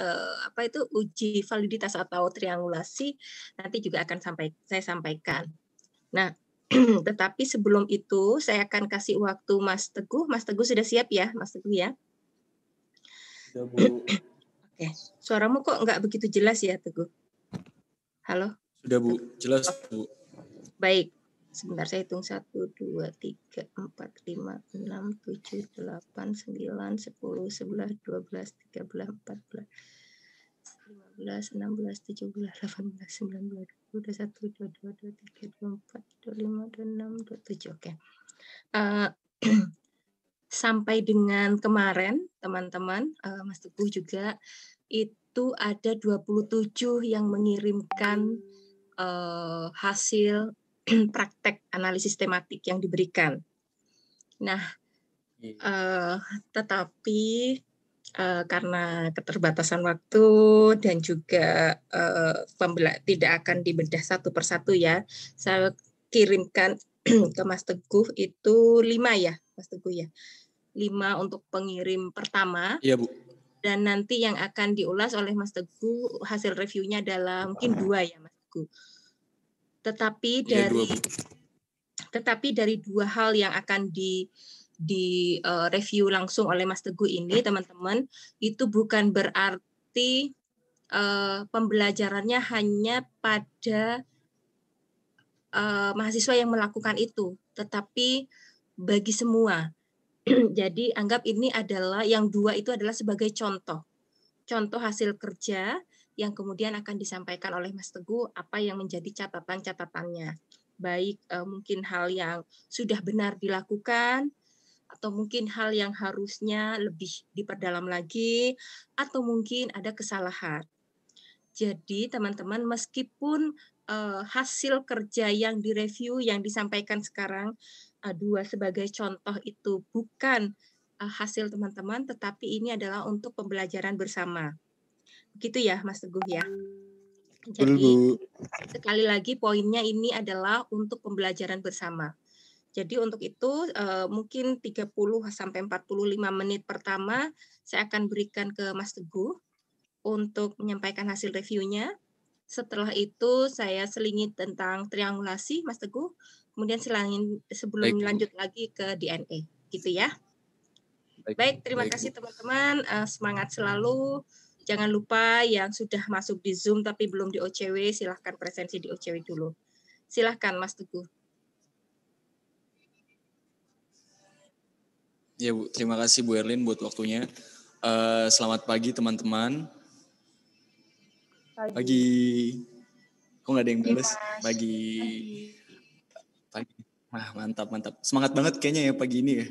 eh, apa itu uji validitas atau triangulasi nanti juga akan sampai saya sampaikan. Nah, tetapi sebelum itu saya akan kasih waktu Mas Teguh. Mas Teguh sudah siap ya, Mas Teguh ya? Sudah, Bu. Oke, suaramu kok nggak begitu jelas ya, Teguh? Halo? Sudah, Bu. Jelas, Bu. Baik sebentar saya hitung 1, 2, 3, 4, 5, 6, 7, 8, 9, 10, 11, 12, 13, 14, 15, 16, 17, 18, 19, 20, 21, 22, 23, 24, 25, 26, 27. Oke. Okay. Uh, eh, sampai dengan kemarin, teman-teman, uh, Mas Teguh juga, itu ada 27 yang mengirimkan uh, hasil praktek analisis tematik yang diberikan. Nah, uh, tetapi uh, karena keterbatasan waktu dan juga uh, tidak akan dibedah satu persatu ya, saya kirimkan ke Mas Teguh itu lima ya, Mas Teguh ya, lima untuk pengirim pertama. Iya bu dan nanti yang akan diulas oleh Mas Teguh hasil reviewnya adalah mungkin dua ya Mas Teguh. Tetapi iya, dari ya, tetapi dari dua hal yang akan di di uh, review langsung oleh Mas Teguh ini, teman-teman, itu bukan berarti uh, pembelajarannya hanya pada uh, mahasiswa yang melakukan itu, tetapi bagi semua. Jadi anggap ini adalah yang dua itu adalah sebagai contoh, contoh hasil kerja yang kemudian akan disampaikan oleh Mas Teguh apa yang menjadi catatan-catatannya. Baik eh, mungkin hal yang sudah benar dilakukan atau mungkin hal yang harusnya lebih diperdalam lagi atau mungkin ada kesalahan. Jadi teman-teman meskipun eh, hasil kerja yang direview yang disampaikan sekarang eh, dua sebagai contoh itu bukan eh, hasil teman-teman, tetapi ini adalah untuk pembelajaran bersama. Gitu ya, Mas Teguh ya. Jadi sekali lagi poinnya ini adalah untuk pembelajaran bersama. Jadi untuk itu eh, mungkin mungkin 30 sampai 45 menit pertama saya akan berikan ke Mas Teguh untuk menyampaikan hasil reviewnya. Setelah itu saya selingi tentang triangulasi Mas Teguh, kemudian selain sebelum Baik. lanjut lagi ke DNA e. gitu ya. Baik, Baik terima Baik. kasih teman-teman, eh, semangat selalu. Jangan lupa yang sudah masuk di Zoom tapi belum di OCW, silahkan presensi di OCW dulu. Silahkan Mas Teguh. Ya Bu, terima kasih Bu Erlin buat waktunya. Uh, selamat pagi teman-teman. Pagi. pagi. Kok nggak ada yang balas? Iya, pagi. Pagi. Wah mantap mantap. Semangat banget kayaknya ya pagi ini ya.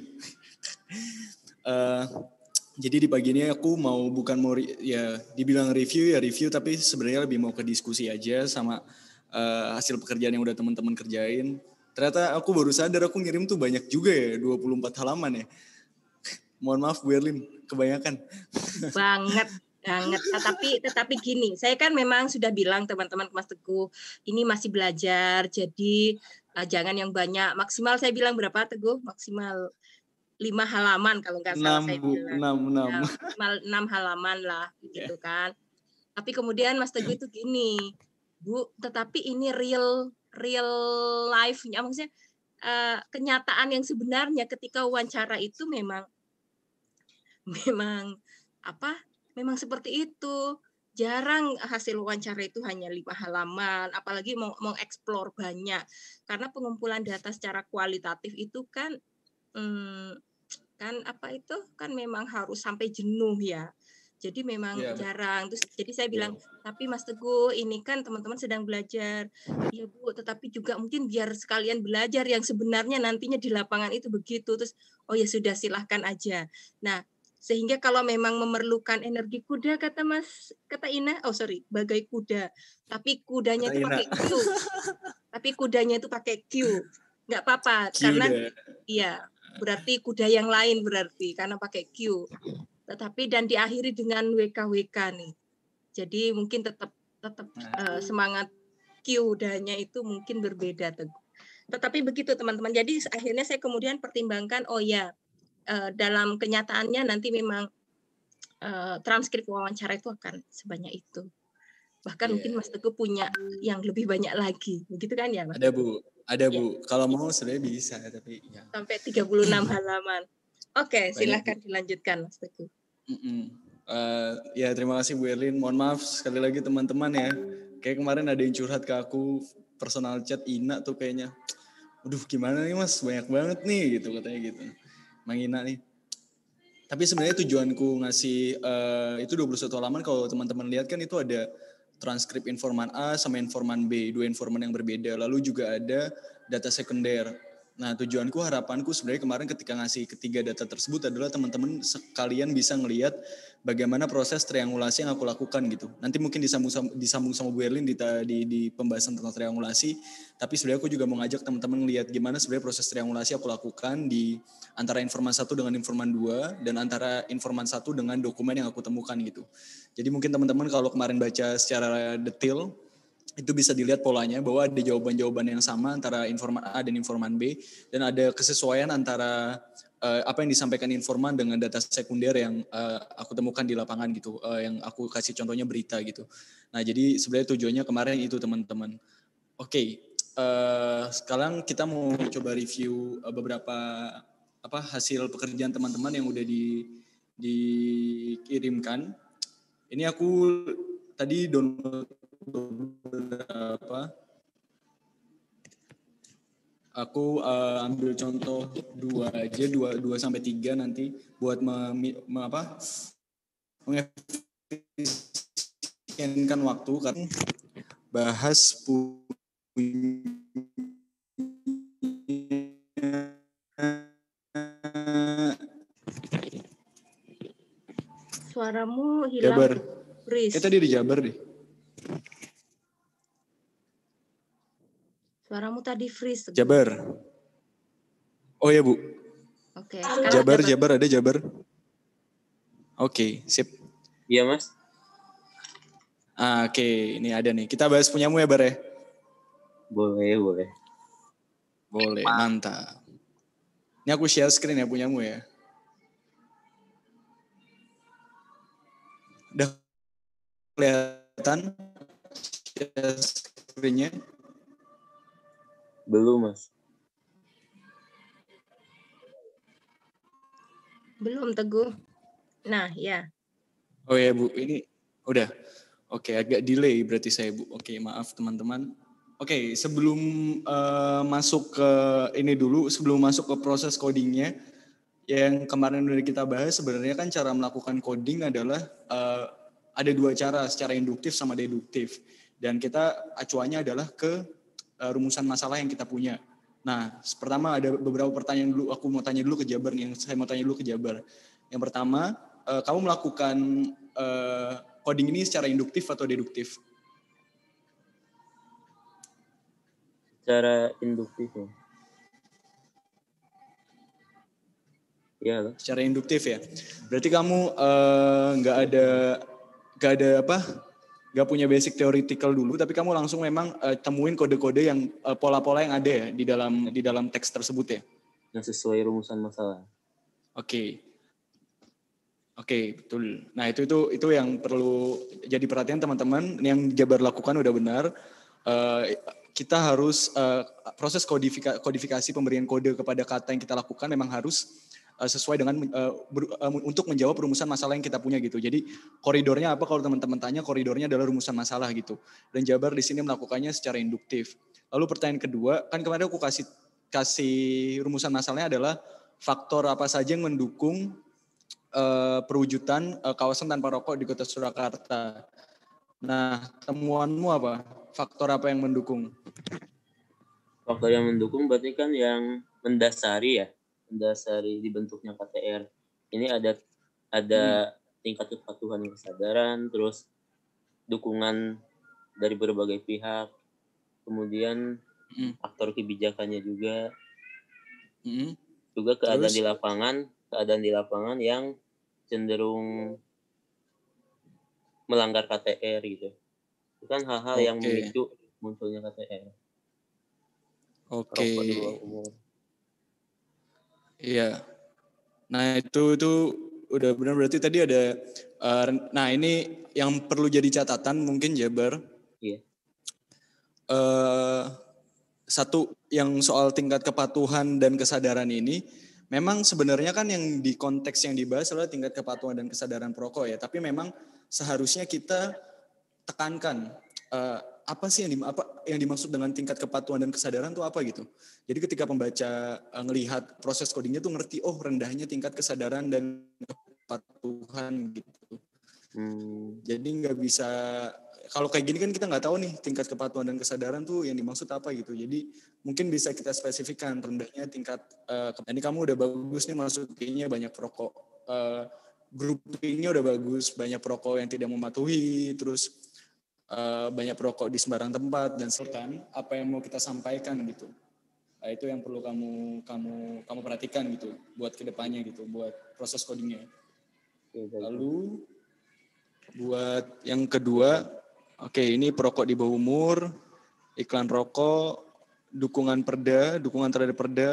uh, jadi di pagi ini aku mau bukan mau ya dibilang review ya review tapi sebenarnya lebih mau ke diskusi aja sama uh, hasil pekerjaan yang udah teman-teman kerjain. Ternyata aku baru sadar aku ngirim tuh banyak juga ya 24 halaman ya. Mohon maaf Berlin, kebanyakan. Banget banget. Tetapi tetapi gini, saya kan memang sudah bilang teman-teman Mas Teguh, ini masih belajar. Jadi uh, jangan yang banyak. Maksimal saya bilang berapa Teguh? Maksimal lima halaman kalau nggak salah saya bilang. Enam, enam. Enam halaman lah gitu iya. kan. Tapi kemudian Mas Teguh itu gini, Bu, tetapi ini real real life-nya maksudnya uh, kenyataan yang sebenarnya ketika wawancara itu memang memang apa? Memang seperti itu. Jarang hasil wawancara itu hanya lima halaman, apalagi mau mengeksplor banyak. Karena pengumpulan data secara kualitatif itu kan hmm, kan apa itu kan memang harus sampai jenuh ya jadi memang yeah. Iya, jarang terus jadi saya iya. bilang yeah. tapi Mas Teguh ini kan teman-teman sedang belajar ya Bu tetapi juga mungkin biar sekalian belajar yang sebenarnya nantinya di lapangan itu begitu terus oh ya sudah silahkan aja nah sehingga kalau memang memerlukan energi kuda kata Mas kata Ina oh sorry bagai kuda tapi kudanya kata itu Ina. pakai Q tapi kudanya itu pakai Q nggak apa-apa karena iya berarti kuda yang lain berarti karena pakai Q. Tetapi dan diakhiri dengan WKWK nih. Jadi mungkin tetap tetap uh, nah. eh, semangat Q udahnya itu mungkin berbeda teguh. Tetapi begitu teman-teman. Jadi akhirnya saya kemudian pertimbangkan oh ya uh, dalam kenyataannya nanti memang uh, transkrip wawancara itu akan sebanyak itu bahkan yeah. mungkin Mas iya. Teguh punya yang lebih banyak lagi begitu kan ya Mas ada Bu ada yeah. Bu kalau mau sebenarnya bisa tapi ya. sampai 36 halaman oke okay, silahkan Bu. dilanjutkan Mas Teguh mm -mm. Uh, ya terima kasih Bu Erlin mohon maaf sekali lagi teman-teman ya kayak kemarin ada yang curhat ke aku personal chat Ina tuh kayaknya Aduh gimana nih mas banyak banget nih gitu katanya gitu Mang Ina nih tapi sebenarnya tujuanku ngasih uh, itu 21 halaman kalau teman-teman lihat kan itu ada transkrip informan A sama informan B, dua informan yang berbeda. Lalu juga ada data sekunder Nah, tujuanku, harapanku sebenarnya kemarin ketika ngasih ketiga data tersebut adalah teman-teman sekalian bisa ngelihat bagaimana proses triangulasi yang aku lakukan gitu. Nanti mungkin disambung disambung sama Bu Erlin di, di, di pembahasan tentang triangulasi, tapi sebenarnya aku juga mau ngajak teman-teman ngelihat gimana sebenarnya proses triangulasi aku lakukan di antara informan satu dengan informan dua dan antara informan satu dengan dokumen yang aku temukan gitu. Jadi mungkin teman-teman kalau kemarin baca secara detail itu bisa dilihat polanya bahwa ada jawaban-jawaban yang sama antara informan A dan informan B dan ada kesesuaian antara uh, apa yang disampaikan informan dengan data sekunder yang uh, aku temukan di lapangan gitu uh, yang aku kasih contohnya berita gitu nah jadi sebenarnya tujuannya kemarin itu teman-teman oke okay, uh, sekarang kita mau coba review beberapa apa hasil pekerjaan teman-teman yang udah di dikirimkan ini aku tadi download beberapa. Aku uh, ambil contoh dua aja, dua, dua sampai tiga nanti buat mengapa me, apa, mengefisienkan waktu. kan bahas suaramu hilang. Jabar. Ya eh, tadi di Jabar deh. Suaramu tadi freeze. Jabar. Oh ya Bu. Oke. Okay. Jabar, Jabar, ada Jabar. Oke, okay, sip. Iya Mas. Ah, Oke, okay. ini ada nih. Kita bahas punyamu ya Bar ya? Boleh, boleh. Boleh, mantap. Ini aku share screen ya punyamu ya. Udah kelihatan share screen-nya. Belum, Mas. Belum, Teguh. Nah, ya. Oh ya, Bu. Ini udah. Oke, agak delay berarti saya, Bu. Oke, maaf teman-teman. Oke, sebelum uh, masuk ke ini dulu, sebelum masuk ke proses codingnya, yang kemarin udah kita bahas sebenarnya kan cara melakukan coding adalah uh, ada dua cara secara induktif sama deduktif dan kita acuannya adalah ke uh, rumusan masalah yang kita punya. Nah, pertama ada beberapa pertanyaan dulu aku mau tanya dulu ke Jabar nih, yang saya mau tanya dulu ke Jabar. Yang pertama, uh, kamu melakukan uh, coding ini secara induktif atau deduktif? Secara induktif ya. Ya. Secara induktif ya. Berarti kamu nggak uh, ada nggak ada apa gak punya basic theoretical dulu tapi kamu langsung memang uh, temuin kode-kode yang pola eh, pola-pola yang ada ya di dalam di dalam teks tersebut ya yang sesuai rumusan masalah oke okay. oke okay, betul nah itu itu itu yang perlu jadi perhatian teman-teman yang Jabar lakukan udah benar uh, kita harus uh, proses kodifika, kodifikasi pemberian kode kepada kata yang kita lakukan memang harus Eh, sesuai dengan eh, eh, untuk menjawab rumusan masalah yang kita punya gitu. Jadi koridornya apa kalau teman-teman tanya koridornya adalah rumusan masalah gitu. Dan Jabar di sini melakukannya secara induktif. Lalu pertanyaan kedua, kan kemarin aku kasih kasih rumusan masalahnya adalah faktor apa saja yang mendukung perwujudan kawasan tanpa rokok di Kota Surakarta. Nah, temuanmu apa? Faktor apa yang mendukung? Faktor yang mendukung berarti kan yang mendasari ya mendasari dibentuknya KTR. Ini ada ada hmm. tingkat kepatuhan kesadaran, terus dukungan dari berbagai pihak, kemudian hmm. aktor kebijakannya juga, hmm. juga keadaan terus. di lapangan, keadaan di lapangan yang cenderung melanggar KTR gitu. Itu kan hal-hal okay. yang memicu munculnya KTR. Oke. Okay. Iya. Nah itu itu udah benar berarti tadi ada. Uh, nah ini yang perlu jadi catatan mungkin Jabar. Iya. Uh, satu yang soal tingkat kepatuhan dan kesadaran ini memang sebenarnya kan yang di konteks yang dibahas adalah tingkat kepatuhan dan kesadaran perokok ya tapi memang seharusnya kita tekankan uh, apa sih yang, di, apa, yang dimaksud dengan tingkat kepatuhan dan kesadaran tuh apa gitu. Jadi ketika pembaca uh, ngelihat proses codingnya tuh ngerti, oh rendahnya tingkat kesadaran dan kepatuhan gitu. Hmm. Jadi nggak bisa kalau kayak gini kan kita nggak tahu nih tingkat kepatuhan dan kesadaran tuh yang dimaksud apa gitu. Jadi mungkin bisa kita spesifikkan rendahnya tingkat. Uh, ini kamu udah bagus nih masukinnya banyak perokok. Uh, eh, groupingnya udah bagus, banyak perokok yang tidak mematuhi, terus Eh, banyak perokok di sembarang tempat dan sultan apa yang mau kita sampaikan gitu nah, itu yang perlu kamu kamu kamu perhatikan gitu buat kedepannya gitu buat proses codingnya lalu buat yang kedua oke okay, ini perokok di bawah umur iklan rokok dukungan perda dukungan terhadap perda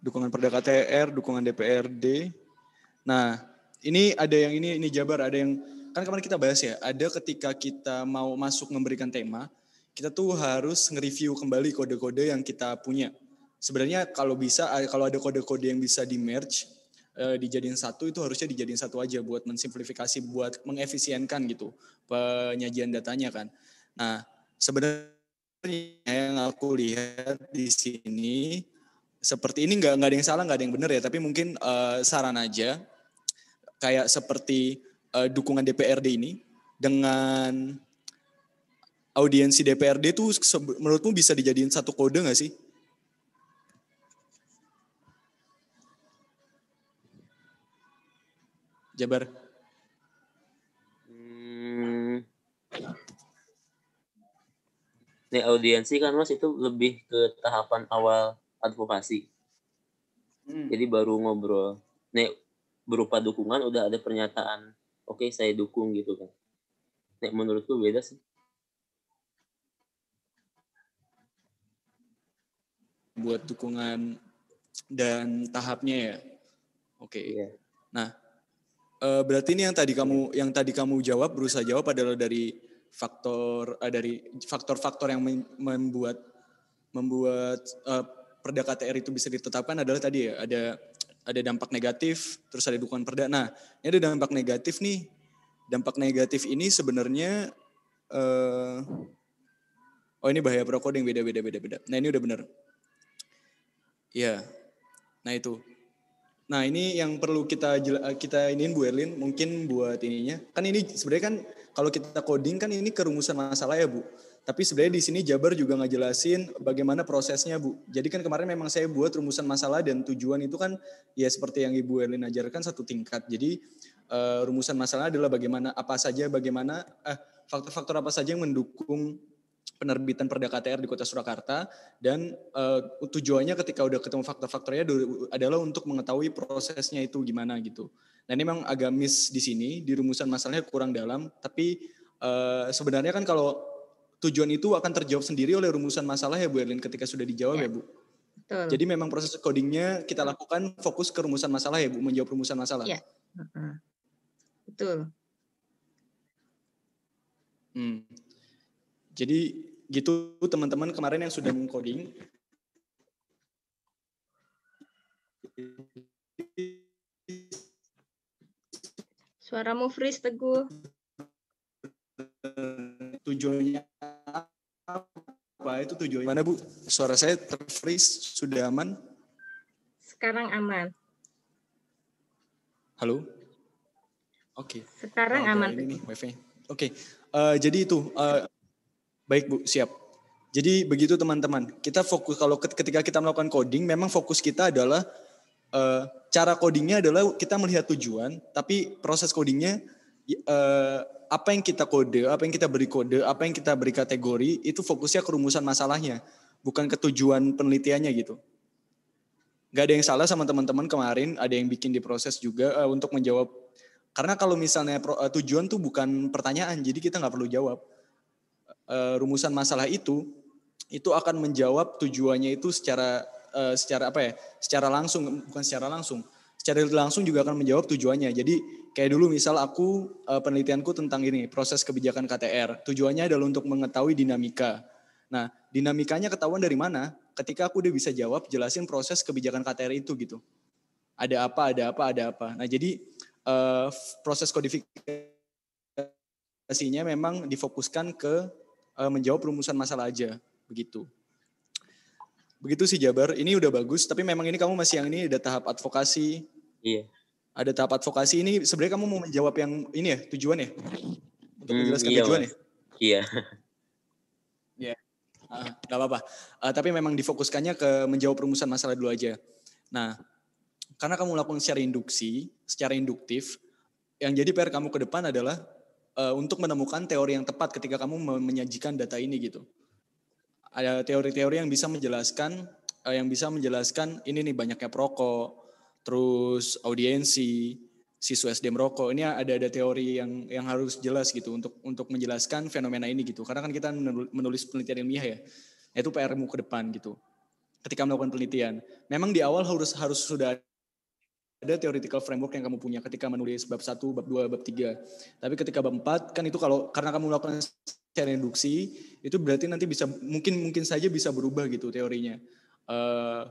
dukungan perda KTR dukungan DPRD nah ini ada yang ini ini Jabar ada yang kan kemarin kita bahas ya, ada ketika kita mau masuk memberikan tema, kita tuh harus nge-review kembali kode-kode yang kita punya. Sebenarnya kalau bisa, eh, kalau ada kode-kode yang bisa di-merge, eh, dijadiin satu itu harusnya dijadiin satu aja buat mensimplifikasi, buat mengefisienkan gitu penyajian datanya kan. Nah, sebenarnya yang aku lihat di sini seperti ini nggak nggak ada yang salah nggak ada yang benar ya tapi mungkin eh, saran aja kayak seperti uh, dukungan DPRD ini dengan audiensi DPRD itu menurutmu bisa dijadikan satu kode nggak sih? Jabar. Hmm. audiensi kan mas itu lebih ke tahapan awal advokasi. Hmm. Jadi baru ngobrol. Nih berupa dukungan udah ada pernyataan oke okay, saya dukung gitu kan nek menurutku beda sih buat dukungan dan tahapnya ya oke okay. Iya. yeah. nah eh, berarti ini yang tadi kamu yang tadi kamu jawab berusaha jawab adalah dari faktor eh, dari faktor-faktor yang membuat membuat uh, perda KTR itu bisa ditetapkan adalah tadi ya ada ada dampak negatif, terus ada dukungan perdana. Ini ada dampak negatif nih. Dampak negatif ini sebenarnya uh, oh ini bahaya perokok yang beda beda beda beda. Nah ini udah bener. Iya. Nah itu. Nah ini yang perlu kita kita iniin Bu Erlin mungkin buat ininya. Kan ini sebenarnya kan kalau kita coding kan ini kerumusan masalah ya Bu tapi sebenarnya di sini Jabar juga ngejelasin bagaimana prosesnya, Bu. Jadi kan kemarin memang saya buat rumusan masalah dan tujuan itu kan ya seperti yang Ibu Erlin ajarkan satu tingkat. Jadi uh, rumusan masalah adalah bagaimana apa saja bagaimana eh, faktor-faktor apa saja yang mendukung penerbitan Perda KTR di Kota Surakarta dan uh, tujuannya ketika udah ketemu faktor-faktornya adalah untuk mengetahui prosesnya itu gimana gitu. Nah ini memang agak miss di sini di rumusan masalahnya kurang dalam, tapi uh, sebenarnya kan kalau tujuan itu akan terjawab sendiri oleh rumusan masalah ya Bu Erlin ketika sudah dijawab ya, ya Bu. Betul. Jadi memang proses codingnya kita lakukan fokus ke rumusan masalah ya Bu, menjawab rumusan masalah. Iya. Betul. Hmm. Jadi gitu teman-teman kemarin yang sudah mengcoding. Suaramu freeze teguh tujuannya apa itu tujuannya mana bu suara saya terfreeze sudah aman sekarang aman halo oke okay. sekarang oh, aman ini wifi oke okay. uh, eh, jadi itu uh, baik bu siap jadi begitu teman-teman kita fokus kalau ketika kita melakukan coding memang fokus kita adalah uh, cara codingnya adalah kita melihat tujuan tapi proses codingnya uh, apa yang kita kode, apa yang kita beri kode, apa yang kita beri kategori itu fokusnya ke rumusan masalahnya, bukan ke tujuan penelitiannya gitu. Gak ada yang salah sama teman-teman kemarin, ada yang bikin di proses juga uh, untuk menjawab. Karena kalau misalnya pro, uh, tujuan tuh bukan pertanyaan, jadi kita nggak perlu jawab. Uh, rumusan masalah itu itu akan menjawab tujuannya itu secara uh, secara apa ya? Secara langsung bukan secara langsung. Secara langsung juga akan menjawab tujuannya. Jadi kayak dulu misal aku eh, penelitianku tentang ini proses kebijakan KTR. Tujuannya adalah untuk mengetahui dinamika. Nah, dinamikanya ketahuan dari mana? Ketika aku udah bisa jawab, jelasin proses kebijakan KTR itu gitu. Ada apa, ada apa, ada apa. Nah, jadi eh, proses kodifikasinya memang difokuskan ke eh, menjawab rumusan masalah aja, begitu. Begitu sih Jabar, ini udah bagus, tapi memang ini kamu masih yang ini ada tahap advokasi. Iya ada tahap advokasi ini sebenarnya kamu mau menjawab yang ini ya tujuan ya untuk hmm, menjelaskan hmm, tujuan ya iya Iya. yeah. apa-apa uh, tapi memang difokuskannya ke menjawab rumusan masalah dulu aja nah karena kamu melakukan secara induksi secara induktif yang jadi PR kamu ke depan adalah uh, untuk menemukan teori yang tepat ketika kamu menyajikan data ini gitu ada teori-teori yang bisa menjelaskan uh, yang bisa menjelaskan ini nih banyaknya perokok terus audiensi, siswa SD merokok. Ini ada ada teori yang yang harus jelas gitu untuk untuk menjelaskan fenomena ini gitu. Karena kan kita menulis penelitian ilmiah ya. Itu prmu ke depan gitu. Ketika melakukan penelitian, memang di awal harus harus sudah ada theoretical framework yang kamu punya ketika menulis bab 1, bab 2, bab 3. Tapi ketika bab 4 kan itu kalau karena kamu melakukan secara induksi, itu berarti nanti bisa mungkin mungkin saja bisa berubah gitu teorinya. Uh,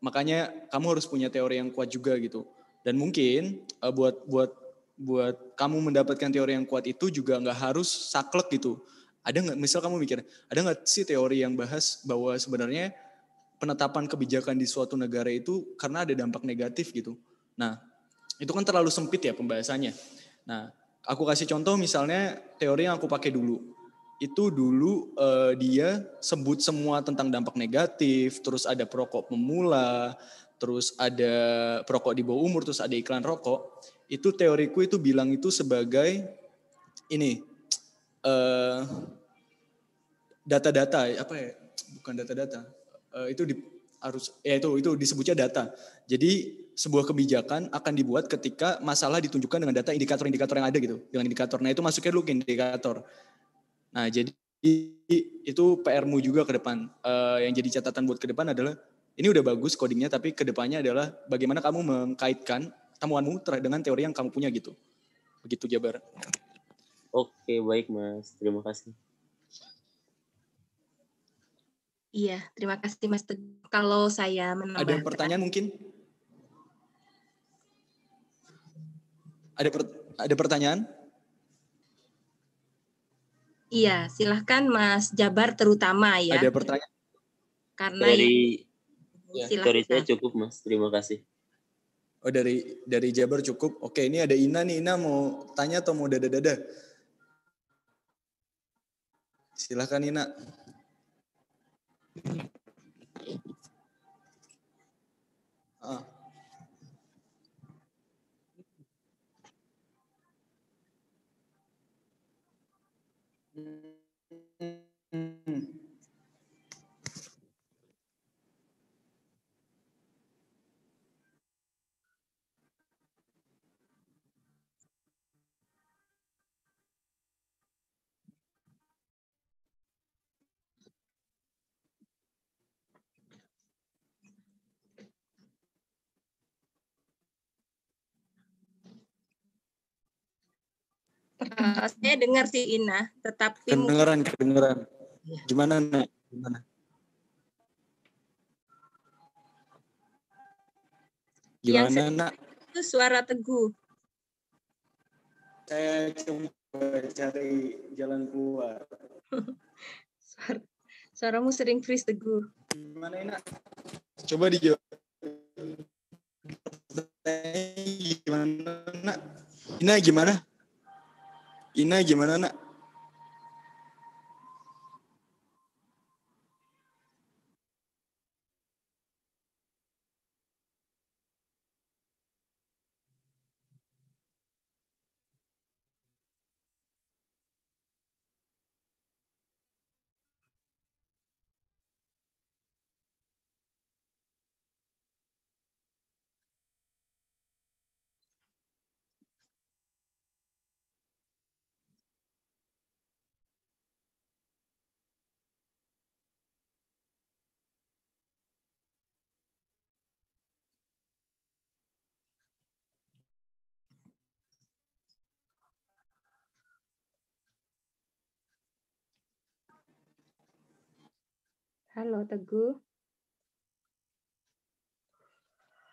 makanya kamu harus punya teori yang kuat juga gitu dan mungkin uh, buat buat buat kamu mendapatkan teori yang kuat itu juga nggak harus saklek gitu ada nggak misal kamu mikir ada nggak sih teori yang bahas bahwa sebenarnya penetapan kebijakan di suatu negara itu karena ada dampak negatif gitu nah itu kan terlalu sempit ya pembahasannya nah aku kasih contoh misalnya teori yang aku pakai dulu itu dulu uh, dia sebut semua tentang dampak negatif, terus ada perokok pemula, terus ada perokok di bawah umur, terus ada iklan rokok. Itu teoriku itu bilang itu sebagai ini eh, data-data uh, apa ya? Bukan data-data. Uh, itu di, harus ya itu itu disebutnya data. Jadi sebuah kebijakan akan dibuat ketika masalah ditunjukkan dengan data indikator-indikator yang ada gitu. Dengan indikator. Nah, itu masuknya dulu ke indikator. Nah, jadi itu PR-mu juga ke depan. Uh, yang jadi catatan buat ke depan adalah ini udah bagus codingnya, tapi ke depannya adalah bagaimana kamu mengkaitkan temuanmu terhadap dengan teori yang kamu punya gitu. Begitu Jabar. Oke, baik Mas. Terima kasih. Iya, terima kasih Mas Kalau saya menambah. Ada pertanyaan mungkin? Ada per, ada pertanyaan? Iya, silahkan Mas Jabar terutama ya. Ada pertanyaan? Karena dari ya, ya, silahkan. dari saya cukup Mas, terima kasih. Oh dari dari Jabar cukup. Oke ini ada Ina nih Ina mau tanya atau mau dada dada? Silahkan Ina. Uh, saya dengar sih Ina, tetapi kedengeran, kedengeran. Gimana, Nek? Gimana? Gimana, yang Nak? Itu suara teguh. Saya coba cari jalan keluar. suara, suaramu sering freeze teguh. Gimana, Nak? Coba dijawab. Gimana, Nak? Ina gimana? Ina gimana, Nak? Halo Teguh.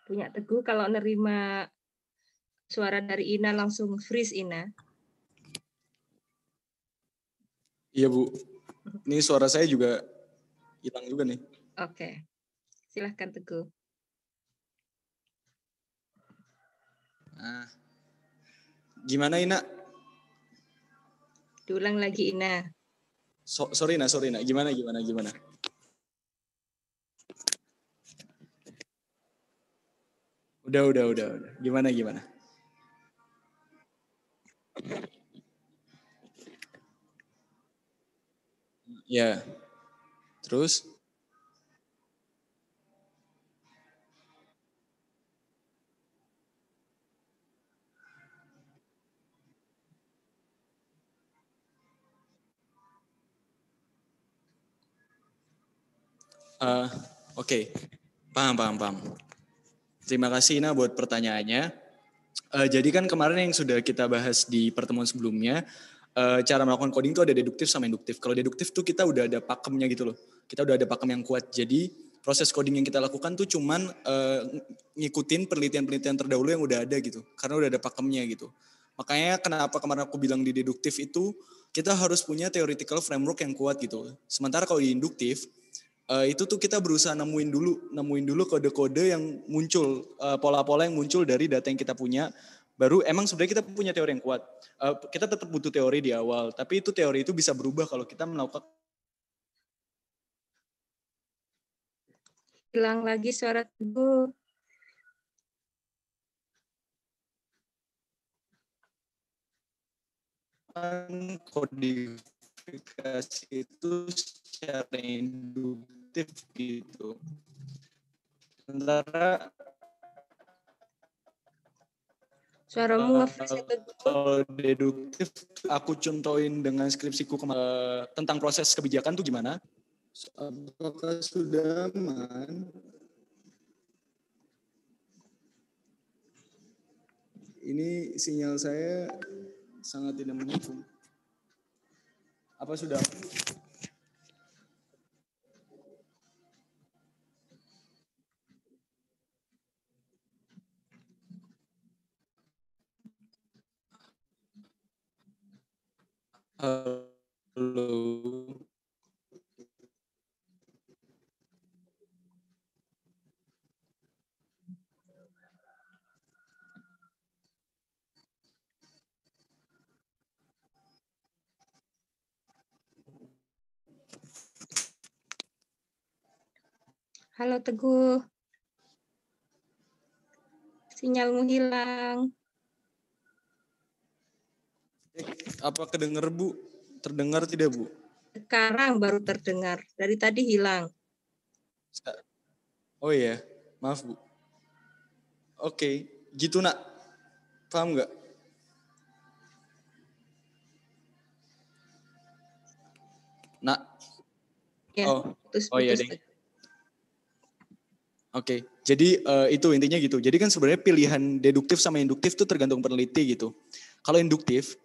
Punya Teguh kalau nerima suara dari Ina langsung freeze Ina. Iya Bu. Ini suara saya juga hilang juga nih. Oke. Silahkan Teguh. Nah, gimana Ina? Diulang lagi Ina. So, sorry Ina, sorry Ina. Gimana, gimana, gimana? Udah, udah, udah, udah. Gimana, gimana? Ya. Terus? Uh, Oke, okay. paham, paham, paham. Terima kasih Ina buat pertanyaannya. Uh, jadi kan kemarin yang sudah kita bahas di pertemuan sebelumnya, uh, cara melakukan coding itu ada deduktif sama induktif. Kalau deduktif tuh kita udah ada pakemnya gitu loh. Kita udah ada pakem yang kuat. Jadi proses coding yang kita lakukan tuh cuman uh, ngikutin penelitian-penelitian terdahulu yang udah ada gitu. Karena udah ada pakemnya gitu. Makanya kenapa kemarin aku bilang di deduktif itu kita harus punya theoretical framework yang kuat gitu. Sementara kalau di induktif uh, itu tuh kita berusaha nemuin dulu nemuin dulu kode-kode yang muncul pola eh, pola-pola yang muncul dari data yang kita punya baru emang sebenarnya kita punya teori yang kuat uh, kita tetap butuh teori di awal tapi itu teori itu bisa berubah kalau kita melakukan hilang lagi suara bu klarifikasi itu secara induktif gitu. Sementara suaramu ngefresh atau deduktif aku contohin dengan skripsiku kemarin eh, tentang proses kebijakan tuh gimana apakah sudah aman ini sinyal saya sangat tidak menyambung. Apa sudah? Halo. Halo Teguh. Sinyalmu hilang. Apa kedengar Bu? Terdengar tidak Bu? Sekarang baru terdengar. Dari tadi hilang. Oh iya, maaf Bu. Oke, gitu nak. Paham nggak? Nak. Ya, oh, putus, oh iya deh. Oke, okay. jadi uh, itu intinya gitu. Jadi kan sebenarnya pilihan deduktif sama induktif itu tergantung peneliti gitu. Kalau induktif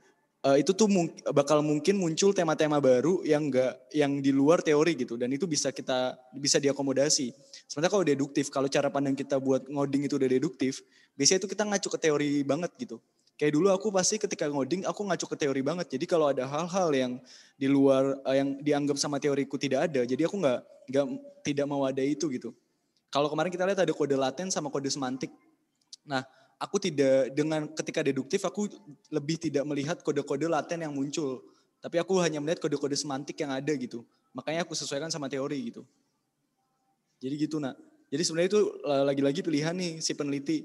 uh, itu tuh mung bakal mungkin muncul tema-tema baru yang enggak yang di luar teori gitu dan itu bisa kita bisa diakomodasi. Sementara kalau deduktif, kalau cara pandang kita buat ngoding itu udah deduktif, biasanya itu kita ngacu ke teori banget gitu. Kayak dulu aku pasti ketika ngoding aku ngacu ke teori banget. Jadi kalau ada hal-hal yang di luar uh, yang dianggap sama teoriku tidak ada, jadi aku nggak nggak tidak mau ada itu gitu. Kalau kemarin kita lihat ada kode laten sama kode semantik. Nah, aku tidak dengan ketika deduktif aku lebih tidak melihat kode-kode laten yang muncul tapi aku hanya melihat kode-kode semantik yang ada gitu makanya aku sesuaikan sama teori gitu jadi gitu nak jadi sebenarnya itu e, lagi-lagi pilihan nih si peneliti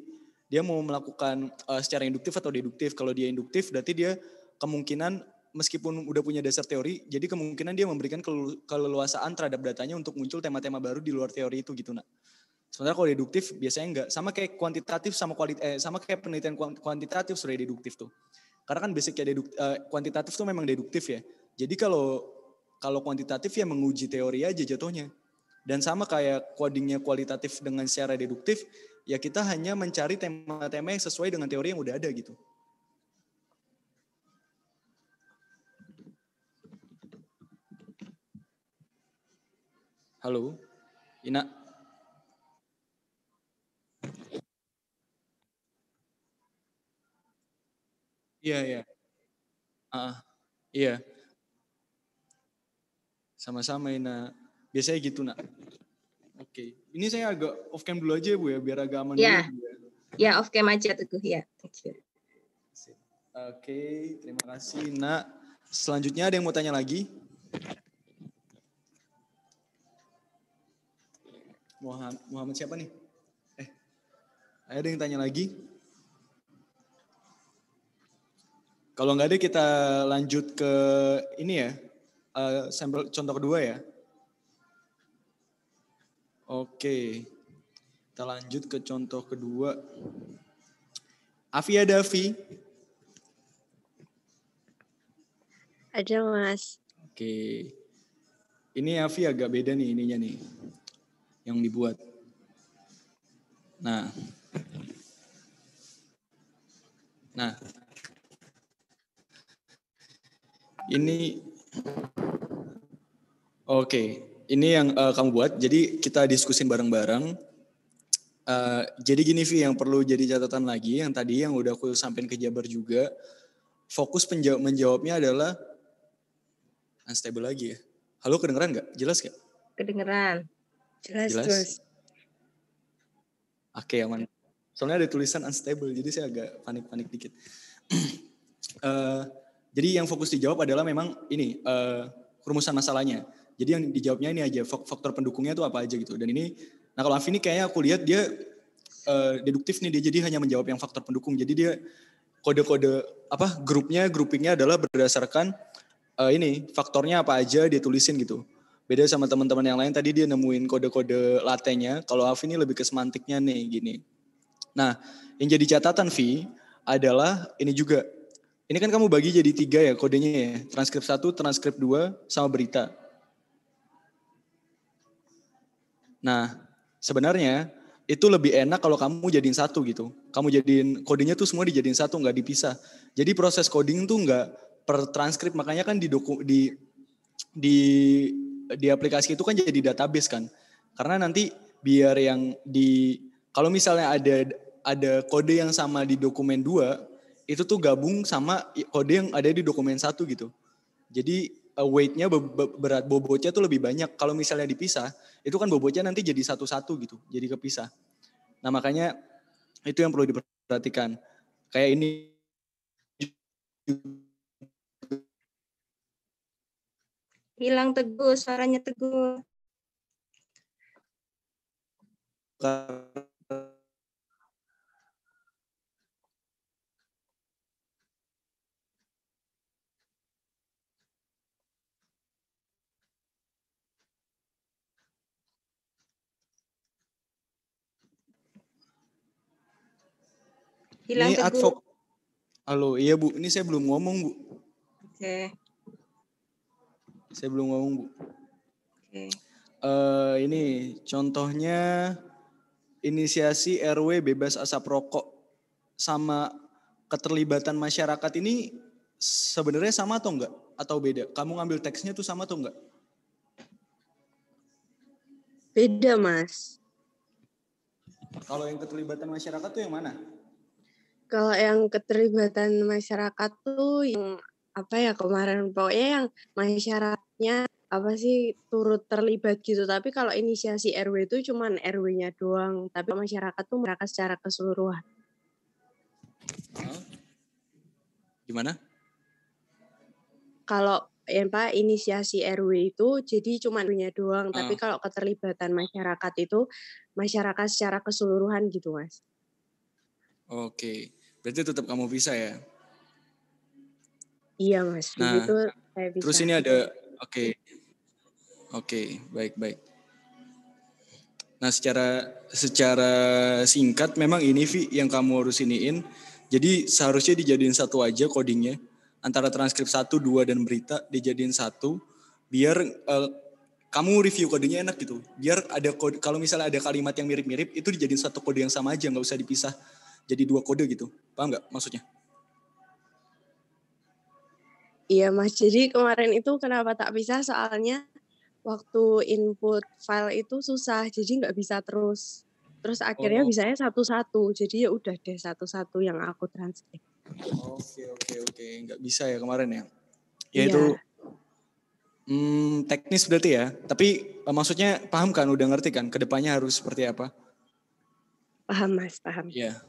dia mau melakukan uh, secara induktif atau deduktif kalau dia induktif berarti dia kemungkinan meskipun udah punya dasar teori jadi kemungkinan dia memberikan keleluasaan terhadap datanya untuk muncul tema-tema baru di luar teori itu gitu nak Sementara kalau deduktif biasanya enggak. Sama kayak kuantitatif sama kualit eh, sama kayak penelitian kuantitatif sudah deduktif tuh. Karena kan basicnya deduk, eh, kuantitatif tuh memang deduktif ya. Jadi kalau kalau kuantitatif ya menguji teori aja jatuhnya. Dan sama kayak codingnya kualitatif dengan secara deduktif, ya kita hanya mencari tema-tema yang sesuai dengan teori yang udah ada gitu. Halo, Ina. Iya, iya. iya. Sama-sama Ina. Biasanya gitu, Nak. Oke. Okay. Ini saya agak off cam dulu aja Bu ya, biar agak aman yeah. dulu. Ya. Iya, yeah, off cam aja Teguh ya. Thank Oke, okay, terima kasih, Nak. Selanjutnya ada yang mau tanya lagi? Muhammad siapa nih? Eh, ada yang tanya lagi? Kalau nggak ada kita lanjut ke ini ya, uh, sampel contoh kedua ya. Oke, kita lanjut ke contoh kedua. Afia Davi. Ada mas. Oke, ini Afi agak beda nih ininya nih, yang dibuat. Nah, nah ini oke okay. ini yang uh, eh, kamu buat jadi kita diskusin bareng-bareng uh, jadi gini Vi yang perlu jadi catatan lagi yang tadi yang udah aku sampaikan ke Jabar juga fokus penjawab menjawabnya adalah unstable lagi ya halo kedengeran nggak jelas nggak kedengeran jelas jelas, jelas. oke okay, aman soalnya ada tulisan unstable jadi saya agak panik-panik dikit uh, Jadi yang fokus dijawab adalah memang ini uh, rumusan masalahnya. Jadi yang dijawabnya ini aja faktor pendukungnya itu apa aja gitu. Dan ini nah kalau Afi ini kayaknya aku lihat dia uh, deduktif nih dia jadi hanya menjawab yang faktor pendukung. Jadi dia kode-kode apa grupnya grupingnya adalah berdasarkan uh, ini faktornya apa aja dia tulisin gitu. Beda sama teman-teman yang lain tadi dia nemuin kode-kode latenya. Kalau Afi ini lebih ke semantiknya nih gini. Nah, yang jadi catatan Vi adalah ini juga ini kan kamu bagi jadi tiga ya kodenya ya. Transkrip satu, transkrip dua, sama berita. Nah, sebenarnya itu lebih enak kalau kamu jadiin satu gitu. Kamu jadiin kodenya tuh semua dijadiin satu, nggak dipisah. Jadi proses coding tuh nggak per transkrip, makanya kan di doku, di di di aplikasi itu kan jadi database kan. Karena nanti biar yang di kalau misalnya ada ada kode yang sama di dokumen dua, itu tuh gabung sama kode yang ada di dokumen satu gitu. Jadi uh, weightnya berat bobotnya tuh lebih banyak. Kalau misalnya dipisah, itu kan bobotnya nanti jadi satu-satu gitu, jadi kepisah. Nah makanya itu yang perlu diperhatikan. Kayak ini hilang teguh suaranya teguh. Hilang ini advok. Halo, iya Bu. Ini saya belum ngomong, Bu. Oke. Okay. Saya belum ngomong, Bu. Oke. Okay. Uh, eh, ini contohnya inisiasi RW bebas asap rokok sama keterlibatan masyarakat ini sebenarnya sama atau enggak? Atau beda? Kamu ngambil teksnya tuh sama atau enggak? Beda, Mas. Kalau yang keterlibatan masyarakat tuh yang mana? Kalau yang keterlibatan masyarakat tuh yang apa ya kemarin pokoknya yang masyarakatnya apa sih turut terlibat gitu tapi kalau inisiasi RW itu cuman RW-nya doang tapi masyarakat tuh mereka secara keseluruhan gimana kalau ya pak inisiasi RW itu jadi cuma punya doang uh. tapi ah. kalau keterlibatan masyarakat itu masyarakat secara keseluruhan gitu mas Oke, berarti tetap kamu bisa ya? Iya mas, nah, saya bisa. Terus ini ada, oke, okay. oke, okay, baik baik. Nah secara secara singkat memang ini Vi yang kamu harus iniin. Jadi seharusnya dijadiin satu aja codingnya antara transkrip satu, dua dan berita dijadiin satu biar uh, kamu review kodenya enak gitu. Biar ada kode kalau misalnya ada kalimat yang mirip-mirip itu dijadiin satu kode yang sama aja nggak usah dipisah jadi dua kode gitu. Paham nggak maksudnya? Iya mas, jadi kemarin itu kenapa tak bisa soalnya waktu input file itu susah, jadi nggak bisa terus. Terus akhirnya oh. bisanya satu-satu, jadi ya udah deh satu-satu yang aku transkrip. Oke oke oke, nggak bisa ya kemarin ya? Ya iya. itu ya. hmm, teknis berarti ya, tapi eh, maksudnya paham kan, udah ngerti kan, kedepannya harus seperti apa? Paham mas, paham. Iya.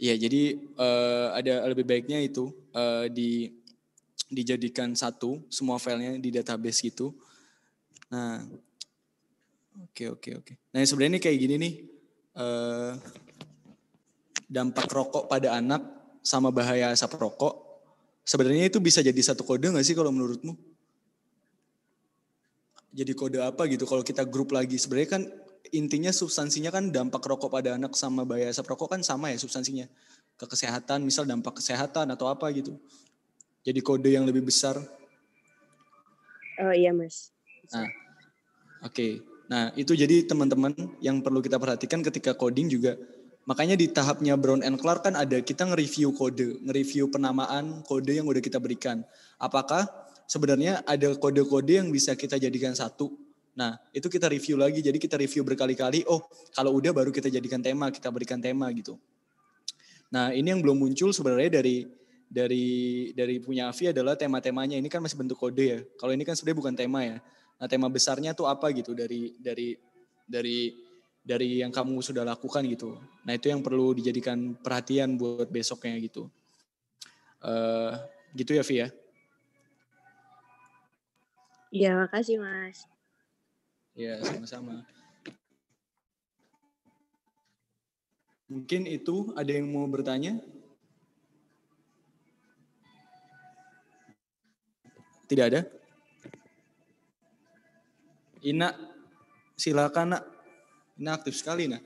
Iya, jadi uh, ada lebih baiknya itu uh, di dijadikan satu semua filenya di database gitu. Nah, oke okay, oke okay, oke. Okay. Nah sebenarnya ini kayak gini nih uh, dampak rokok pada anak sama bahaya asap rokok. Sebenarnya itu bisa jadi satu kode nggak sih kalau menurutmu? Jadi kode apa gitu? Kalau kita grup lagi sebenarnya kan intinya substansinya kan dampak rokok pada anak sama bahaya asap rokok kan sama ya substansinya ke kesehatan misal dampak kesehatan atau apa gitu jadi kode yang lebih besar oh iya mas nah oke okay. nah itu jadi teman-teman yang perlu kita perhatikan ketika coding juga makanya di tahapnya Brown and Clark kan ada kita nge-review kode nge-review penamaan kode yang udah kita berikan apakah sebenarnya ada kode-kode yang bisa kita jadikan satu Nah, itu kita review lagi. Jadi kita review berkali-kali. Oh, kalau udah baru kita jadikan tema, kita berikan tema gitu. Nah, ini yang belum muncul sebenarnya dari dari dari punya Avi adalah tema-temanya. Ini kan masih bentuk kode ya. Kalau ini kan sebenarnya bukan tema ya. Nah, tema besarnya tuh apa gitu dari dari dari dari yang kamu sudah lakukan gitu. Nah, itu yang perlu dijadikan perhatian buat besoknya gitu. Uh, gitu ya, Vi ya. Iya, makasih Mas. Ya, sama-sama. Mungkin itu ada yang mau bertanya? Tidak ada? Ina, silakan nak. Ina aktif sekali nak.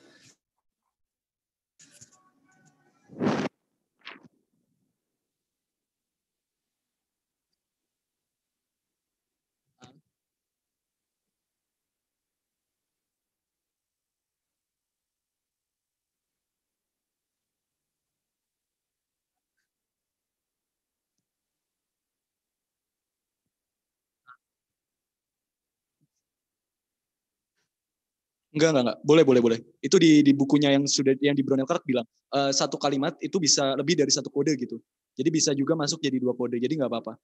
Enggak, enggak, enggak. Boleh, boleh, boleh. Itu di, di bukunya yang sudah yang di Brownell Clark bilang uh, satu kalimat itu bisa lebih dari satu kode gitu. Jadi bisa juga masuk jadi dua kode. Jadi enggak apa-apa.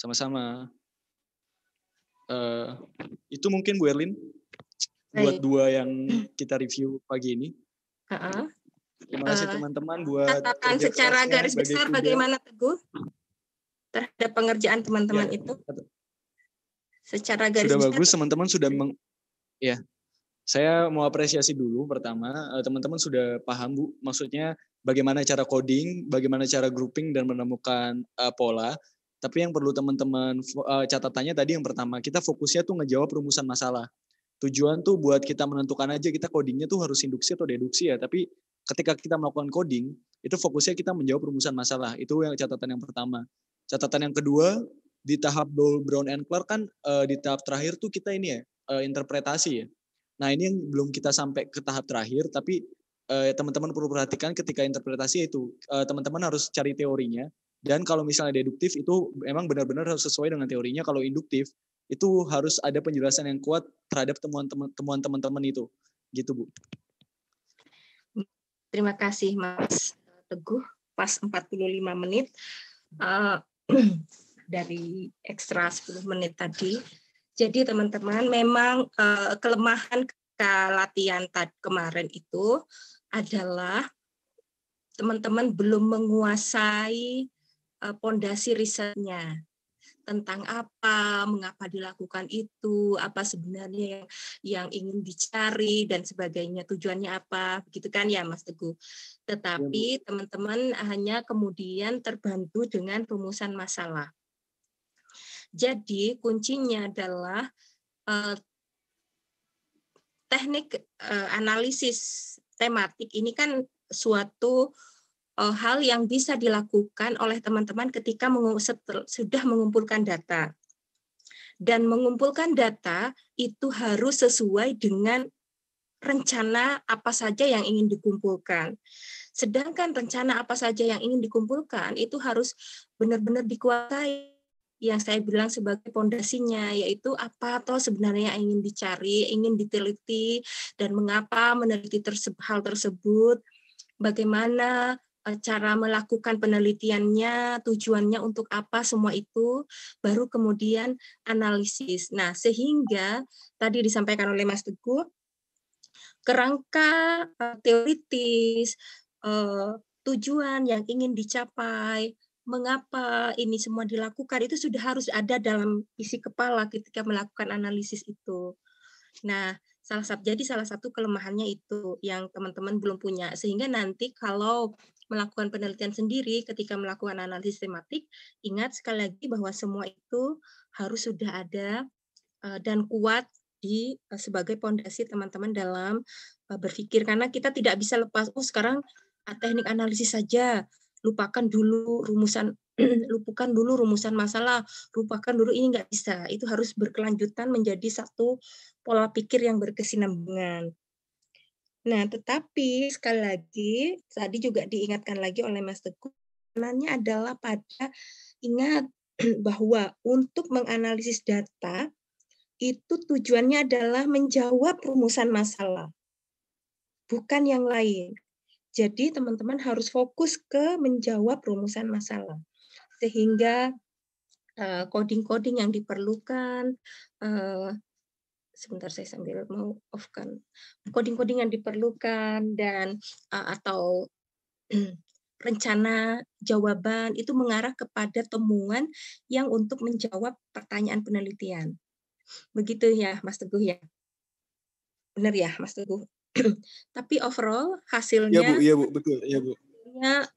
Sama-sama. Uh, itu mungkin Bu Erlin buat dua yang kita review pagi ini. Uh-uh. Terima kasih eh, teman-teman buat Katakan secara garis besar bagaimana teguh terhadap pengerjaan teman-teman ya, itu secara garis sudah bagus teman-teman sudah meng ya saya mau apresiasi dulu pertama eh, teman-teman sudah paham bu maksudnya bagaimana cara coding bagaimana cara grouping dan menemukan uh, pola tapi yang perlu teman-teman uh, catatannya tadi yang pertama kita fokusnya tuh ngejawab rumusan masalah tujuan tuh buat kita menentukan aja kita codingnya tuh harus induksi atau deduksi ya tapi ketika kita melakukan coding itu fokusnya kita menjawab rumusan masalah itu yang catatan yang pertama catatan yang kedua di tahap Dole, Brown and Clark kan uh, di tahap terakhir tuh kita ini ya uh, interpretasi ya. Nah ini yang belum kita sampai ke tahap terakhir tapi teman eh, teman-teman perlu perhatikan ketika interpretasi itu teman teman-teman harus cari teorinya dan kalau misalnya deduktif itu emang benar-benar harus sesuai dengan teorinya kalau induktif itu harus ada penjelasan yang kuat terhadap temuan-temuan teman-teman itu gitu bu. Terima kasih Mas Teguh pas 45 menit. Uh, dari ekstra 10 menit tadi. Jadi teman-teman memang uh, kelemahan ke latihan tadi kemarin itu adalah teman-teman belum menguasai eh, pondasi uh, risetnya tentang apa, mengapa dilakukan itu, apa sebenarnya yang yang ingin dicari dan sebagainya, tujuannya apa, begitu kan ya Mas Teguh. Tetapi iya, teman-teman ya, hanya kemudian terbantu dengan rumusan masalah. Jadi kuncinya adalah uh, teknik uh, analisis tematik ini kan suatu uh, hal yang bisa dilakukan oleh teman-teman ketika mengum setel, sudah mengumpulkan data. Dan mengumpulkan data itu harus sesuai dengan rencana apa saja yang ingin dikumpulkan. Sedangkan rencana apa saja yang ingin dikumpulkan itu harus benar-benar dikuasai yang saya bilang sebagai pondasinya yaitu apa atau sebenarnya ingin dicari, ingin diteliti dan mengapa meneliti terse hal tersebut, bagaimana eh, cara melakukan penelitiannya, tujuannya untuk apa semua itu, baru kemudian analisis. Nah, sehingga tadi disampaikan oleh Mas Teguh, kerangka eh, teoritis, eh, tujuan yang ingin dicapai, mengapa ini semua dilakukan itu sudah harus ada dalam isi kepala ketika melakukan analisis itu. Nah, salah satu jadi salah satu kelemahannya itu yang teman-teman belum punya sehingga nanti kalau melakukan penelitian sendiri ketika melakukan analisis tematik ingat sekali lagi bahwa semua itu harus sudah ada eh, dan kuat di eh, sebagai pondasi teman-teman dalam eh, berpikir karena kita tidak bisa lepas oh sekarang ah, teknik analisis saja lupakan dulu rumusan lupakan dulu rumusan masalah, lupakan dulu ini nggak bisa. Itu harus berkelanjutan menjadi satu pola pikir yang berkesinambungan. Nah, tetapi sekali lagi tadi juga diingatkan lagi oleh Mas Teguh, penannya adalah pada ingat bahwa untuk menganalisis data itu tujuannya adalah menjawab rumusan masalah, bukan yang lain. Jadi teman-teman harus fokus ke menjawab rumusan masalah. Sehingga eh, coding-coding yang diperlukan eh, sebentar saya sambil mau off kan coding-coding yang diperlukan dan eh, atau rencana jawaban itu mengarah kepada temuan yang untuk menjawab pertanyaan penelitian. Begitu ya, Mas Teguh ya. Benar ya, Mas Teguh. Tapi overall hasilnya ya Bu, ya Bu, betul, ya Bu.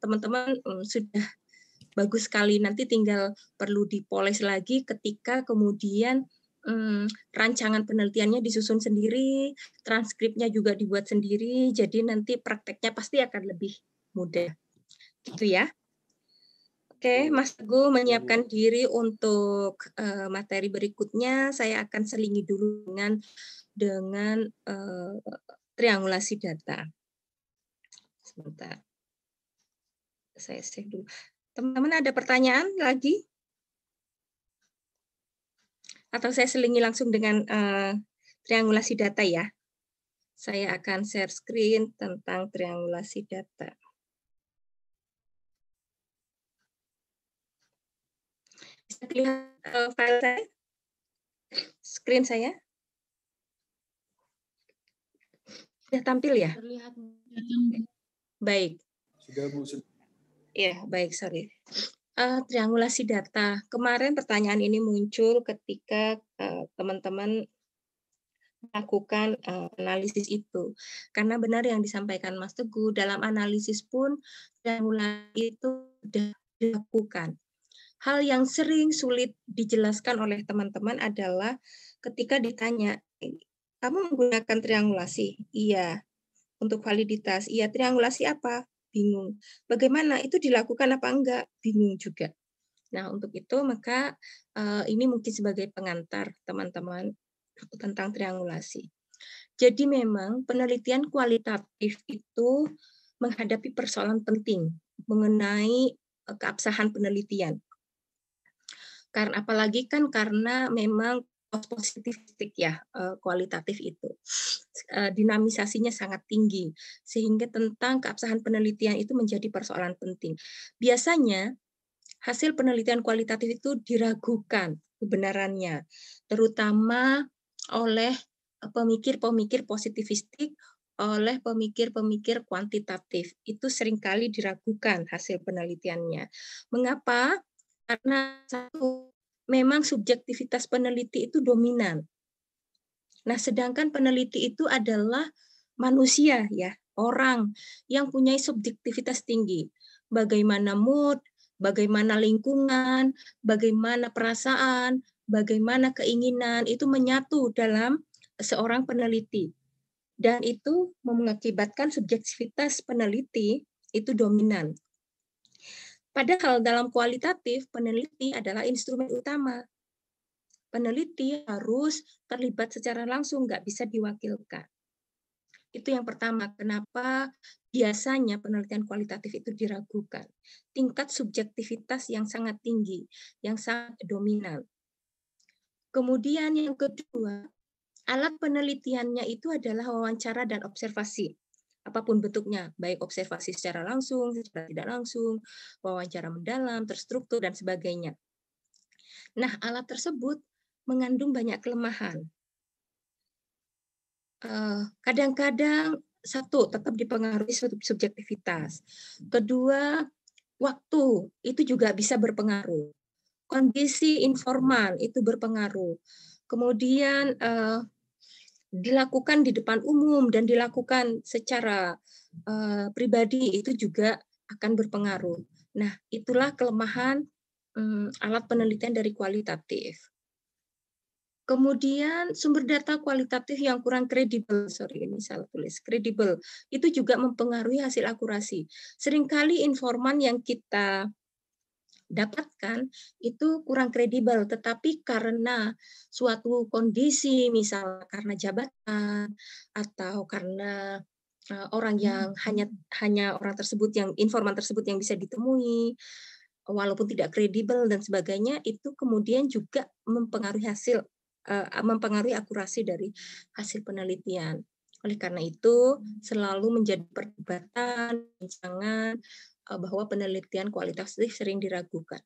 teman-teman um, sudah bagus sekali. Nanti tinggal perlu dipoles lagi ketika kemudian um, rancangan penelitiannya disusun sendiri, transkripnya juga dibuat sendiri. Jadi nanti prakteknya pasti akan lebih mudah. Gitu ya. Oke, iya. Mas Teguh menyiapkan diri untuk uh, materi berikutnya. Saya akan selingi dulu dengan dengan uh, triangulasi data. Sebentar. Saya cek dulu. Teman-teman ada pertanyaan lagi? Atau saya selingi langsung dengan uh, triangulasi data ya. Saya akan share screen tentang triangulasi data. Bisa kelihatan uh, eh, file saya? Screen saya? Sudah tampil ya? Terlihat. Baik. Sudah Bu. Iya, baik, sorry. Uh, triangulasi data. Kemarin pertanyaan ini muncul ketika eh, teman-teman uh, lakukan uh, eh, analisis itu. Karena benar yang disampaikan Mas Teguh, dalam analisis pun triangulasi itu sudah dilakukan. Hal yang sering sulit dijelaskan oleh teman-teman adalah ketika ditanya kamu menggunakan triangulasi? Iya. Untuk validitas? Iya. Triangulasi apa? Bingung. Bagaimana? Itu dilakukan apa enggak? Bingung juga. Nah, untuk itu maka eh, ini mungkin sebagai pengantar teman-teman tentang triangulasi. Jadi memang penelitian kualitatif itu menghadapi persoalan penting mengenai eh, keabsahan penelitian. Karena apalagi kan karena memang positivistik ya eh, kualitatif itu eh, dinamisasinya sangat tinggi sehingga tentang keabsahan penelitian itu menjadi persoalan penting biasanya hasil penelitian kualitatif itu diragukan kebenarannya terutama oleh eh, pemikir-pemikir positivistik oleh pemikir-pemikir kuantitatif itu seringkali diragukan hasil penelitiannya. Mengapa? Karena satu memang subjektivitas peneliti itu dominan. Nah, sedangkan peneliti itu adalah manusia ya, orang yang punya subjektivitas tinggi. Bagaimana mood, bagaimana lingkungan, bagaimana perasaan, bagaimana keinginan itu menyatu dalam seorang peneliti. Dan itu mengakibatkan subjektivitas peneliti itu dominan. Padahal dalam kualitatif, peneliti adalah instrumen utama. Peneliti harus terlibat secara langsung, nggak bisa diwakilkan. Itu yang pertama, kenapa biasanya penelitian kualitatif itu diragukan. Tingkat subjektivitas yang sangat tinggi, yang sangat dominan. Kemudian yang kedua, alat penelitiannya itu adalah wawancara dan observasi apapun bentuknya, baik observasi secara langsung, secara tidak langsung, wawancara mendalam, terstruktur, dan sebagainya. Nah, alat tersebut mengandung banyak kelemahan. Eh, kadang-kadang, satu, tetap dipengaruhi subjektivitas. Kedua, waktu itu juga bisa berpengaruh. Kondisi informal itu berpengaruh. Kemudian, eh, dilakukan di depan umum dan dilakukan secara uh, pribadi itu juga akan berpengaruh. Nah, itulah kelemahan um, alat penelitian dari kualitatif. Kemudian sumber data kualitatif yang kurang kredibel, sorry ini salah tulis, kredibel, itu juga mempengaruhi hasil akurasi. Seringkali informan yang kita dapatkan itu kurang kredibel. Tetapi karena suatu kondisi, misal karena jabatan atau karena eh, orang yang hmm. hanya hanya orang tersebut yang informan tersebut yang bisa ditemui walaupun tidak kredibel dan sebagainya itu kemudian juga mempengaruhi hasil eh, mempengaruhi akurasi dari hasil penelitian. Oleh karena itu, selalu menjadi perdebatan, rancangan, Eh, bahwa penelitian kualitatif sering diragukan.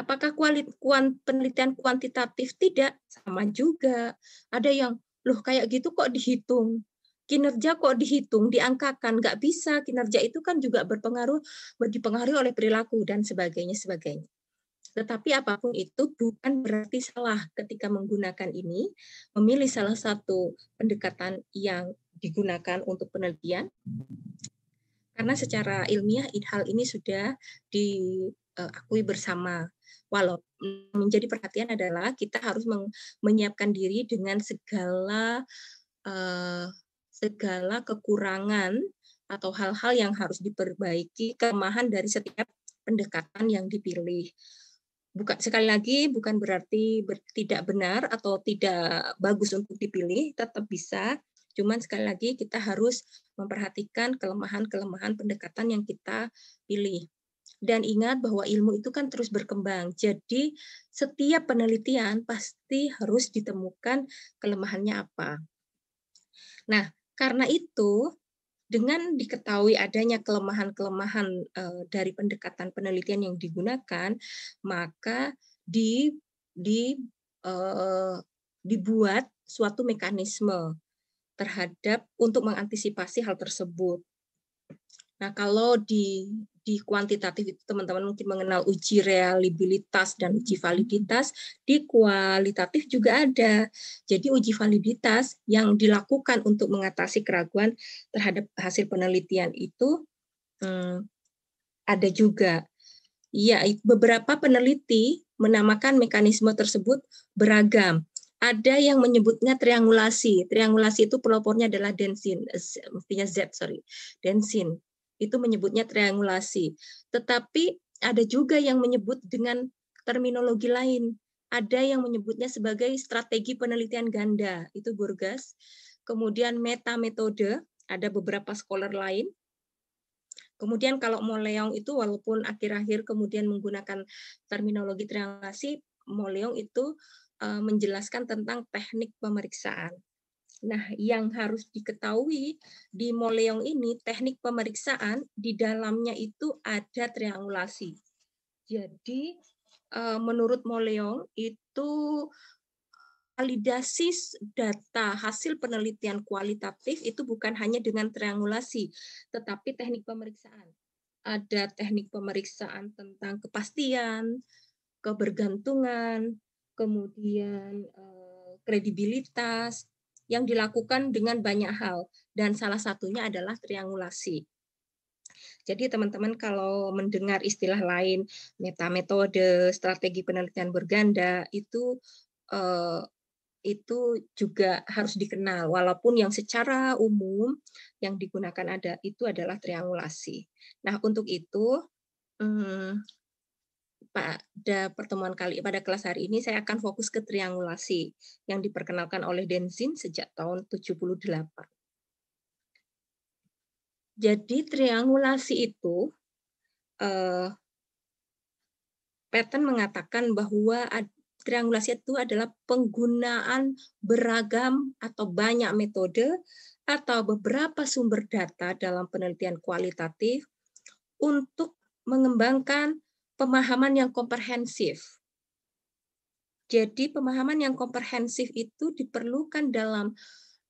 Apakah kualit, kuant, penelitian kuantitatif tidak sama juga? Ada yang loh kayak gitu kok dihitung? Kinerja kok dihitung, diangkakan, nggak bisa. Kinerja itu kan juga berpengaruh, dipengaruhi oleh perilaku dan sebagainya sebagainya. Tetapi apapun itu bukan berarti salah ketika menggunakan ini, memilih salah satu pendekatan yang digunakan untuk penelitian karena secara ilmiah hal ini sudah diakui e, bersama. Walau menjadi perhatian adalah kita harus menyiapkan diri dengan segala e, segala kekurangan atau hal-hal yang harus diperbaiki kelemahan dari setiap pendekatan yang dipilih. Bukan sekali lagi bukan berarti ber, tidak benar atau tidak bagus untuk dipilih, tetap bisa Cuman sekali lagi kita harus memperhatikan kelemahan-kelemahan pendekatan yang kita pilih. Dan ingat bahwa ilmu itu kan terus berkembang. Jadi setiap penelitian pasti harus ditemukan kelemahannya apa. Nah, karena itu dengan diketahui adanya kelemahan-kelemahan eh, dari pendekatan penelitian yang digunakan, maka di di uh, dibuat suatu mekanisme terhadap untuk mengantisipasi hal tersebut. Nah, kalau di di kuantitatif itu teman-teman mungkin mengenal uji realibilitas dan uji validitas, di kualitatif juga ada. Jadi uji validitas yang dilakukan untuk mengatasi keraguan terhadap hasil penelitian itu hmm, ada juga. Ya, beberapa peneliti menamakan mekanisme tersebut beragam ada yang menyebutnya triangulasi. Triangulasi itu pelopornya adalah Densin, mestinya z, sorry. Densin. Itu menyebutnya triangulasi. Tetapi ada juga yang menyebut dengan terminologi lain. Ada yang menyebutnya sebagai strategi penelitian ganda, itu Burgas. Kemudian meta-metode, ada beberapa scholar lain. Kemudian kalau Moleong itu walaupun akhir-akhir kemudian menggunakan terminologi triangulasi, Moleong itu Eh, menjelaskan tentang teknik pemeriksaan. Nah, yang harus diketahui di Moleong ini teknik pemeriksaan di dalamnya itu ada triangulasi. Jadi eh, menurut Moleong itu validasi data hasil penelitian kualitatif itu bukan hanya dengan triangulasi, tetapi teknik pemeriksaan. Ada teknik pemeriksaan tentang kepastian, kebergantungan, kemudian eh, kredibilitas yang dilakukan dengan banyak hal dan salah satunya adalah triangulasi. Jadi teman-teman kalau mendengar istilah lain meta metode strategi penelitian berganda itu eh, itu juga harus dikenal walaupun yang secara umum yang digunakan ada itu adalah triangulasi. Nah, untuk itu hmm, pada pertemuan kali pada kelas hari ini saya akan fokus ke triangulasi yang diperkenalkan oleh Denzin sejak tahun 78. Jadi triangulasi itu eh, Patton mengatakan bahwa triangulasi itu adalah penggunaan beragam atau banyak metode atau beberapa sumber data dalam penelitian kualitatif untuk mengembangkan pemahaman yang komprehensif. Jadi pemahaman yang komprehensif itu diperlukan dalam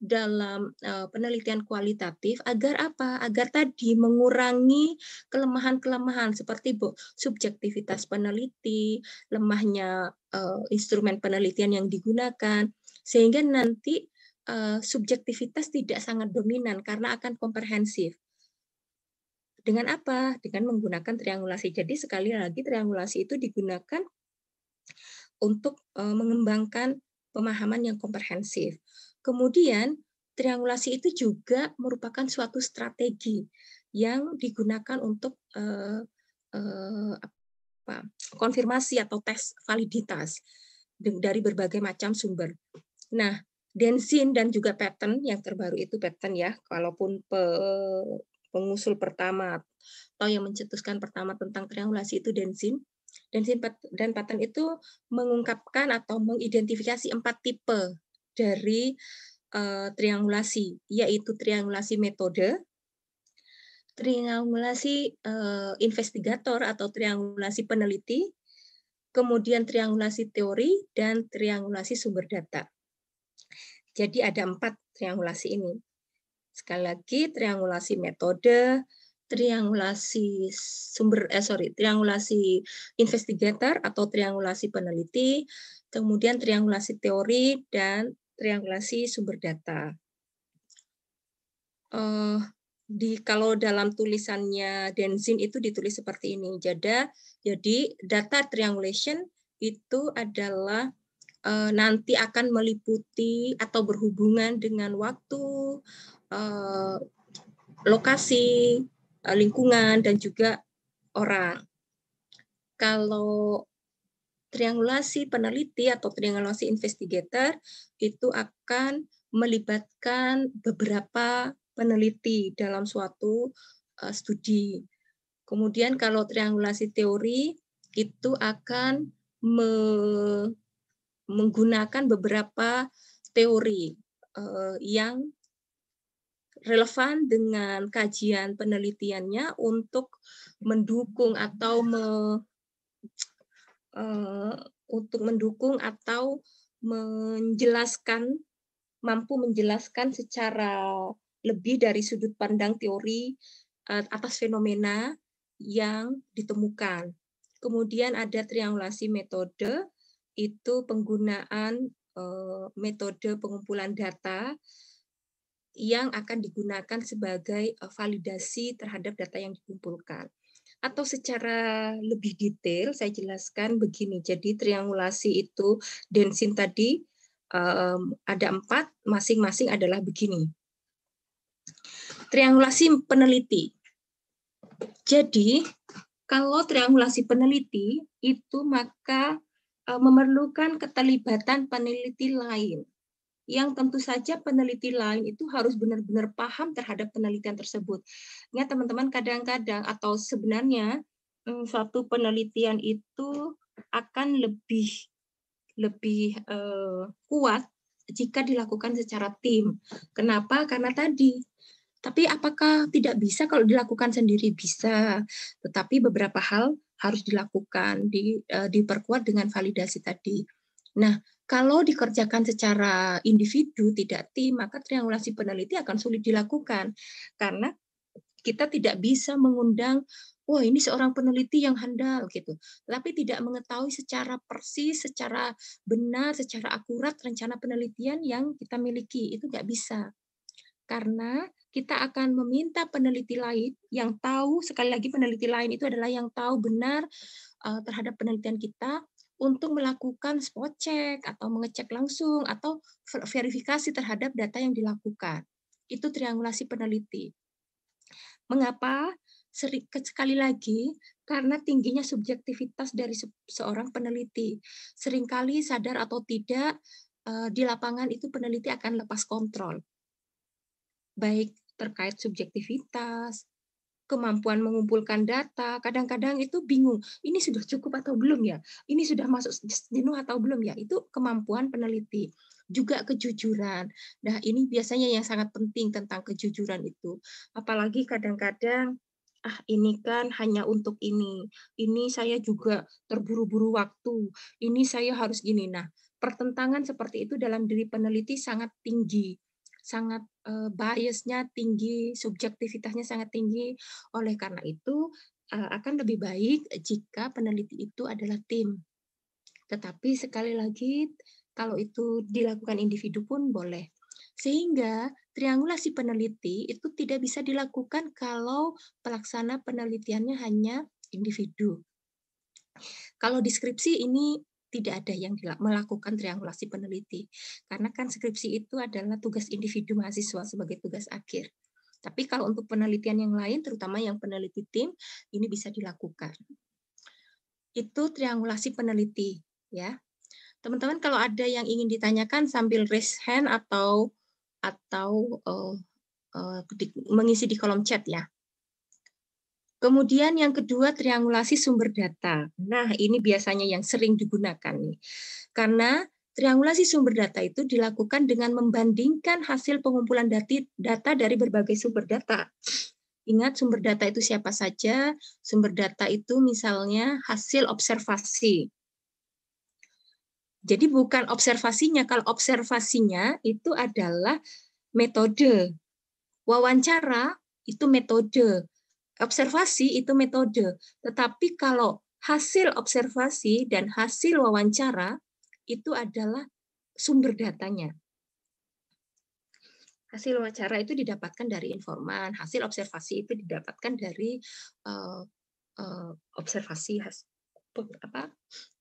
dalam eh, penelitian kualitatif agar apa? Agar tadi mengurangi kelemahan-kelemahan seperti subjektivitas peneliti, lemahnya eh, instrumen penelitian yang digunakan, sehingga nanti eh, subjektivitas tidak sangat dominan karena akan komprehensif. Dengan apa? Dengan menggunakan triangulasi. Jadi sekali lagi triangulasi itu digunakan untuk mengembangkan pemahaman yang komprehensif. Kemudian triangulasi itu juga merupakan suatu strategi yang digunakan untuk eh, eh, apa, konfirmasi atau tes validitas dari berbagai macam sumber. Nah, Densin dan juga pattern yang terbaru itu pattern ya, kalaupun pe, pengusul pertama atau yang mencetuskan pertama tentang triangulasi itu Denzin. Denzin dan Patton itu mengungkapkan atau mengidentifikasi empat tipe dari uh, triangulasi, yaitu triangulasi metode, triangulasi uh, investigator atau triangulasi peneliti, kemudian triangulasi teori, dan triangulasi sumber data. Jadi ada empat triangulasi ini. Sekali lagi triangulasi metode, triangulasi sumber eh sorry triangulasi investigator atau triangulasi peneliti, kemudian triangulasi teori dan triangulasi sumber data. Uh, di kalau dalam tulisannya Denzin itu ditulis seperti ini. Jadi jadi data triangulation itu adalah uh, nanti akan meliputi atau berhubungan dengan waktu, Eh, lokasi, eh, lingkungan, dan juga orang. Kalau triangulasi peneliti atau triangulasi investigator itu akan melibatkan beberapa peneliti dalam suatu eh, studi. Kemudian kalau triangulasi teori itu akan me menggunakan beberapa teori yang relevan dengan kajian penelitiannya untuk mendukung atau me, uh, untuk mendukung atau menjelaskan mampu menjelaskan secara lebih dari sudut pandang teori uh, atas fenomena yang ditemukan. Kemudian ada triangulasi metode itu penggunaan uh, metode pengumpulan data yang akan digunakan sebagai e, validasi terhadap data yang dikumpulkan. Atau secara lebih detail saya jelaskan begini. Jadi triangulasi itu densin tadi um, ada empat, masing-masing adalah begini. Triangulasi peneliti. Jadi kalau triangulasi peneliti itu maka e, memerlukan keterlibatan peneliti lain yang tentu saja peneliti lain itu harus benar-benar paham terhadap penelitian tersebut. Ya teman-teman kadang-kadang atau sebenarnya hmm, suatu penelitian itu akan lebih lebih eh, kuat jika dilakukan secara tim. Kenapa? Karena tadi tapi apakah tidak bisa kalau dilakukan sendiri bisa, tetapi beberapa hal harus dilakukan di, uh, diperkuat dengan validasi tadi. Nah, kalau dikerjakan secara individu, tidak tim, maka triangulasi peneliti akan sulit dilakukan karena kita tidak bisa mengundang wah ini seorang peneliti yang handal gitu, tapi tidak mengetahui secara persis, secara benar, secara akurat rencana penelitian yang kita miliki itu nggak bisa karena kita akan meminta peneliti lain yang tahu sekali lagi peneliti lain itu adalah yang tahu benar eh, terhadap penelitian kita untuk melakukan spot check atau mengecek langsung atau verifikasi terhadap data yang dilakukan. Itu triangulasi peneliti. Mengapa? sekali lagi, karena tingginya subjektivitas dari seorang peneliti. Seringkali sadar atau tidak, eh, di lapangan itu peneliti akan lepas kontrol. Baik terkait subjektivitas, kemampuan mengumpulkan data, kadang-kadang itu bingung, ini sudah cukup atau belum ya, ini sudah masuk jenuh atau belum ya, itu kemampuan peneliti. Juga kejujuran. Nah ini biasanya yang sangat penting tentang kejujuran itu. Apalagi kadang-kadang ah ini kan hanya untuk ini, ini saya juga terburu-buru waktu, ini saya harus gini. Nah, pertentangan seperti itu dalam diri peneliti sangat tinggi sangat uh, biasnya tinggi, subjektivitasnya sangat tinggi. Oleh karena itu uh, akan lebih baik jika peneliti itu adalah tim. Tetapi sekali lagi kalau itu dilakukan individu pun boleh. Sehingga triangulasi peneliti itu tidak bisa dilakukan kalau pelaksana penelitiannya hanya individu. Kalau deskripsi ini tidak ada yang melakukan triangulasi peneliti. Karena kan skripsi itu adalah tugas individu mahasiswa sebagai tugas akhir. Tapi kalau untuk penelitian yang lain, terutama yang peneliti tim, ini bisa dilakukan. Itu triangulasi peneliti, ya. Teman-teman kalau ada yang ingin ditanyakan sambil raise hand atau atau uh, uh, mengisi di kolom chat ya. Kemudian yang kedua triangulasi sumber data. Nah, ini biasanya yang sering digunakan nih. Karena Triangulasi sumber data itu dilakukan dengan membandingkan hasil pengumpulan data dari berbagai sumber data. Ingat sumber data itu siapa saja, sumber data itu misalnya hasil observasi. Jadi bukan observasinya, kalau observasinya itu adalah metode. Wawancara itu metode, observasi itu metode, tetapi kalau hasil observasi dan hasil wawancara itu adalah sumber datanya. Hasil wawancara itu didapatkan dari informan, hasil observasi itu didapatkan dari uh, uh, observasi has, apa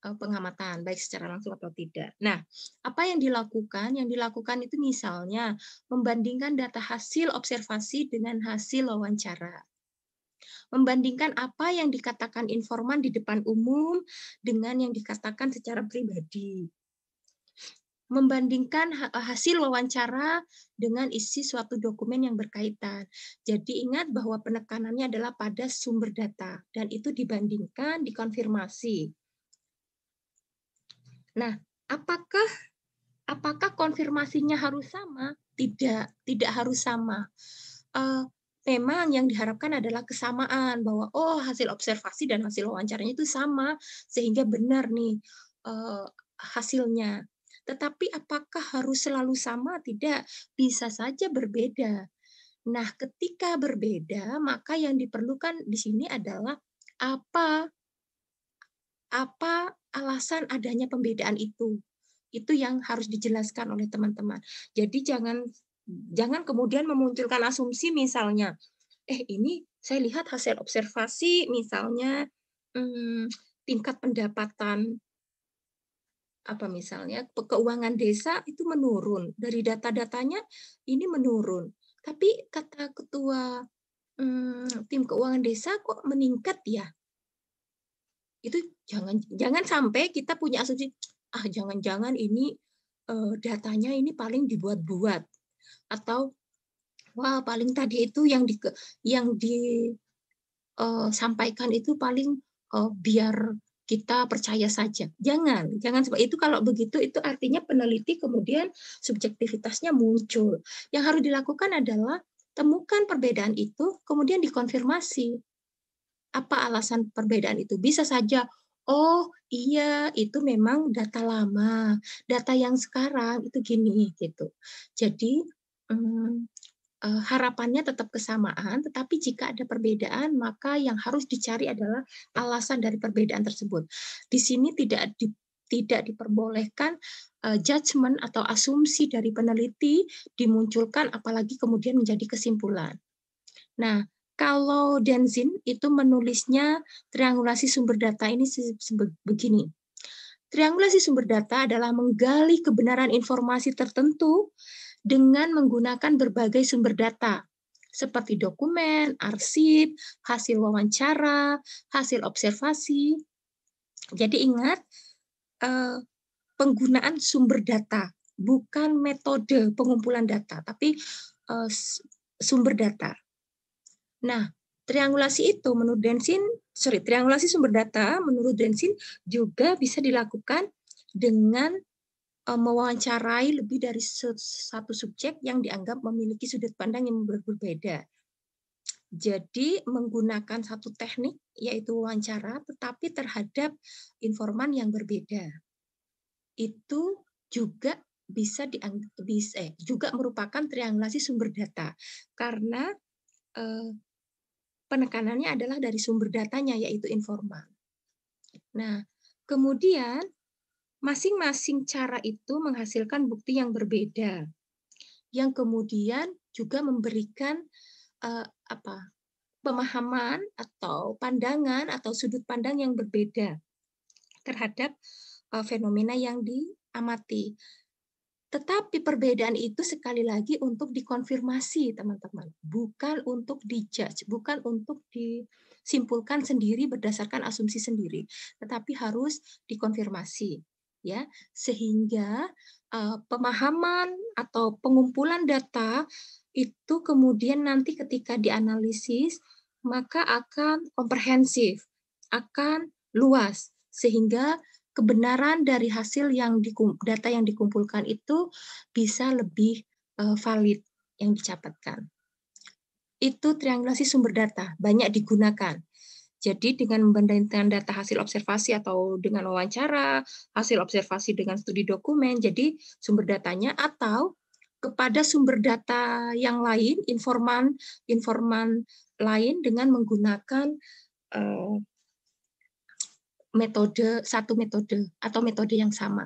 uh, pengamatan baik secara langsung atau tidak. Nah, apa yang dilakukan? Yang dilakukan itu misalnya membandingkan data hasil observasi dengan hasil wawancara Membandingkan apa yang dikatakan informan di depan umum dengan yang dikatakan secara pribadi. Membandingkan hasil wawancara dengan isi suatu dokumen yang berkaitan. Jadi ingat bahwa penekanannya adalah pada sumber data dan itu dibandingkan, dikonfirmasi. Nah, apakah apakah konfirmasinya harus sama? Tidak, tidak harus sama. Eh, memang yang diharapkan adalah kesamaan bahwa oh hasil observasi dan hasil wawancaranya itu sama sehingga benar nih uh, hasilnya. Tetapi apakah harus selalu sama? Tidak, bisa saja berbeda. Nah, ketika berbeda, maka yang diperlukan di sini adalah apa apa alasan adanya pembedaan itu. Itu yang harus dijelaskan oleh teman-teman. Jadi jangan jangan kemudian memunculkan asumsi misalnya, eh ini saya lihat hasil observasi misalnya hmm, tingkat pendapatan apa misalnya keuangan desa itu menurun dari data-datanya ini menurun tapi kata ketua hmm, tim keuangan desa kok meningkat ya itu jangan jangan sampai kita punya asumsi ah jangan-jangan ini eh, datanya ini paling dibuat-buat atau wah paling tadi itu yang di yang disampaikan eh, uh, itu paling uh, biar kita percaya saja. Jangan, jangan sebab itu kalau begitu itu artinya peneliti kemudian subjektivitasnya muncul. Yang harus dilakukan adalah temukan perbedaan itu kemudian dikonfirmasi. Apa alasan perbedaan itu? Bisa saja oh iya itu memang data lama data yang sekarang itu gini gitu jadi hmm, harapannya tetap kesamaan tetapi jika ada perbedaan maka yang harus dicari adalah alasan dari perbedaan tersebut di sini tidak di, tidak diperbolehkan uh, judgement atau asumsi dari peneliti dimunculkan apalagi kemudian menjadi kesimpulan. Nah, kalau Danzin itu menulisnya triangulasi sumber data ini begini. Triangulasi sumber data adalah menggali kebenaran informasi tertentu dengan menggunakan berbagai sumber data seperti dokumen, arsip, hasil wawancara, hasil observasi. Jadi ingat eh, penggunaan sumber data bukan metode pengumpulan data, tapi eh, sumber data. Nah, triangulasi itu menurut Densin, sorry, triangulasi sumber data menurut Densin juga bisa dilakukan dengan eh, mewawancarai lebih dari satu subjek yang dianggap memiliki sudut pandang yang berbeda. Jadi menggunakan satu teknik yaitu wawancara tetapi terhadap informan yang berbeda. Itu juga bisa dianggap bisa eh, juga merupakan triangulasi sumber data karena eh, penekanannya adalah dari sumber datanya yaitu informal. Nah, kemudian masing-masing cara itu menghasilkan bukti yang berbeda yang kemudian juga memberikan uh, apa pemahaman atau pandangan atau sudut pandang yang berbeda terhadap uh, fenomena yang diamati. Tetapi perbedaan itu sekali lagi untuk dikonfirmasi, teman-teman. Bukan untuk dijudge, bukan untuk disimpulkan sendiri berdasarkan asumsi sendiri, tetapi harus dikonfirmasi ya. Sehingga uh, pemahaman atau pengumpulan data itu kemudian nanti ketika dianalisis maka akan komprehensif, akan luas sehingga kebenaran dari hasil yang data yang dikumpulkan itu bisa lebih eh, valid yang dicatatkan. Itu triangulasi sumber data banyak digunakan. Jadi dengan membandingkan data hasil observasi atau dengan wawancara, hasil observasi dengan studi dokumen, jadi sumber datanya atau kepada sumber data yang lain, informan informan lain dengan menggunakan eh, metode satu metode atau metode yang sama.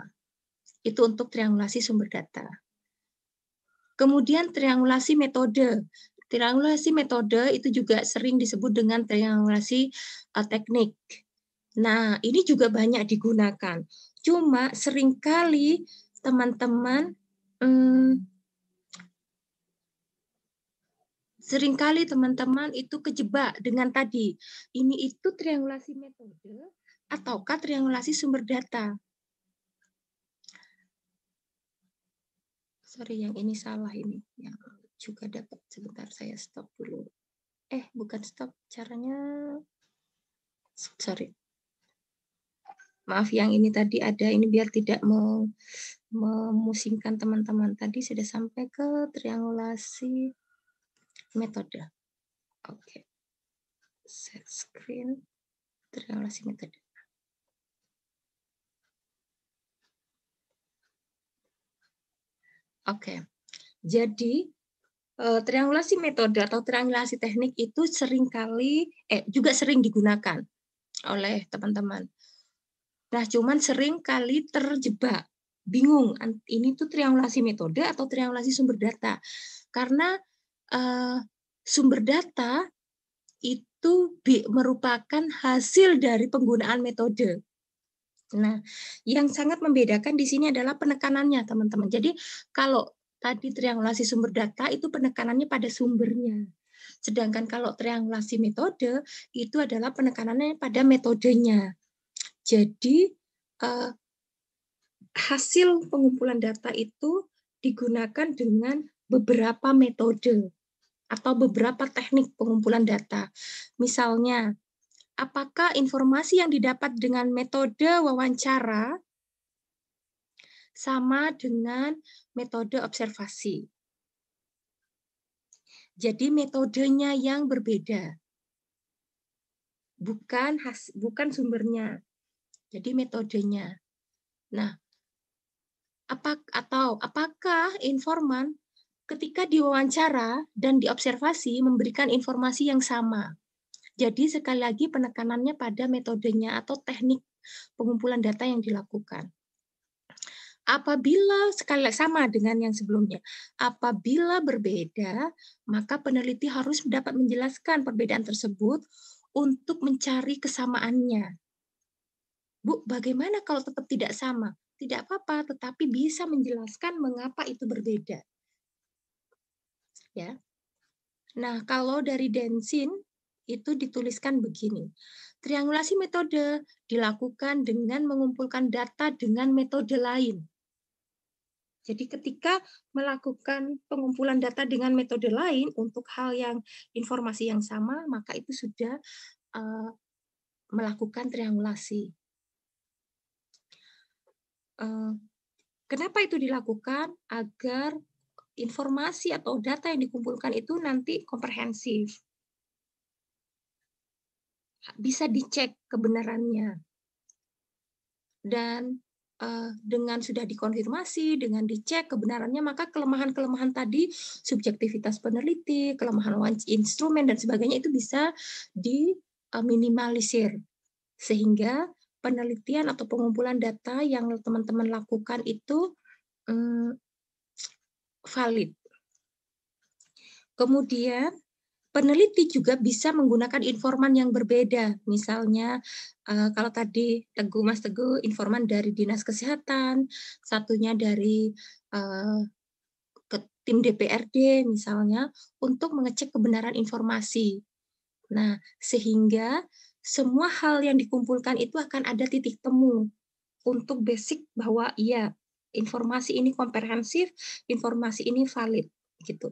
Itu untuk triangulasi sumber data. Kemudian triangulasi metode. Triangulasi metode itu juga sering disebut dengan triangulasi eh, teknik. Nah, ini juga banyak digunakan. Cuma seringkali teman-teman hmm, seringkali teman-teman itu kejebak dengan tadi. Ini itu triangulasi metode ataukah triangulasi sumber data. Sorry, yang ini salah ini. Yang juga dapat. Sebentar, saya stop dulu. Eh, bukan stop. Caranya... Sorry. Maaf, yang ini tadi ada. Ini biar tidak memusingkan teman-teman. Tadi sudah sampai ke triangulasi metode. Oke. Okay. Set screen triangulasi metode. Oke. Jadi eh, triangulasi metode atau triangulasi teknik itu seringkali eh juga sering digunakan oleh teman-teman. Nah, cuman sering kali terjebak, bingung ini tuh triangulasi metode atau triangulasi sumber data. Karena eh, sumber data itu merupakan hasil dari penggunaan metode. Nah, yang sangat membedakan di sini adalah penekanannya, teman-teman. Jadi, kalau tadi triangulasi sumber data itu penekanannya pada sumbernya. Sedangkan kalau triangulasi metode itu adalah penekanannya pada metodenya. Jadi, eh, hasil pengumpulan data itu digunakan dengan beberapa metode atau beberapa teknik pengumpulan data. Misalnya, apakah informasi yang didapat dengan metode wawancara sama dengan metode observasi. Jadi metodenya yang berbeda. Bukan has, bukan sumbernya. Jadi metodenya. Nah, apa atau apakah informan ketika diwawancara dan diobservasi memberikan informasi yang sama? Jadi sekali lagi penekanannya pada metodenya atau teknik pengumpulan data yang dilakukan. Apabila sekali lagi sama dengan yang sebelumnya, apabila berbeda, maka peneliti harus dapat menjelaskan perbedaan tersebut untuk mencari kesamaannya. Bu, bagaimana kalau tetap tidak sama? Tidak apa-apa, tetapi bisa menjelaskan mengapa itu berbeda. Ya. Nah, kalau dari densin itu dituliskan begini. Triangulasi metode dilakukan dengan mengumpulkan data dengan metode lain. Jadi ketika melakukan pengumpulan data dengan metode lain untuk hal yang informasi yang sama, maka itu sudah uh, melakukan triangulasi. Uh, kenapa itu dilakukan? Agar informasi atau data yang dikumpulkan itu nanti komprehensif bisa dicek kebenarannya. Dan uh, dengan sudah dikonfirmasi, dengan dicek kebenarannya, maka kelemahan-kelemahan tadi, subjektivitas peneliti, kelemahan instrumen, dan sebagainya itu bisa diminimalisir. Sehingga penelitian atau pengumpulan data yang teman-teman lakukan itu um, valid. Kemudian peneliti juga bisa menggunakan informan yang berbeda. Misalnya eh, kalau tadi Teguh Mas Teguh informan dari Dinas Kesehatan, satunya dari eh, tim DPRD misalnya untuk mengecek kebenaran informasi. Nah, sehingga semua hal yang dikumpulkan itu akan ada titik temu untuk basic bahwa ya informasi ini komprehensif, informasi ini valid gitu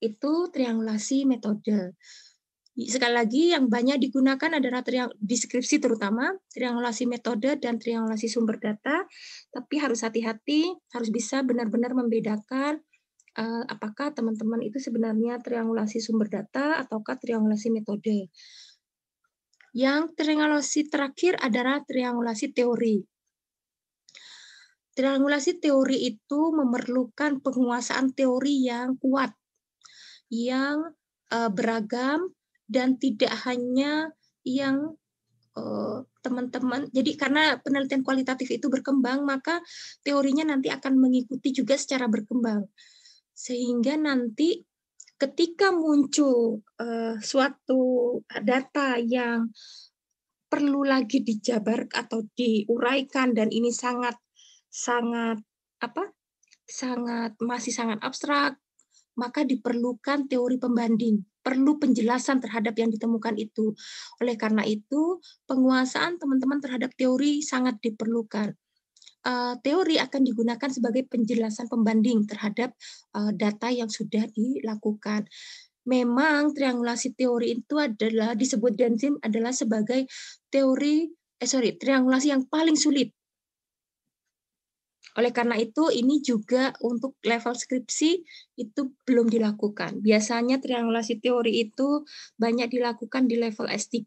itu triangulasi metode. Sekali lagi yang banyak digunakan adalah deskripsi terutama triangulasi metode dan triangulasi sumber data, tapi harus hati-hati, harus bisa benar-benar membedakan eh, apakah teman-teman itu sebenarnya triangulasi sumber data ataukah triangulasi metode. Yang triangulasi terakhir adalah triangulasi teori. Triangulasi teori itu memerlukan penguasaan teori yang kuat yang uh, beragam dan tidak hanya yang eh, teman-teman. Uh, Jadi karena penelitian kualitatif itu berkembang, maka teorinya nanti akan mengikuti juga secara berkembang. Sehingga nanti ketika muncul uh, suatu data yang perlu lagi dijabar atau diuraikan dan ini sangat sangat apa? sangat masih sangat abstrak maka diperlukan teori pembanding, perlu penjelasan terhadap yang ditemukan itu. Oleh karena itu, penguasaan teman-teman terhadap teori sangat diperlukan. Eh, teori akan digunakan sebagai penjelasan pembanding terhadap eh, data yang sudah dilakukan. Memang triangulasi teori itu adalah disebut Denzin adalah sebagai teori eh sorry triangulasi yang paling sulit oleh karena itu, ini juga untuk level skripsi itu belum dilakukan. Biasanya triangulasi teori itu banyak dilakukan di level S3.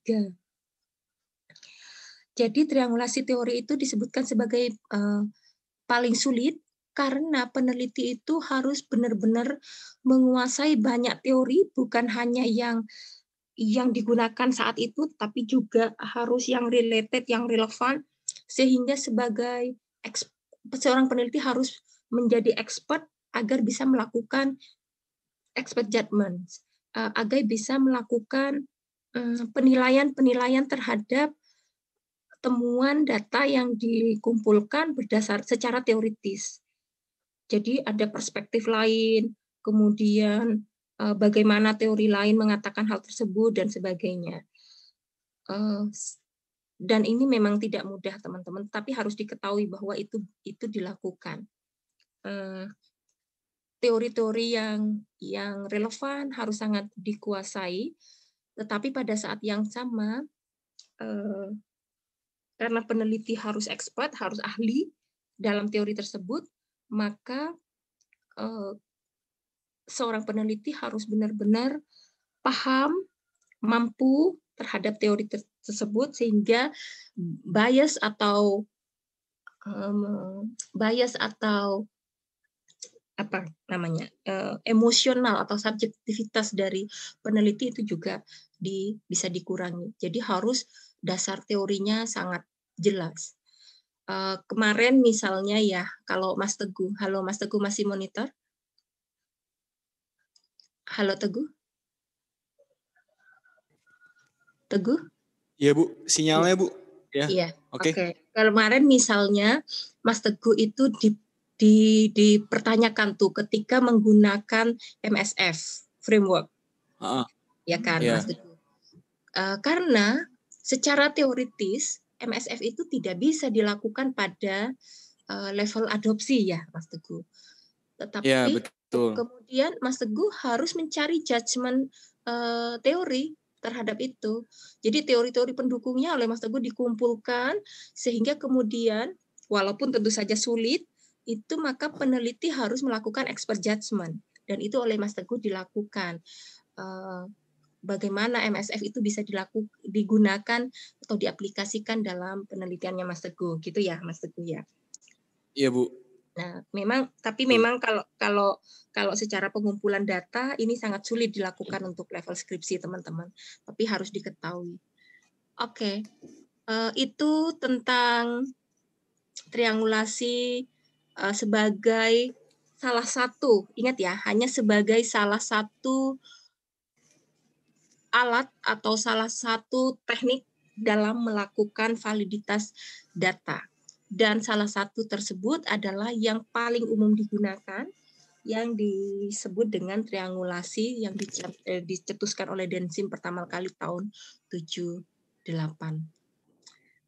Jadi triangulasi teori itu disebutkan sebagai uh, paling sulit karena peneliti itu harus benar-benar menguasai banyak teori, bukan hanya yang yang digunakan saat itu, tapi juga harus yang related, yang relevan, sehingga sebagai seorang peneliti harus menjadi expert agar bisa melakukan expert judgment, eh, agar bisa melakukan eh, penilaian-penilaian terhadap temuan data yang dikumpulkan berdasar secara teoritis. Jadi ada perspektif lain, kemudian eh, bagaimana teori lain mengatakan hal tersebut dan sebagainya. Dan ini memang tidak mudah teman-teman, tapi harus diketahui bahwa itu itu dilakukan. Eh, teori-teori yang yang relevan harus sangat dikuasai, tetapi pada saat yang sama eh, karena peneliti harus expert, harus ahli dalam teori tersebut, maka eh, seorang peneliti harus benar-benar paham, mampu terhadap teori tersebut sehingga bias atau um, bias atau apa namanya uh, emosional atau subjektivitas dari peneliti itu juga di, bisa dikurangi. Jadi harus dasar teorinya sangat jelas. Uh, kemarin misalnya ya kalau Mas Teguh, halo Mas Teguh masih monitor? Halo Teguh? Teguh? Iya Bu, sinyalnya Bu. Ya. Iya. Oke. Okay. Okay. Kemarin misalnya Mas Teguh itu di, di dipertanyakan tuh ketika menggunakan MSF framework. Uh -uh. Ya kan yeah. Mas Teguh. Uh, karena secara teoritis MSF itu tidak bisa dilakukan pada uh, level adopsi ya Mas Teguh. Tetapi yeah, betul. kemudian Mas Teguh harus mencari judgement uh, teori terhadap itu. Jadi teori-teori pendukungnya oleh Mas Teguh dikumpulkan sehingga kemudian walaupun tentu saja sulit itu maka peneliti harus melakukan expert judgment dan itu oleh Mas Teguh dilakukan. Eh, bagaimana MSF itu bisa dilakukan digunakan atau diaplikasikan dalam penelitiannya Mas Teguh gitu ya Mas Teguh ya. Iya Bu, Nah, memang tapi memang kalau kalau kalau secara pengumpulan data ini sangat sulit dilakukan iya. untuk level skripsi teman-teman, tapi harus diketahui. Oke, okay. uh, eh, itu tentang triangulasi uh, sebagai salah satu, ingat ya, hanya sebagai salah satu alat atau salah satu teknik dalam melakukan validitas data dan salah satu tersebut adalah yang paling umum digunakan yang disebut dengan triangulasi yang eh, dicetuskan oleh Densim pertama kali tahun 78.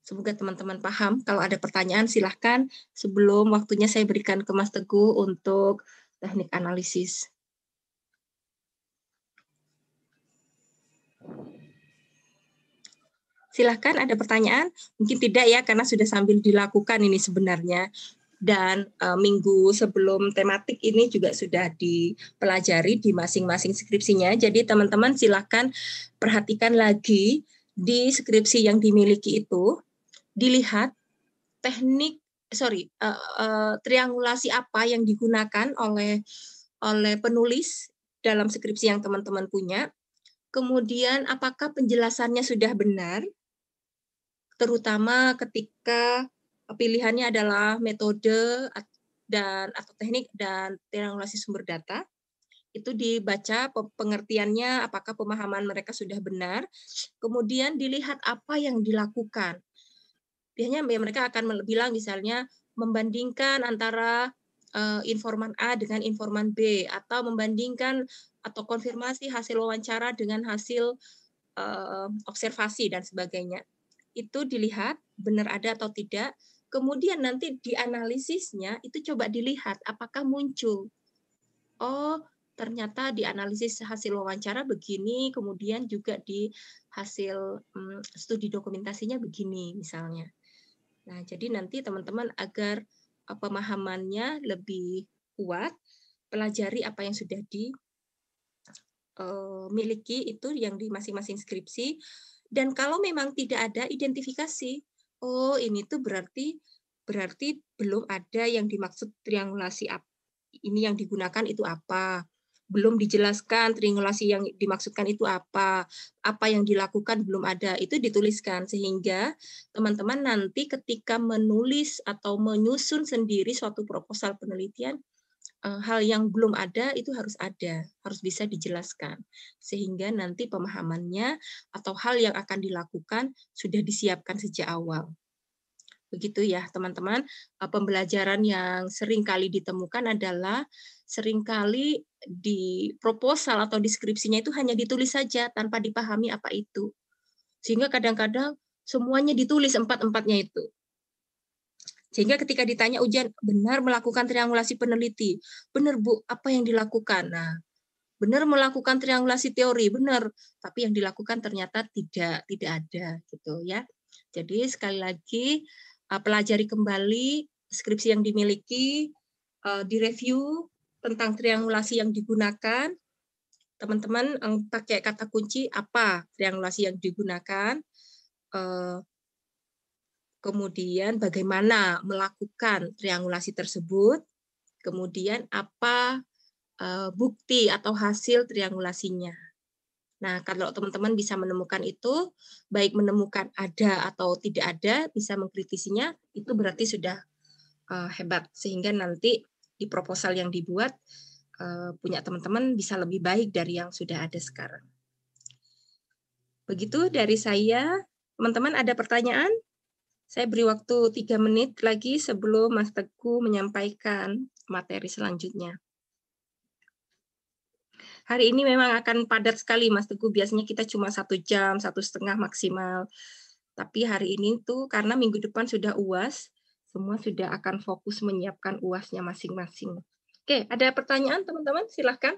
Semoga teman-teman paham. Kalau ada pertanyaan silahkan sebelum waktunya saya berikan ke Mas Teguh untuk teknik analisis. Silahkan ada pertanyaan? Mungkin tidak ya karena sudah sambil dilakukan ini sebenarnya. Dan e, minggu sebelum tematik ini juga sudah dipelajari di masing-masing skripsinya. Jadi teman-teman silahkan perhatikan lagi di skripsi yang dimiliki itu dilihat teknik sorry e, e, triangulasi apa yang digunakan oleh oleh penulis dalam skripsi yang teman-teman punya kemudian apakah penjelasannya sudah benar terutama ketika pilihannya adalah metode dan atau teknik dan triangulasi sumber data itu dibaca pengertiannya apakah pemahaman mereka sudah benar kemudian dilihat apa yang dilakukan biasanya ya mereka akan bilang misalnya membandingkan antara uh, informan A dengan informan B atau membandingkan atau konfirmasi hasil wawancara dengan hasil uh, observasi dan sebagainya itu dilihat benar ada atau tidak. Kemudian nanti di analisisnya itu coba dilihat apakah muncul. Oh, ternyata di analisis hasil wawancara begini, kemudian juga di hasil um, studi dokumentasinya begini misalnya. Nah, jadi nanti teman-teman agar eh, pemahamannya lebih kuat, pelajari apa yang sudah dimiliki eh, itu yang di masing-masing skripsi dan kalau memang tidak ada identifikasi, oh ini tuh berarti berarti belum ada yang dimaksud triangulasi ini yang digunakan itu apa belum dijelaskan triangulasi yang dimaksudkan itu apa, apa yang dilakukan belum ada, itu dituliskan sehingga teman-teman nanti ketika menulis atau menyusun sendiri suatu proposal penelitian Eh, hal yang belum ada itu harus ada, harus bisa dijelaskan sehingga nanti pemahamannya atau hal yang akan dilakukan sudah disiapkan sejak awal. Begitu ya, teman-teman. Eh, pembelajaran yang seringkali ditemukan adalah seringkali di proposal atau deskripsinya itu hanya ditulis saja tanpa dipahami apa itu. Sehingga kadang-kadang semuanya ditulis empat-empatnya itu. Sehingga ketika ditanya ujian, benar melakukan triangulasi peneliti. Benar, Bu, apa yang dilakukan? Nah, benar melakukan triangulasi teori, benar. Tapi yang dilakukan ternyata tidak, tidak ada gitu ya. Jadi sekali lagi, eh, pelajari kembali skripsi yang dimiliki, eh, direview tentang triangulasi yang digunakan, teman-teman eh, pakai kata kunci apa triangulasi yang digunakan, kemudian bagaimana melakukan triangulasi tersebut, kemudian apa eh, bukti atau hasil triangulasinya. Nah, kalau teman-teman bisa menemukan itu, baik menemukan ada atau tidak ada, bisa mengkritisinya, itu berarti sudah eh, hebat. Sehingga nanti di proposal yang dibuat, eh, punya teman-teman bisa lebih baik dari yang sudah ada sekarang. Begitu dari saya. Teman-teman ada pertanyaan? Saya beri waktu tiga menit lagi sebelum Mas Teguh menyampaikan materi selanjutnya. Hari ini memang akan padat sekali, Mas Teguh. Biasanya kita cuma satu jam, satu setengah maksimal. Tapi hari ini tuh karena minggu depan sudah UAS, semua sudah akan fokus menyiapkan UASnya masing-masing. Oke, ada pertanyaan teman-teman? Silahkan.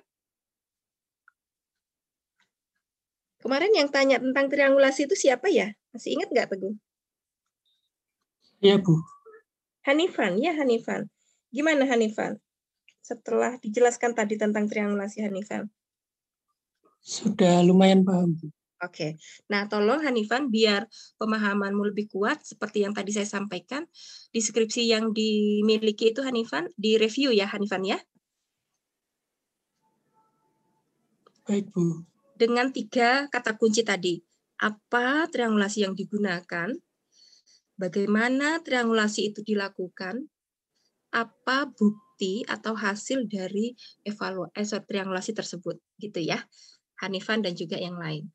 Kemarin yang tanya tentang triangulasi itu siapa ya? Masih ingat nggak Teguh? Iya, Bu. Hanifan, ya Hanifan. Gimana Hanifan? Setelah dijelaskan tadi tentang triangulasi Hanifan. Sudah lumayan paham, Bu. Oke. Nah, tolong Hanifan biar pemahamanmu lebih kuat seperti yang tadi saya sampaikan, deskripsi yang dimiliki itu Hanifan di review ya Hanifan ya. Baik, Bu. Dengan tiga kata kunci tadi, apa triangulasi yang digunakan, Bagaimana triangulasi itu dilakukan? Apa bukti atau hasil dari evaluasi eh, triangulasi tersebut? Gitu ya, Hanifan dan juga yang lain.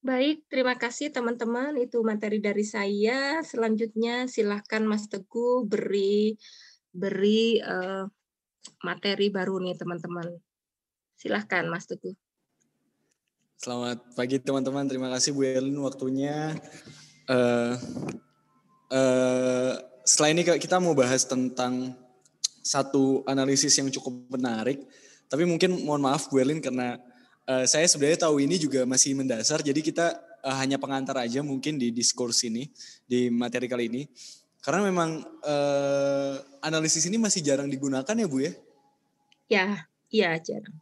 Baik, terima kasih teman-teman. Itu materi dari saya. Selanjutnya silahkan Mas Teguh beri beri uh, materi baru nih teman-teman. Silahkan Mas Teguh. Selamat pagi teman-teman. Terima kasih Bu Elin waktunya uh, eh, eh, selain ini kita mau bahas tentang satu analisis yang cukup menarik. Tapi mungkin mohon maaf Bu Erlin karena uh, saya sebenarnya tahu ini juga masih mendasar. Jadi kita uh, hanya pengantar aja mungkin di diskurs ini, di materi kali ini. Karena memang uh, analisis ini masih jarang digunakan ya Bu ya? Ya, iya jarang.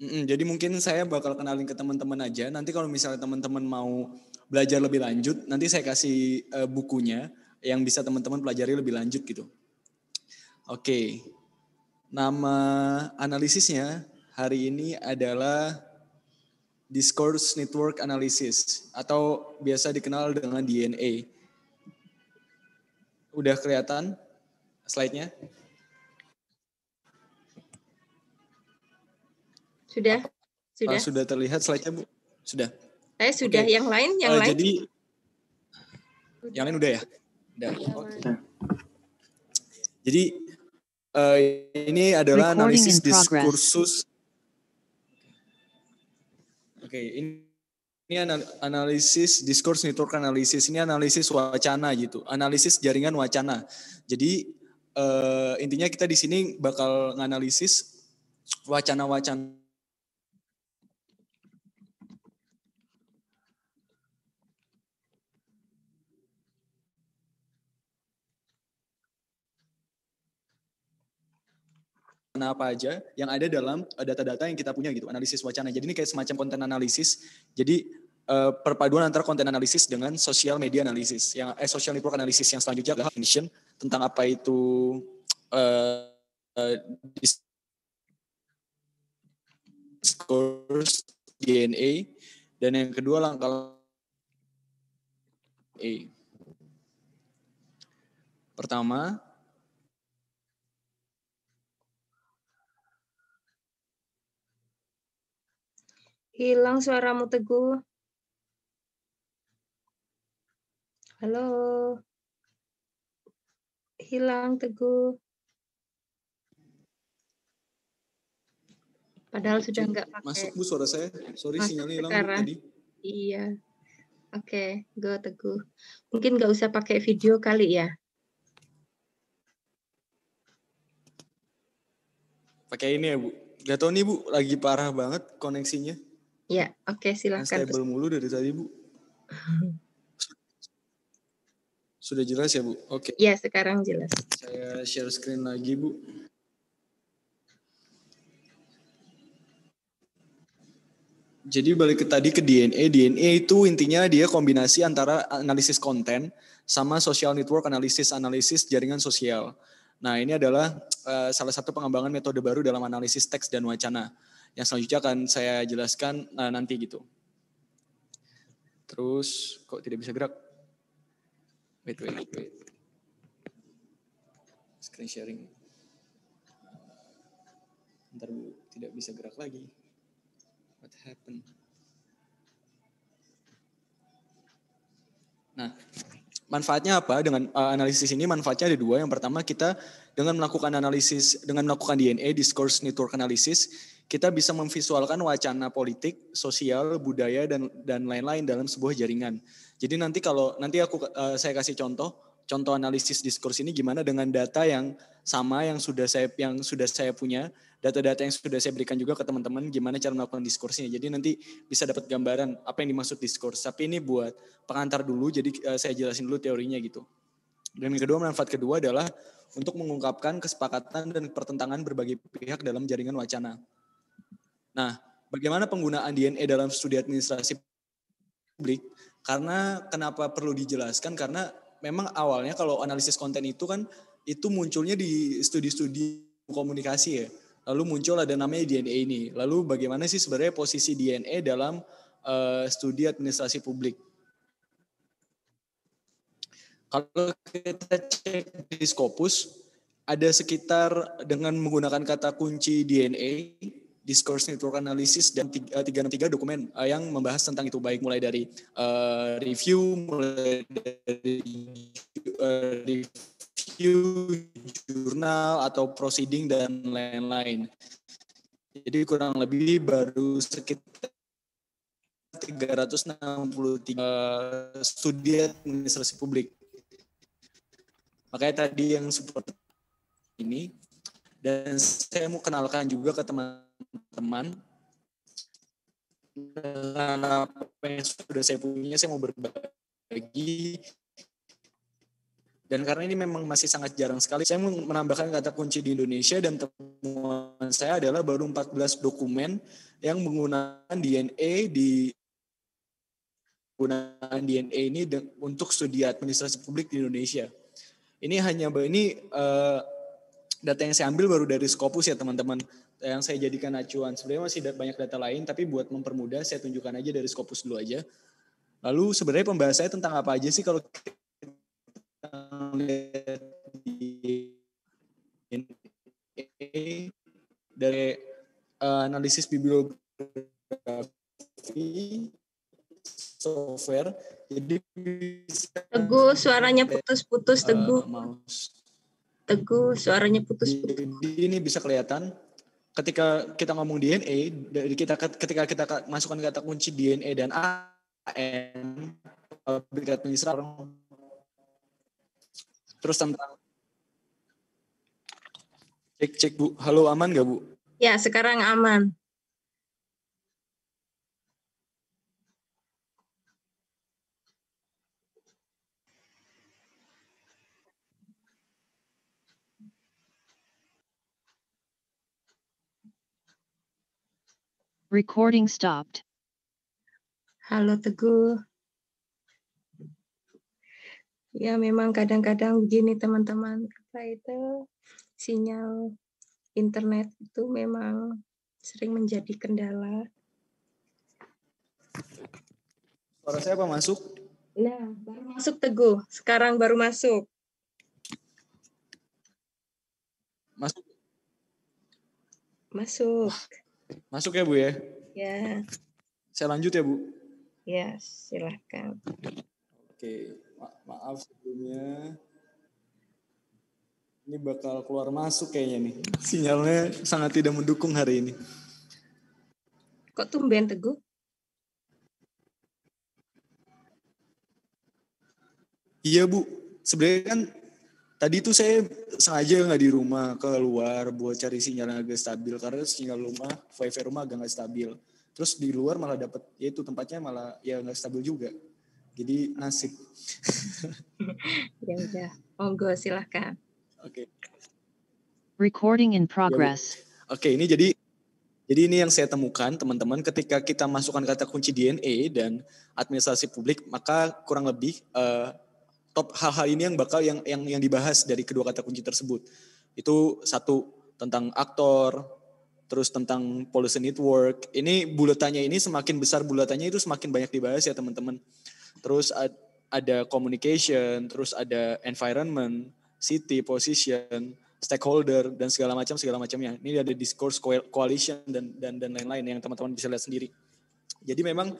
Mm -mm, jadi mungkin saya bakal kenalin ke teman-teman aja. Nanti kalau misalnya teman-teman mau belajar lebih lanjut. Nanti saya kasih uh, bukunya yang bisa teman-teman pelajari lebih lanjut gitu. Oke. Okay. Nama analisisnya hari ini adalah Discourse Network Analysis atau biasa dikenal dengan DNA. Udah kelihatan slide-nya? Sudah. Ah, sudah. Oh, sudah terlihat slide-nya, Bu? Sudah. Saya eh, sudah okay. yang lain, yang uh, lain. Jadi yang lain udah ya. Udah. Oke. Okay. Jadi uh, ini adalah Recording analisis diskursus. Oke, okay, ini ini analisis diskurs network analisis ini analisis wacana gitu analisis jaringan wacana jadi uh, intinya kita di sini bakal nganalisis wacana-wacana wacana apa aja yang ada dalam eh, data-data yang kita punya gitu, analisis wacana. Jadi ini kayak semacam konten analisis. Jadi eh, perpaduan antara konten analisis dengan social media analisis. Yang eh, social network analisis yang selanjutnya adalah definition tentang apa itu uh, eh, uh, scores DNA dan yang kedua langkah A. Pertama, Hilang suaramu Teguh. Halo. Hilang Teguh. Padahal sudah nggak pakai. Masuk Bu suara saya. Sorry Masuk sinyalnya hilang tadi. Iya. Oke, okay, go Teguh. Mungkin nggak usah pakai video kali ya. Pakai ini ya Bu. Gak tau nih Bu, lagi parah banget koneksinya. Ya, oke okay, silahkan. Unstable mulu dari tadi, Bu. Sudah jelas ya, Bu? Oke. Okay. Ya, sekarang jelas. Saya share screen lagi, Bu. Jadi balik ke tadi ke DNA, DNA itu intinya dia kombinasi antara analisis konten sama social network analisis analisis jaringan sosial. Nah ini adalah uh, salah satu pengembangan metode baru dalam analisis teks dan wacana yang selanjutnya akan saya jelaskan uh, nanti gitu. Terus kok tidak bisa gerak? Wait, wait, wait. Screen sharing. Ntar bu, tidak bisa gerak lagi. What happened? Nah, manfaatnya apa dengan uh, analisis ini manfaatnya ada dua yang pertama kita dengan melakukan analisis dengan melakukan DNA discourse network analysis kita bisa memvisualkan wacana politik, sosial, budaya dan dan lain-lain dalam sebuah jaringan. Jadi nanti kalau nanti aku uh, saya kasih contoh, contoh analisis diskurs ini gimana dengan data yang sama yang sudah saya yang sudah saya punya, data-data yang sudah saya berikan juga ke teman-teman gimana cara melakukan diskursinya. Jadi nanti bisa dapat gambaran apa yang dimaksud diskurs. Tapi ini buat pengantar dulu jadi uh, saya jelasin dulu teorinya gitu. Dan yang kedua manfaat kedua adalah untuk mengungkapkan kesepakatan dan pertentangan berbagai pihak dalam jaringan wacana Nah, bagaimana penggunaan DNA dalam studi administrasi publik? Karena kenapa perlu dijelaskan? Karena memang awalnya kalau analisis konten itu kan itu munculnya di studi-studi komunikasi ya. Lalu muncul ada namanya DNA ini. Lalu bagaimana sih sebenarnya posisi DNA dalam uh, studi administrasi publik? Kalau kita cek di Scopus, ada sekitar dengan menggunakan kata kunci DNA Discourse Network Analysis dan 363 eh, dokumen eh, yang membahas tentang itu baik mulai dari uh, review mulai dari uh, review jurnal atau proceeding dan lain-lain. Jadi kurang lebih baru sekitar 363 studi administrasi publik. Makanya tadi yang support ini dan saya mau kenalkan juga ke teman teman dengan apa yang sudah saya punya saya mau berbagi dan karena ini memang masih sangat jarang sekali, saya mau menambahkan kata kunci di Indonesia dan temuan saya adalah baru 14 dokumen yang menggunakan DNA di penggunaan DNA ini untuk studi administrasi publik di Indonesia. Ini hanya ini uh, data yang saya ambil baru dari Scopus ya teman-teman yang saya jadikan acuan. Sebenarnya masih banyak data lain, tapi buat mempermudah saya tunjukkan aja dari Scopus dulu aja. Lalu sebenarnya pembahasannya tentang apa aja sih kalau kita dari eh, analisis bibliografi software. Jadi Teguh suaranya putus-putus Teguh. Eh, teguh suaranya putus-putus. ini bisa kelihatan ketika kita ngomong DNA dari kita ketika kita masukkan kata kunci DNA dan AN berkat penyisra terus tentang cek cek bu halo aman gak bu ya sekarang aman Recording stopped. Halo Teguh. Ya memang kadang-kadang begini teman-teman apa itu sinyal internet itu memang sering menjadi kendala. Suara saya apa masuk? Nah, baru masuk Teguh. Sekarang baru masuk. Masuk. Masuk. Wah. Masuk ya Bu ya? Ya. Saya lanjut ya Bu? Ya, silahkan. Oke, Ma maaf sebelumnya. Ini bakal keluar masuk kayaknya nih. Sinyalnya sangat tidak mendukung hari ini. Kok tumben teguh? Iya Bu, sebenarnya kan tadi tuh saya sengaja nggak di rumah keluar buat cari sinyal agak stabil karena sinyal rumah wifi rumah agak nggak stabil terus di luar malah dapet ya itu tempatnya malah ya nggak stabil juga jadi nasib ya udah monggo silahkan oke okay. recording in ya, progress oke okay, ini jadi jadi ini yang saya temukan teman-teman ketika kita masukkan kata kunci DNA dan administrasi publik maka kurang lebih uh, top hal-hal ini yang bakal yang yang yang dibahas dari kedua kata kunci tersebut. Itu satu tentang aktor, terus tentang policy network. Ini bulatannya ini semakin besar bulatannya itu semakin banyak dibahas ya teman-teman. Terus ada communication, terus ada environment, city, position, stakeholder dan segala macam segala macamnya. Ini ada discourse coalition dan dan dan lain-lain yang teman-teman bisa lihat sendiri. Jadi memang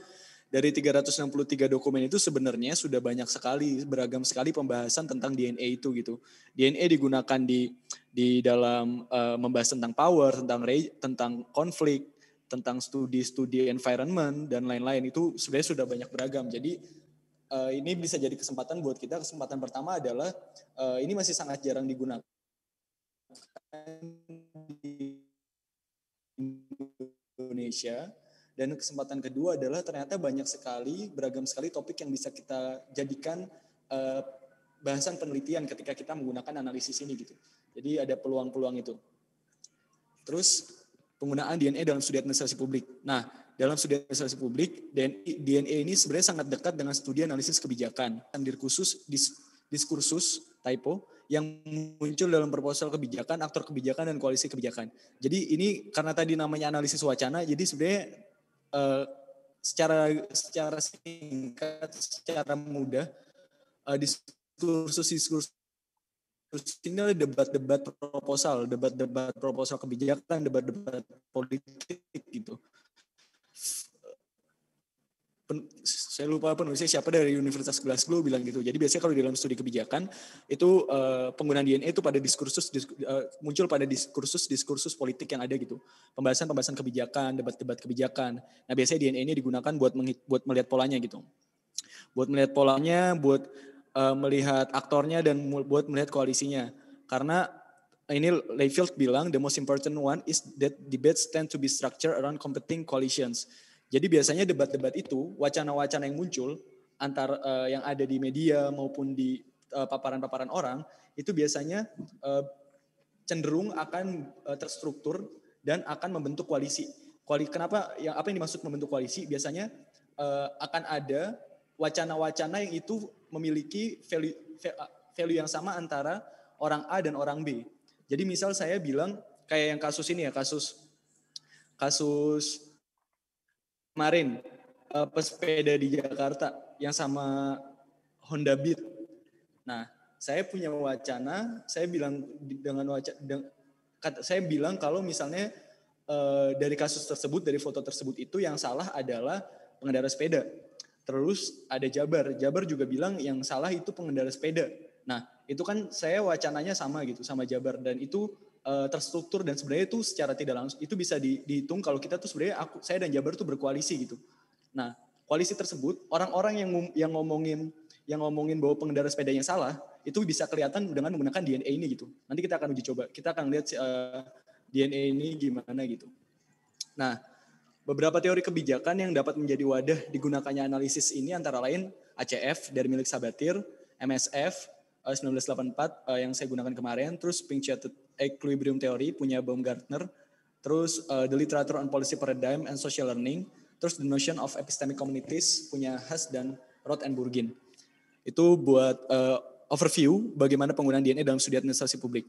dari 363 dokumen itu sebenarnya sudah banyak sekali beragam sekali pembahasan tentang DNA itu gitu. DNA digunakan di di dalam uh, membahas tentang power, tentang re, tentang konflik, tentang studi-studi environment dan lain-lain itu sebenarnya sudah banyak beragam. Jadi uh, ini bisa jadi kesempatan buat kita. Kesempatan pertama adalah uh, ini masih sangat jarang digunakan di Indonesia dan kesempatan kedua adalah ternyata banyak sekali, beragam sekali topik yang bisa kita jadikan uh, bahasan penelitian ketika kita menggunakan analisis ini gitu. Jadi ada peluang-peluang itu. Terus penggunaan DNA dalam studi administrasi publik. Nah, dalam studi administrasi publik, DNA, ini sebenarnya sangat dekat dengan studi analisis kebijakan. yang khusus diskursus typo yang muncul dalam proposal kebijakan, aktor kebijakan, dan koalisi kebijakan. Jadi ini karena tadi namanya analisis wacana, jadi sebenarnya Eh, secara secara singkat, secara mudah uh, eh, diskursus-diskursus ini debat-debat proposal, debat-debat proposal kebijakan, debat-debat politik gitu saya lupa penulisnya siapa dari Universitas Glasgow bilang gitu. Jadi biasanya kalau di dalam studi kebijakan itu uh, penggunaan DNA itu pada diskursus dis, uh, muncul pada diskursus diskursus politik yang ada gitu. Pembahasan-pembahasan kebijakan, debat-debat kebijakan. Nah, biasanya DNA ini digunakan buat menghit, buat melihat polanya gitu. Buat melihat polanya, buat uh, melihat aktornya dan buat melihat koalisinya. Karena ini Layfield bilang the most important one is that debates tend to be structured around competing coalitions jadi biasanya debat-debat itu, wacana-wacana yang muncul antar uh, yang ada di media maupun di eh, paparan-paparan uh, orang itu biasanya uh, cenderung akan uh, terstruktur dan akan membentuk koalisi. Koali. kenapa yang apa yang dimaksud membentuk koalisi? Biasanya uh, akan ada wacana-wacana yang itu memiliki value value yang sama antara orang A dan orang B. Jadi misal saya bilang kayak yang kasus ini ya, kasus kasus kemarin uh, pesepeda di Jakarta yang sama Honda Beat. Nah, saya punya wacana, saya bilang dengan wacana saya bilang kalau misalnya uh, dari kasus tersebut, dari foto tersebut itu yang salah adalah pengendara sepeda. Terus ada Jabar, Jabar juga bilang yang salah itu pengendara sepeda. Nah, itu kan saya wacananya sama gitu sama Jabar dan itu uh, terstruktur dan sebenarnya itu secara tidak langsung itu bisa di, dihitung kalau kita tuh sebenarnya aku saya dan Jabar tuh berkoalisi gitu. Nah, koalisi tersebut orang-orang yang yang ngomongin yang ngomongin bahwa pengendara sepedanya salah itu bisa kelihatan dengan menggunakan DNA ini gitu. Nanti kita akan uji coba. Kita akan lihat uh, eh, DNA ini gimana gitu. Nah, beberapa teori kebijakan yang dapat menjadi wadah digunakannya analisis ini antara lain ACF dari milik Sabatir, MSF 1984 eh, yang saya gunakan kemarin, terus Pink Chatted Equilibrium Theory punya Baumgartner, terus uh, The Literature on Policy Paradigm and Social Learning, terus The Notion of Epistemic Communities punya Haas dan Roth and Burgin. Itu buat uh, overview bagaimana penggunaan DNA dalam studi administrasi publik.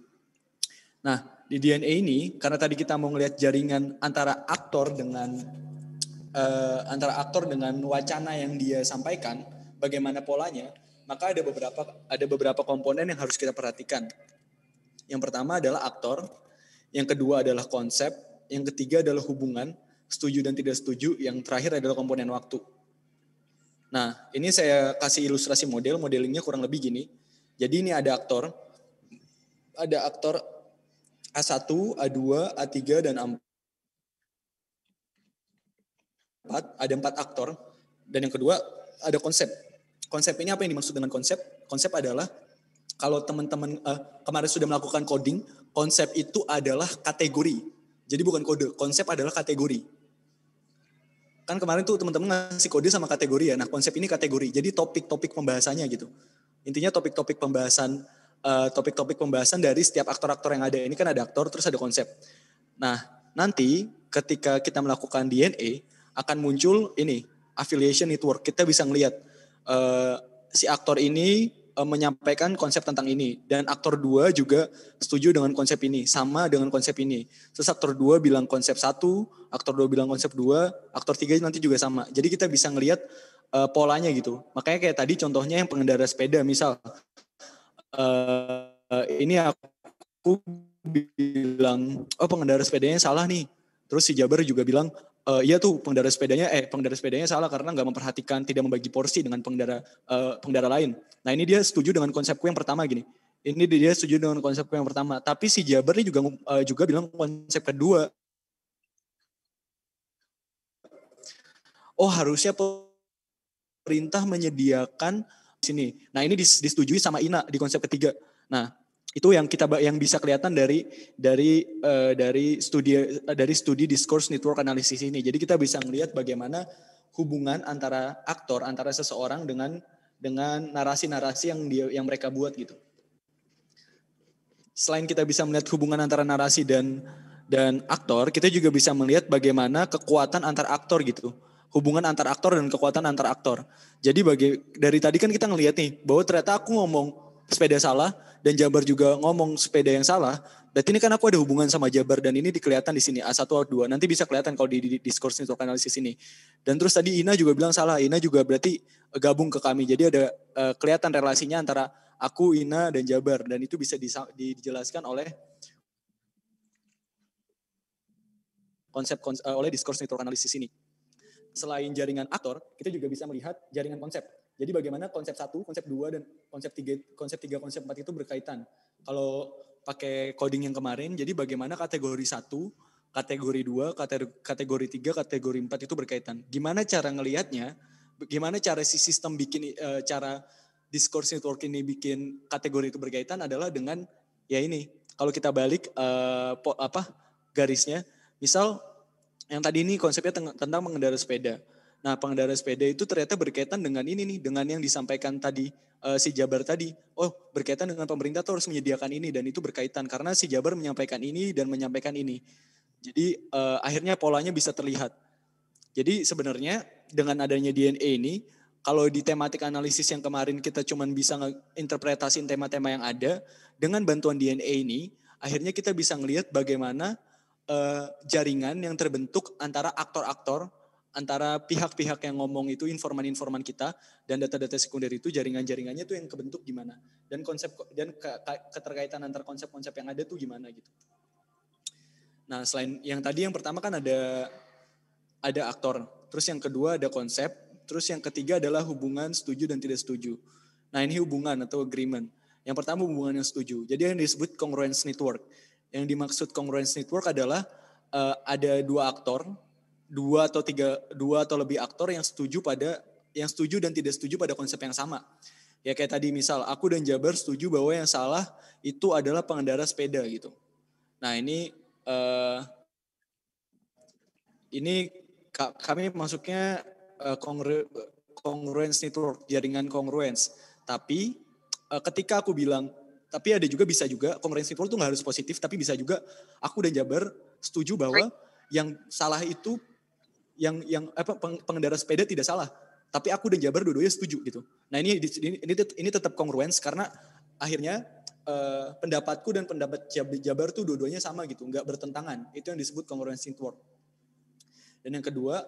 Nah, di DNA ini karena tadi kita mau melihat jaringan antara aktor dengan uh, antara aktor dengan wacana yang dia sampaikan, bagaimana polanya, maka ada beberapa ada beberapa komponen yang harus kita perhatikan. Yang pertama adalah aktor, yang kedua adalah konsep, yang ketiga adalah hubungan, setuju dan tidak setuju, yang terakhir adalah komponen waktu. Nah, ini saya kasih ilustrasi model, modelingnya kurang lebih gini. Jadi ini ada aktor, ada aktor A1, A2, A3, dan A4. Ada empat aktor. Dan yang kedua, ada konsep. Konsep ini apa yang dimaksud dengan konsep? Konsep adalah kalau teman-teman uh, kemarin sudah melakukan coding, konsep itu adalah kategori. Jadi bukan kode, konsep adalah kategori. Kan kemarin tuh teman-teman ngasih kode sama kategori ya. Nah, konsep ini kategori. Jadi topik-topik pembahasannya gitu. Intinya topik-topik pembahasan topik eh, topik-topik pembahasan dari setiap aktor-aktor yang ada. Ini kan ada aktor terus ada konsep. Nah, nanti ketika kita melakukan DNA akan muncul ini affiliation network. Kita bisa ngelihat uh, si aktor ini uh, menyampaikan konsep tentang ini dan aktor dua juga setuju dengan konsep ini sama dengan konsep ini terus aktor dua bilang konsep satu aktor dua bilang konsep dua aktor tiga nanti juga sama jadi kita bisa ngelihat uh, polanya gitu makanya kayak tadi contohnya yang pengendara sepeda misal uh, ini aku bilang oh pengendara sepedanya salah nih terus si Jabar juga bilang uh, iya tuh pengendara sepedanya eh pengendara sepedanya salah karena nggak memperhatikan tidak membagi porsi dengan pengendara uh, pengendara lain. Nah ini dia setuju dengan konsepku yang pertama gini. Ini dia setuju dengan konsepku yang pertama. Tapi si Jabar ini juga uh, juga bilang konsep kedua. Oh harusnya perintah menyediakan sini. Nah ini disetujui sama Ina di konsep ketiga. Nah itu yang kita yang bisa kelihatan dari dari uh, dari studi eh, dari studi discourse network analysis ini. Jadi kita bisa melihat bagaimana hubungan antara aktor antara seseorang dengan dengan narasi-narasi yang dia yang mereka buat gitu. Selain kita bisa melihat hubungan antara narasi dan dan aktor, kita juga bisa melihat bagaimana kekuatan antar aktor gitu hubungan antar aktor dan kekuatan antar aktor. Jadi bagi dari tadi kan kita ngelihat nih bahwa ternyata aku ngomong sepeda salah dan Jabar juga ngomong sepeda yang salah, berarti ini kan aku ada hubungan sama Jabar dan ini dikelihatan di sini A1 A2. Nanti bisa kelihatan kalau di, di diskurs atau analisis ini. Dan terus tadi Ina juga bilang salah. Ina juga berarti eh, gabung ke kami. Jadi ada uh, kelihatan relasinya antara aku, Ina dan Jabar dan itu bisa dijelaskan oleh konsep, uh, oleh diskurs neutral analisis ini. Selain jaringan aktor, kita juga bisa melihat jaringan konsep. Jadi bagaimana konsep satu, konsep dua dan konsep tiga, konsep tiga, konsep empat itu berkaitan. Kalau pakai coding yang kemarin, jadi bagaimana kategori satu, kategori dua, kategori tiga, kategori empat itu berkaitan. Gimana cara ngelihatnya? Gimana cara si sistem bikin e, cara discourse network ini bikin kategori itu berkaitan adalah dengan ya ini. Kalau kita balik e, apa garisnya, misal yang tadi ini konsepnya tentang mengendarai sepeda Nah, pengendara sepeda itu ternyata berkaitan dengan ini nih, dengan yang disampaikan tadi uh, si Jabar tadi. Oh, berkaitan dengan pemerintah tuh harus menyediakan ini dan itu berkaitan karena si Jabar menyampaikan ini dan menyampaikan ini. Jadi uh, akhirnya polanya bisa terlihat. Jadi sebenarnya dengan adanya DNA ini, kalau di tematik analisis yang kemarin kita cuma bisa interpretasiin tema-tema yang ada, dengan bantuan DNA ini, akhirnya kita bisa melihat bagaimana uh, jaringan yang terbentuk antara aktor-aktor antara pihak-pihak yang ngomong itu informan-informan kita dan data-data sekunder itu jaringan-jaringannya itu yang kebentuk gimana dan konsep dan ke, ke, keterkaitan antar konsep-konsep yang ada tuh gimana gitu. Nah, selain yang tadi yang pertama kan ada ada aktor, terus yang kedua ada konsep, terus yang ketiga adalah hubungan setuju dan tidak setuju. Nah, ini hubungan atau agreement. Yang pertama hubungan yang setuju. Jadi yang disebut congruence network. Yang dimaksud congruence network adalah uh, ada dua aktor dua atau tiga dua atau lebih aktor yang setuju pada yang setuju dan tidak setuju pada konsep yang sama. Ya kayak tadi misal aku dan Jabar setuju bahwa yang salah itu adalah pengendara sepeda gitu. Nah ini uh, ini kami masuknya uh, eh, network jaringan congruence. Tapi uh, ketika aku bilang tapi ada juga bisa juga congruence network itu nggak harus positif tapi bisa juga aku dan Jabar setuju bahwa yang salah itu yang yang apa pengendara sepeda tidak salah tapi aku dan Jabar dua-duanya setuju gitu. Nah ini ini ini, tetap kongruens karena akhirnya eh, pendapatku dan pendapat Jabar tuh dua-duanya sama gitu, nggak bertentangan. Itu yang disebut kongruensi network. Dan yang kedua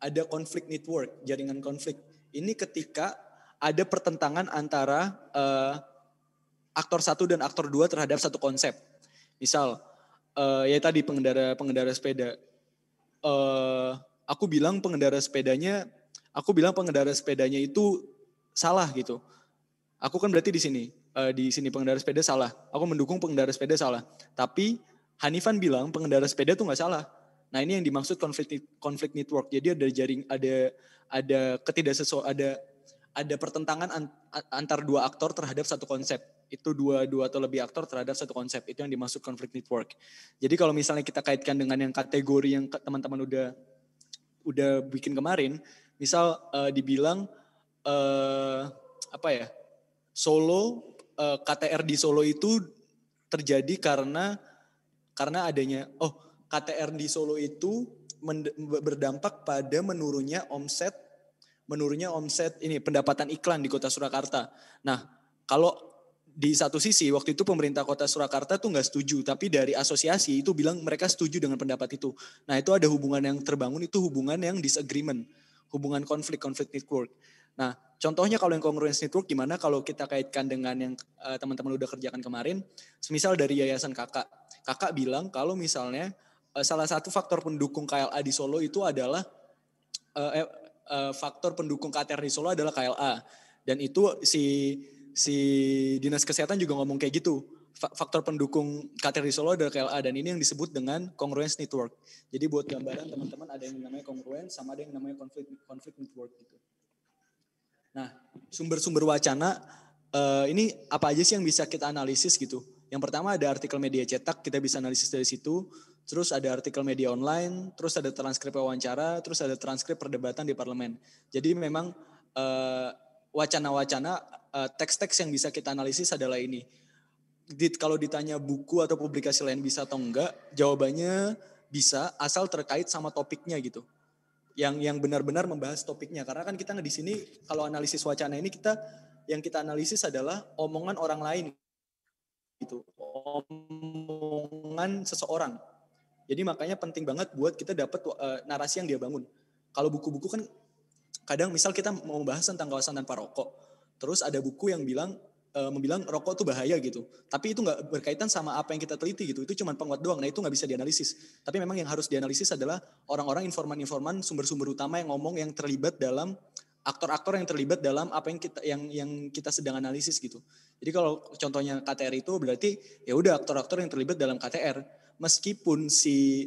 ada konflik network, jaringan konflik. Ini ketika ada pertentangan antara eh, aktor satu dan aktor dua terhadap satu konsep. Misal eh, ya tadi pengendara pengendara sepeda. Eh, aku bilang pengendara sepedanya, aku bilang pengendara sepedanya itu salah gitu. Aku kan berarti di sini, uh, di sini pengendara sepeda salah. Aku mendukung pengendara sepeda salah. Tapi Hanifan bilang pengendara sepeda tuh nggak salah. Nah ini yang dimaksud konflik konflik network. Jadi ada jaring, ada ada ketidaksesuaian, ada ada pertentangan antar dua aktor terhadap satu konsep. Itu dua dua atau lebih aktor terhadap satu konsep. Itu yang dimaksud konflik network. Jadi kalau misalnya kita kaitkan dengan yang kategori yang teman-teman udah udah bikin kemarin, misal uh, dibilang uh, apa ya Solo uh, eh, KTR di Solo itu terjadi karena karena adanya oh KTR di Solo itu berdampak pada menurunnya omset menurunnya omset ini pendapatan iklan di kota Surakarta. Nah kalau di satu sisi waktu itu pemerintah kota Surakarta tuh nggak setuju, tapi dari asosiasi itu bilang mereka setuju dengan pendapat itu. Nah itu ada hubungan yang terbangun itu hubungan yang disagreement, hubungan konflik konflik network. Nah contohnya kalau yang congruence network gimana kalau kita kaitkan dengan yang uh, teman-teman udah kerjakan kemarin, semisal dari yayasan kakak, kakak bilang kalau misalnya uh, salah satu faktor pendukung KLA di Solo itu adalah uh, uh, faktor pendukung KTR di Solo adalah KLA dan itu si si dinas kesehatan juga ngomong kayak gitu faktor pendukung di Solo adalah KLA dan ini yang disebut dengan congruence network. Jadi buat gambaran teman-teman ada yang namanya congruence sama ada yang namanya conflict conflict network gitu. Nah, sumber-sumber wacana eh, ini apa aja sih yang bisa kita analisis gitu. Yang pertama ada artikel media cetak, kita bisa analisis dari situ. Terus ada artikel media online, terus ada transkrip wawancara, terus ada transkrip perdebatan di parlemen. Jadi memang eh, wacana-wacana Eh, teks-teks yang bisa kita analisis adalah ini. Di, kalau ditanya buku atau publikasi lain bisa atau enggak, jawabannya bisa asal terkait sama topiknya gitu. Yang yang benar-benar membahas topiknya karena kan kita di sini kalau analisis wacana ini kita yang kita analisis adalah omongan orang lain gitu. Omongan seseorang. Jadi makanya penting banget buat kita dapat uh, narasi yang dia bangun. Kalau buku-buku kan kadang misal kita mau bahas tentang kawasan tanpa rokok Terus ada buku yang bilang e, membilang rokok tuh bahaya gitu. Tapi itu nggak berkaitan sama apa yang kita teliti gitu. Itu cuma penguat doang. Nah itu nggak bisa dianalisis. Tapi memang yang harus dianalisis adalah orang-orang informan-informan sumber-sumber utama yang ngomong yang terlibat dalam aktor-aktor yang terlibat dalam apa yang kita yang yang kita sedang analisis gitu. Jadi kalau contohnya KTR itu berarti ya udah aktor-aktor yang terlibat dalam KTR. Meskipun si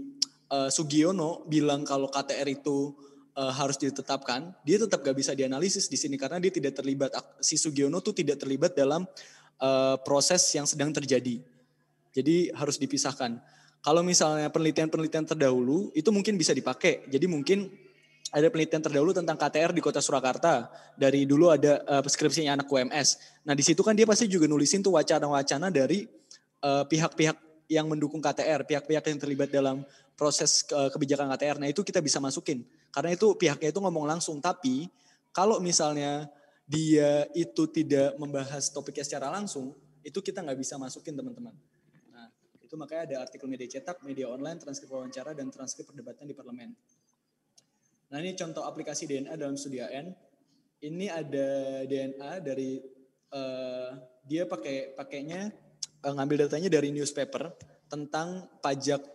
uh, Sugiono bilang kalau KTR itu uh, harus ditetapkan, dia tetap gak bisa dianalisis di sini karena dia tidak terlibat. Si Sugiono tuh tidak terlibat dalam uh, proses yang sedang terjadi. Jadi harus dipisahkan. Kalau misalnya penelitian-penelitian terdahulu itu mungkin bisa dipakai. Jadi mungkin ada penelitian terdahulu tentang KTR di Kota Surakarta. Dari dulu ada uh, skripsinya anak UMS. Nah di situ kan dia pasti juga nulisin tuh wacana-wacana dari pihak pihak-pihak yang mendukung KTR, pihak-pihak yang terlibat dalam proses kebijakan KTR. Nah itu kita bisa masukin karena itu pihaknya itu ngomong langsung. Tapi kalau misalnya dia itu tidak membahas topiknya secara langsung, itu kita nggak bisa masukin teman-teman. Nah, itu makanya ada artikel media cetak, media online, transkrip wawancara, dan transkrip perdebatan di parlemen. Nah ini contoh aplikasi DNA dalam studi AN. Ini ada DNA dari uh, dia pakai pakainya uh, ngambil datanya dari newspaper tentang pajak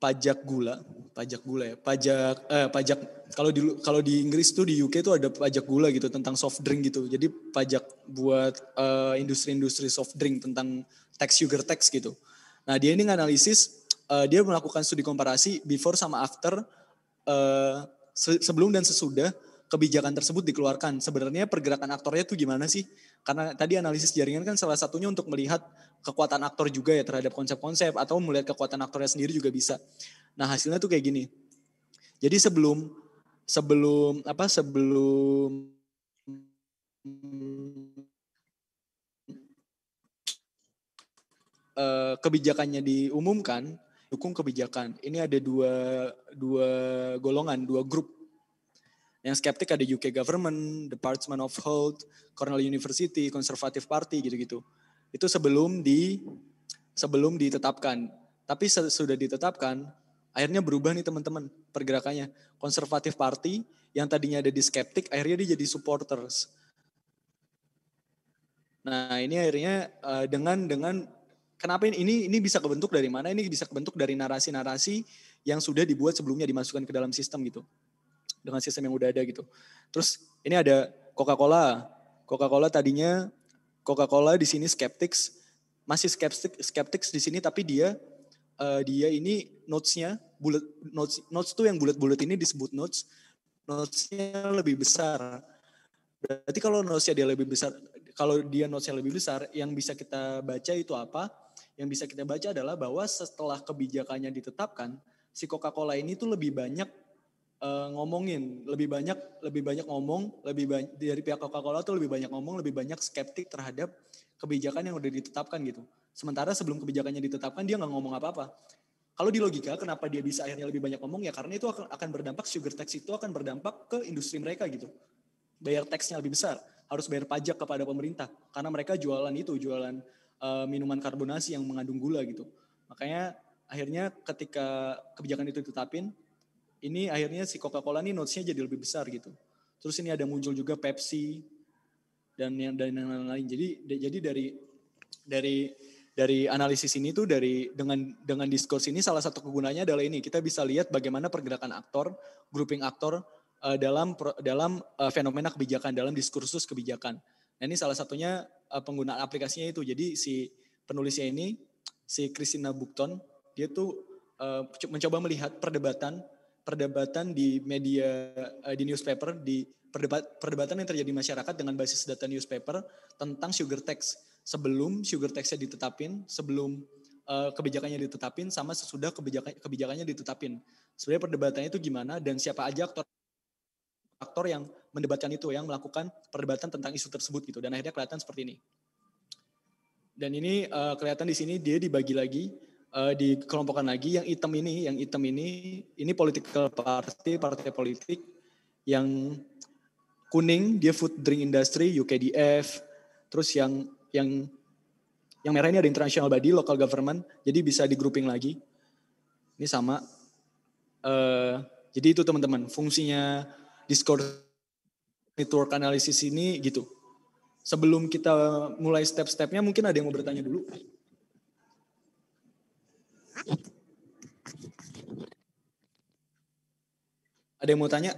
pajak gula, pajak gula ya, pajak eh, pajak kalau di kalau di Inggris tuh di UK itu ada pajak gula gitu tentang soft drink gitu. Jadi pajak buat eh, industri-industri uh, soft drink tentang tax sugar tax gitu. Nah, dia ini nganalisis uh, dia melakukan studi komparasi before sama after uh, sebelum dan sesudah kebijakan tersebut dikeluarkan. Sebenarnya pergerakan aktornya tuh gimana sih? Karena tadi analisis jaringan kan salah satunya untuk melihat kekuatan aktor juga ya terhadap konsep-konsep atau melihat kekuatan aktornya sendiri juga bisa. Nah, hasilnya tuh kayak gini. Jadi sebelum sebelum apa sebelum uh, kebijakannya diumumkan, dukung kebijakan. Ini ada dua dua golongan, dua grup yang skeptik ada UK government, Department of Health, Cornell University, Conservative Party gitu-gitu. Itu sebelum di sebelum ditetapkan. Tapi sudah ditetapkan, akhirnya berubah nih teman-teman pergerakannya. Conservative Party yang tadinya ada di skeptik, akhirnya dia jadi supporters. Nah ini akhirnya eh, dengan dengan kenapa ini, ini ini bisa kebentuk dari mana? Ini bisa kebentuk dari narasi-narasi yang sudah dibuat sebelumnya dimasukkan ke dalam sistem gitu dengan sistem yang udah ada gitu. Terus ini ada Coca-Cola. Coca-Cola tadinya Coca-Cola di sini skeptics, masih skeptik skeptics di sini tapi dia uh, dia ini notes-nya bullet notes notes tuh yang bulat-bulat ini disebut notes. Notes-nya lebih besar. Berarti kalau notes-nya dia lebih besar, kalau dia notes-nya lebih besar, yang bisa kita baca itu apa? Yang bisa kita baca adalah bahwa setelah kebijakannya ditetapkan, si Coca-Cola ini tuh lebih banyak uh, ngomongin lebih banyak lebih banyak ngomong lebih banyak dari pihak Coca-Cola tuh lebih banyak ngomong lebih banyak skeptik terhadap kebijakan yang udah ditetapkan gitu. Sementara sebelum kebijakannya ditetapkan dia nggak ngomong apa-apa. Kalau di logika kenapa dia bisa akhirnya lebih banyak ngomong ya karena itu akan, akan berdampak sugar tax itu akan berdampak ke industri mereka gitu. Bayar taxnya lebih besar, harus bayar pajak kepada pemerintah karena mereka jualan itu jualan uh, minuman karbonasi yang mengandung gula gitu. Makanya akhirnya ketika kebijakan itu ditetapin ini akhirnya si Coca-Cola ini notesnya jadi lebih besar gitu. Terus ini ada muncul juga Pepsi dan yang dan lain-lain. Jadi jadi dari dari dari analisis ini tuh dari dengan dengan diskurs ini salah satu kegunaannya adalah ini kita bisa lihat bagaimana pergerakan aktor, grouping aktor uh, dalam dalam uh, fenomena kebijakan dalam diskursus kebijakan. Nah, ini salah satunya uh, penggunaan aplikasinya itu. Jadi si penulisnya ini si Christina Bukton dia tuh uh, mencoba melihat perdebatan perdebatan di media uh, di newspaper di perdebat, perdebatan yang terjadi masyarakat dengan basis data newspaper tentang sugar tax sebelum sugar taxnya ditetapin sebelum uh, kebijakannya ditetapin sama sesudah kebijakan kebijakannya ditetapin sebenarnya perdebatannya itu gimana dan siapa aja aktor aktor yang mendebatkan itu yang melakukan perdebatan tentang isu tersebut gitu dan akhirnya kelihatan seperti ini dan ini uh, kelihatan di sini dia dibagi lagi uh, eh, dikelompokkan lagi yang hitam ini, yang hitam ini, ini political party, partai politik yang kuning dia food drink industry, UKDF, terus yang yang yang merah ini ada international body, local government, jadi bisa di grouping lagi. Ini sama. Uh, jadi itu teman-teman, fungsinya Discord network analysis ini gitu. Sebelum kita mulai step-stepnya, mungkin ada yang mau bertanya dulu. Ada yang mau tanya?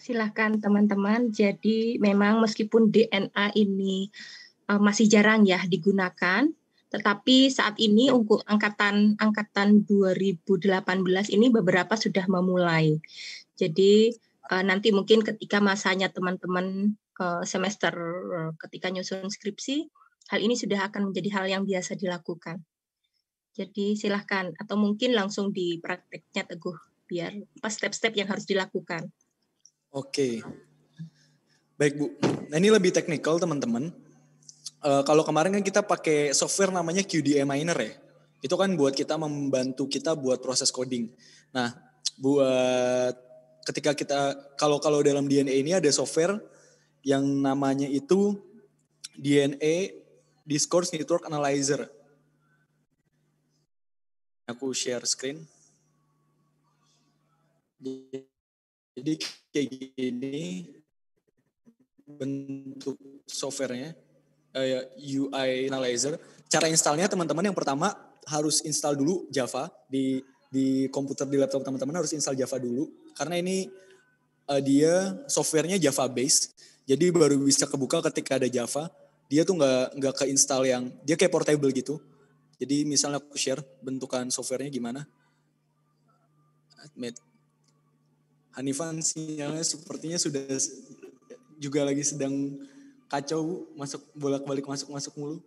Silahkan teman-teman. Jadi memang meskipun DNA ini uh, masih jarang ya digunakan, tetapi saat ini untuk angkatan angkatan 2018 ini beberapa sudah memulai. Jadi uh, nanti mungkin ketika masanya teman-teman ke eh, semester uh, ketika nyusun skripsi hal ini sudah akan menjadi hal yang biasa dilakukan. Jadi silahkan, atau mungkin langsung di prakteknya Teguh, biar apa step-step yang harus dilakukan. Oke. Baik Bu, nah ini lebih teknikal teman-teman. Uh, kalau kemarin kan kita pakai software namanya QDA Miner ya. Itu kan buat kita membantu kita buat proses coding. Nah, buat ketika kita kalau kalau dalam DNA ini ada software yang namanya itu DNA Discourse Network Analyzer. Aku share screen. Jadi kayak gini bentuk softwarenya eh, UI analyzer. Cara installnya teman-teman yang pertama harus install dulu Java di di komputer di laptop teman-teman harus install Java dulu karena ini eh, dia softwarenya Java based. Jadi baru bisa kebuka ketika ada Java dia tuh nggak nggak ke install yang dia kayak portable gitu. Jadi misalnya aku share bentukan softwarenya gimana. Admit. Hanifan sinyalnya sepertinya sudah juga lagi sedang kacau masuk bolak-balik masuk-masuk mulu.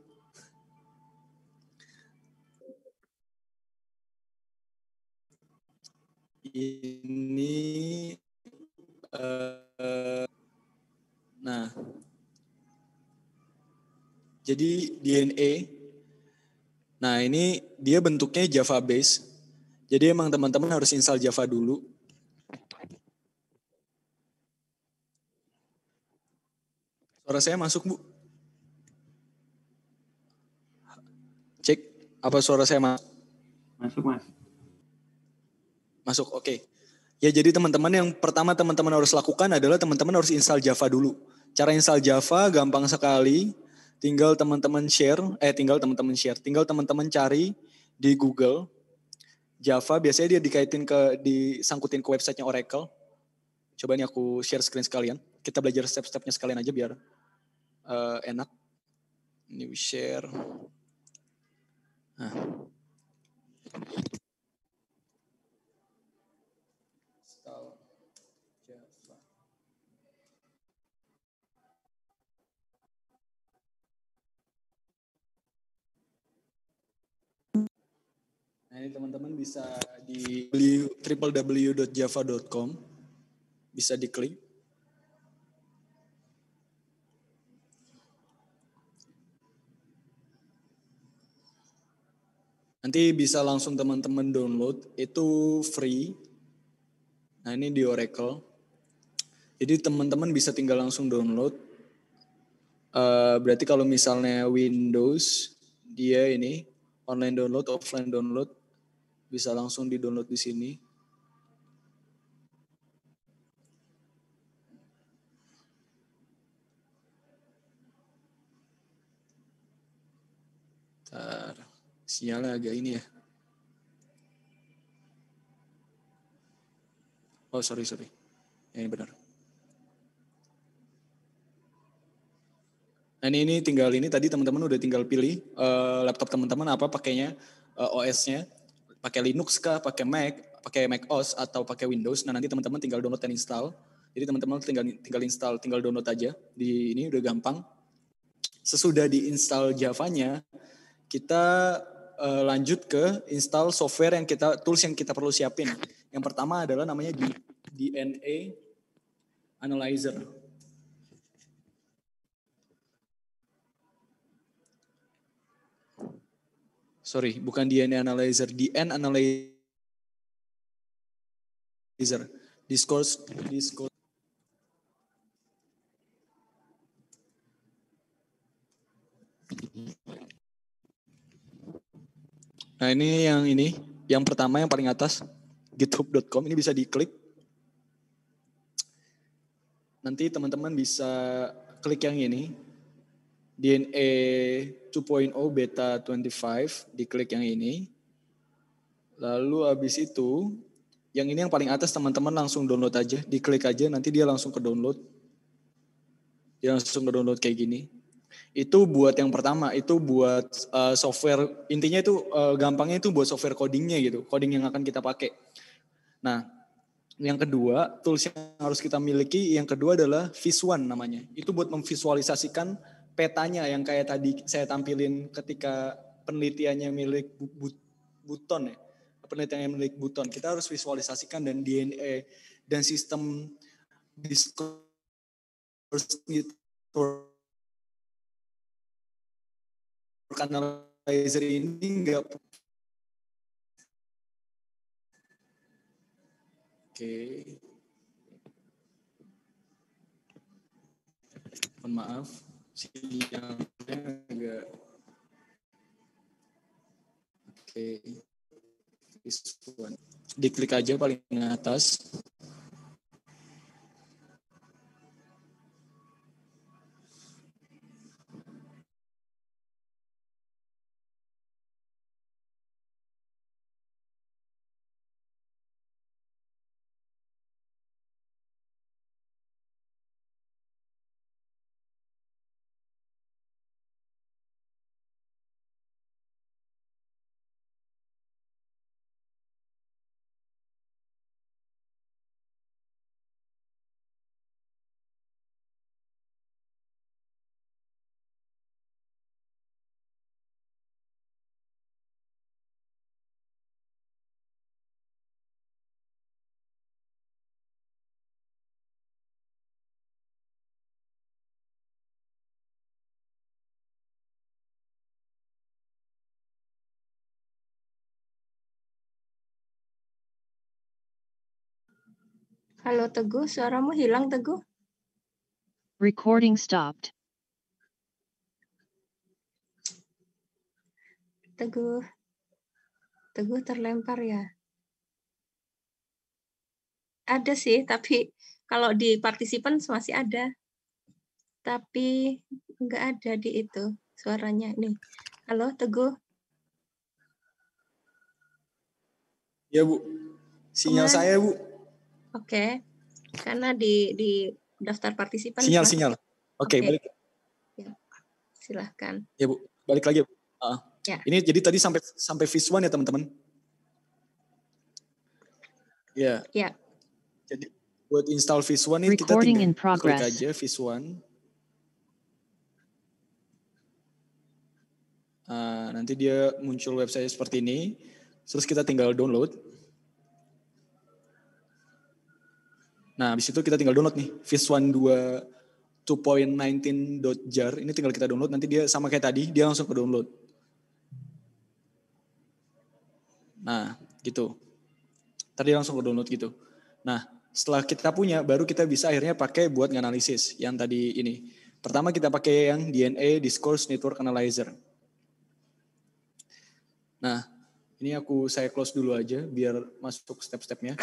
Ini uh, nah jadi DNA. Nah ini dia bentuknya Java base. Jadi emang teman-teman harus install Java dulu. Suara saya masuk bu? Cek apa suara saya masuk? Masuk mas. Masuk oke. Okay. Ya jadi teman-teman yang pertama teman-teman harus lakukan adalah teman-teman harus install Java dulu. Cara install Java gampang sekali Tinggal teman-teman share, eh tinggal teman-teman share, tinggal teman-teman cari di Google Java biasanya dia dikaitin ke disangkutin ke websitenya Oracle. Coba ini aku share screen sekalian. Kita belajar step-stepnya sekalian aja biar uh, enak. New share. Nah. Nah, ini teman-teman bisa di www.java.com bisa diklik. Nanti bisa langsung teman-teman download, itu free. Nah, ini di Oracle. Jadi teman-teman bisa tinggal langsung download. Eh, berarti kalau misalnya Windows, dia ini online download, offline download, bisa langsung di-download di sini. Bentar. Sinyalnya agak ini ya. Oh, sorry, sorry. Ya, ini benar. Nah, ini, ini tinggal ini tadi teman-teman udah tinggal pilih uh, laptop teman-teman apa pakainya uh, eh, OS-nya pakai Linux kah, pakai Mac, pakai Mac OS atau pakai Windows. Nah, nanti teman-teman tinggal download dan install. Jadi teman-teman tinggal tinggal install, tinggal download aja. Di ini udah gampang. Sesudah diinstal Javanya, kita uh, lanjut ke install software yang kita tools yang kita perlu siapin. Yang pertama adalah namanya DNA Analyzer. sorry, bukan DNA analyzer, DNA analyzer. Discourse, discourse. Nah ini yang ini, yang pertama yang paling atas, github.com ini bisa diklik. Nanti teman-teman bisa klik yang ini, DNA 2.0 beta 25, diklik yang ini. Lalu habis itu, yang ini yang paling atas teman-teman langsung download aja, diklik aja nanti dia langsung ke download. Dia langsung ke download kayak gini. Itu buat yang pertama, itu buat uh, software intinya itu uh, gampangnya itu buat software codingnya gitu, coding yang akan kita pakai. Nah, yang kedua, tools yang harus kita miliki yang kedua adalah Visuan namanya. Itu buat memvisualisasikan petanya yang kayak tadi saya tampilin ketika penelitiannya milik Buton ya penelitiannya milik Buton kita harus visualisasikan dan DNA dan sistem discourse analyzer ini enggak oke okay. mohon maaf siang agak oke okay. this diklik aja paling atas Halo Teguh, suaramu hilang Teguh. Recording stopped. Teguh. Teguh terlempar ya. Ada sih, tapi kalau di partisipan masih ada. Tapi nggak ada di itu suaranya. Nih, halo Teguh. Ya Bu, sinyal Kemana? saya Bu. Oke. Okay. Karena di di daftar partisipan. Sinyal sinyal. Oke, okay, okay. balik. Ya. Silahkan. Ya bu, balik lagi. Ya, bu. Uh, ya. Ini jadi tadi sampai sampai phase one ya teman-teman. Ya. Yeah. Ya. Jadi buat install phase one ini kita tinggal klik aja phase one. Uh, nanti dia muncul website seperti ini. Terus kita tinggal download. Nah, habis itu kita tinggal download nih One 2 2.19.jar. Ini tinggal kita download nanti dia sama kayak tadi, dia langsung ke download. Nah, gitu. Tadi langsung ke download gitu. Nah, setelah kita punya baru kita bisa akhirnya pakai buat analisis yang tadi ini. Pertama kita pakai yang DNA Discourse Network Analyzer. Nah, ini aku saya close dulu aja biar masuk step-stepnya.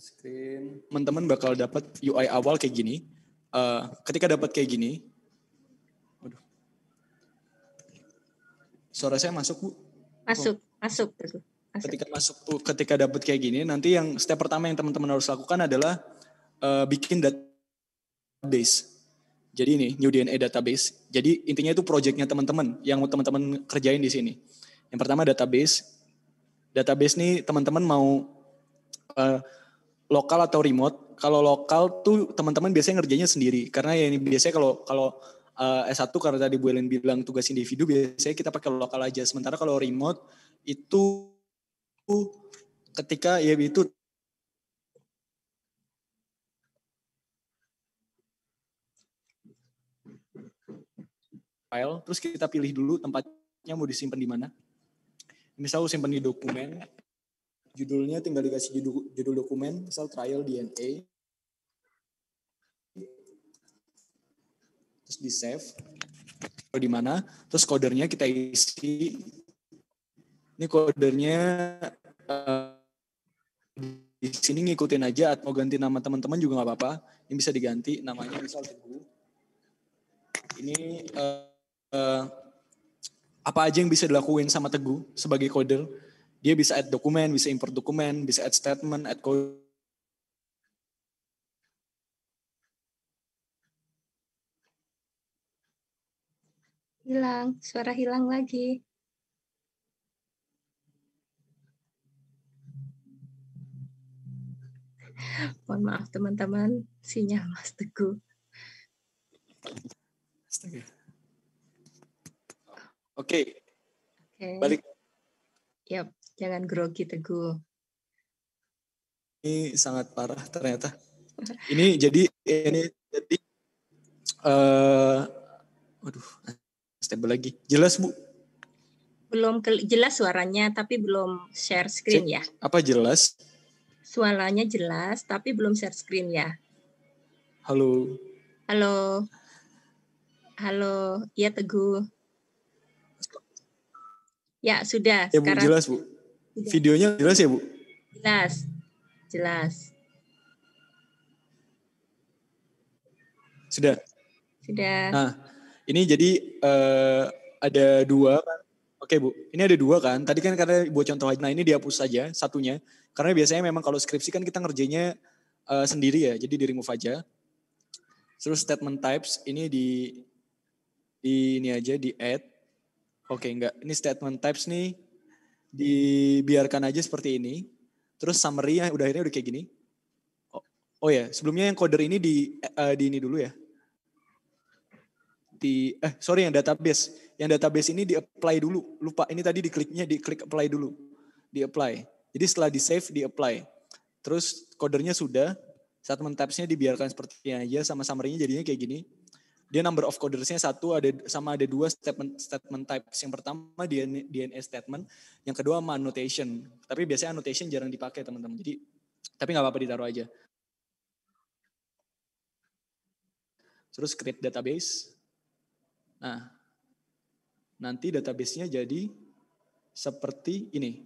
screen. Teman-teman bakal dapat UI awal kayak gini. Uh, ketika dapat kayak gini, waduh, suara saya masuk bu? Masuk, oh. masuk, Ketika masuk, ketika dapat kayak gini, nanti yang step pertama yang teman-teman harus lakukan adalah uh, bikin database. Jadi ini New DNA Database. Jadi intinya itu proyeknya teman-teman yang teman-teman kerjain di sini. Yang pertama database. Database ini teman-teman mau uh, lokal atau remote. Kalau lokal tuh teman-teman biasanya ngerjainnya sendiri karena ya ini biasanya kalau kalau uh, eh, S1 karena tadi Bu Ellen bilang tugas individu biasanya kita pakai lokal aja. Sementara kalau remote itu ketika ya itu file, terus kita pilih dulu tempatnya mau disimpan di mana. Misal simpan di dokumen, judulnya tinggal dikasih judul, judul dokumen, misal trial DNA. Terus di save, di mana, terus kodernya kita isi. Ini kodernya eh, di sini ngikutin aja atau mau ganti nama teman-teman juga nggak apa-apa. Ini bisa diganti namanya misal Teguh. Ini eh, Eh, apa aja yang bisa dilakuin sama Teguh sebagai coder. Dia bisa add dokumen, bisa import dokumen, bisa add statement, add code. Hilang, suara hilang lagi. Mohon maaf teman-teman, sinyal Mas Teguh. Astaga. Oke. Okay. Okay. Balik. Yap, jangan grogi teguh. Ini sangat parah ternyata. Ini jadi ini jadi eh uh, aduh, stable lagi. Jelas, Bu? Belum ke, jelas suaranya tapi belum share screen ya. Apa jelas? Suaranya jelas tapi belum share screen ya. Halo. Halo. Halo, iya Teguh. Ya, sudah. Ya, Bu, jelas, Bu. Sudah. Videonya jelas ya, Bu? Jelas. Jelas. Sudah. Sudah. Nah, ini jadi uh, ada dua kan? Oke, Bu. Ini ada dua kan. Tadi kan karena buat contoh aja. Nah, ini dihapus saja satunya. Karena biasanya memang kalau skripsi kan kita ngerjainnya uh, sendiri ya. Jadi di remove aja. Terus statement types ini di di ini aja di add Oke, okay, enggak. Ini statement types nih dibiarkan aja seperti ini. Terus summary yang udah akhirnya udah kayak gini. Oh, oh ya, yeah. sebelumnya yang coder ini di uh, di ini dulu ya. Di eh sorry yang database. Yang database ini di apply dulu. Lupa ini tadi dikliknya di klik apply dulu. Di apply. Jadi setelah di save di apply. Terus codernya sudah, statement types-nya dibiarkan seperti ini aja sama summary-nya jadinya kayak gini dia number of codersnya satu ada sama ada dua statement statement types yang pertama DNA, statement yang kedua sama annotation tapi biasanya annotation jarang dipakai teman-teman jadi tapi nggak apa-apa ditaruh aja terus create database nah nanti databasenya jadi seperti ini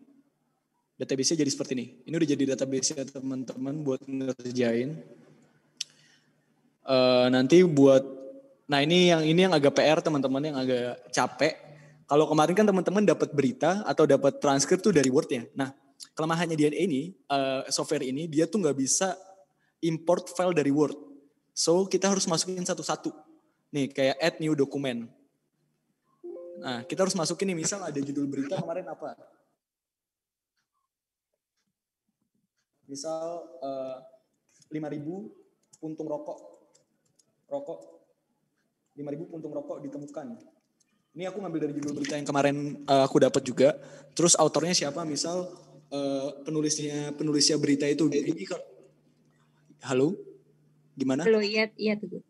databasenya jadi seperti ini ini udah jadi database teman-teman buat ngerjain uh, nanti buat Nah ini yang ini yang agak PR teman-teman yang agak capek. Kalau kemarin kan teman-teman dapat berita atau dapat transkrip tuh dari ya. Nah kelemahannya DNA ini uh, software ini dia tuh nggak bisa import file dari Word. So kita harus masukin satu-satu. Nih kayak add new document. Nah kita harus masukin nih misal ada judul berita kemarin apa? Misal uh, eh, 5000 untung rokok. Rokok 5000 puntung rokok ditemukan. Ini aku ngambil dari judul berita yang kemarin uh, aku dapat juga. Terus autornya siapa? Misal uh, penulisnya penulisnya berita itu. Halo? Gimana? Halo, iya iya tuh.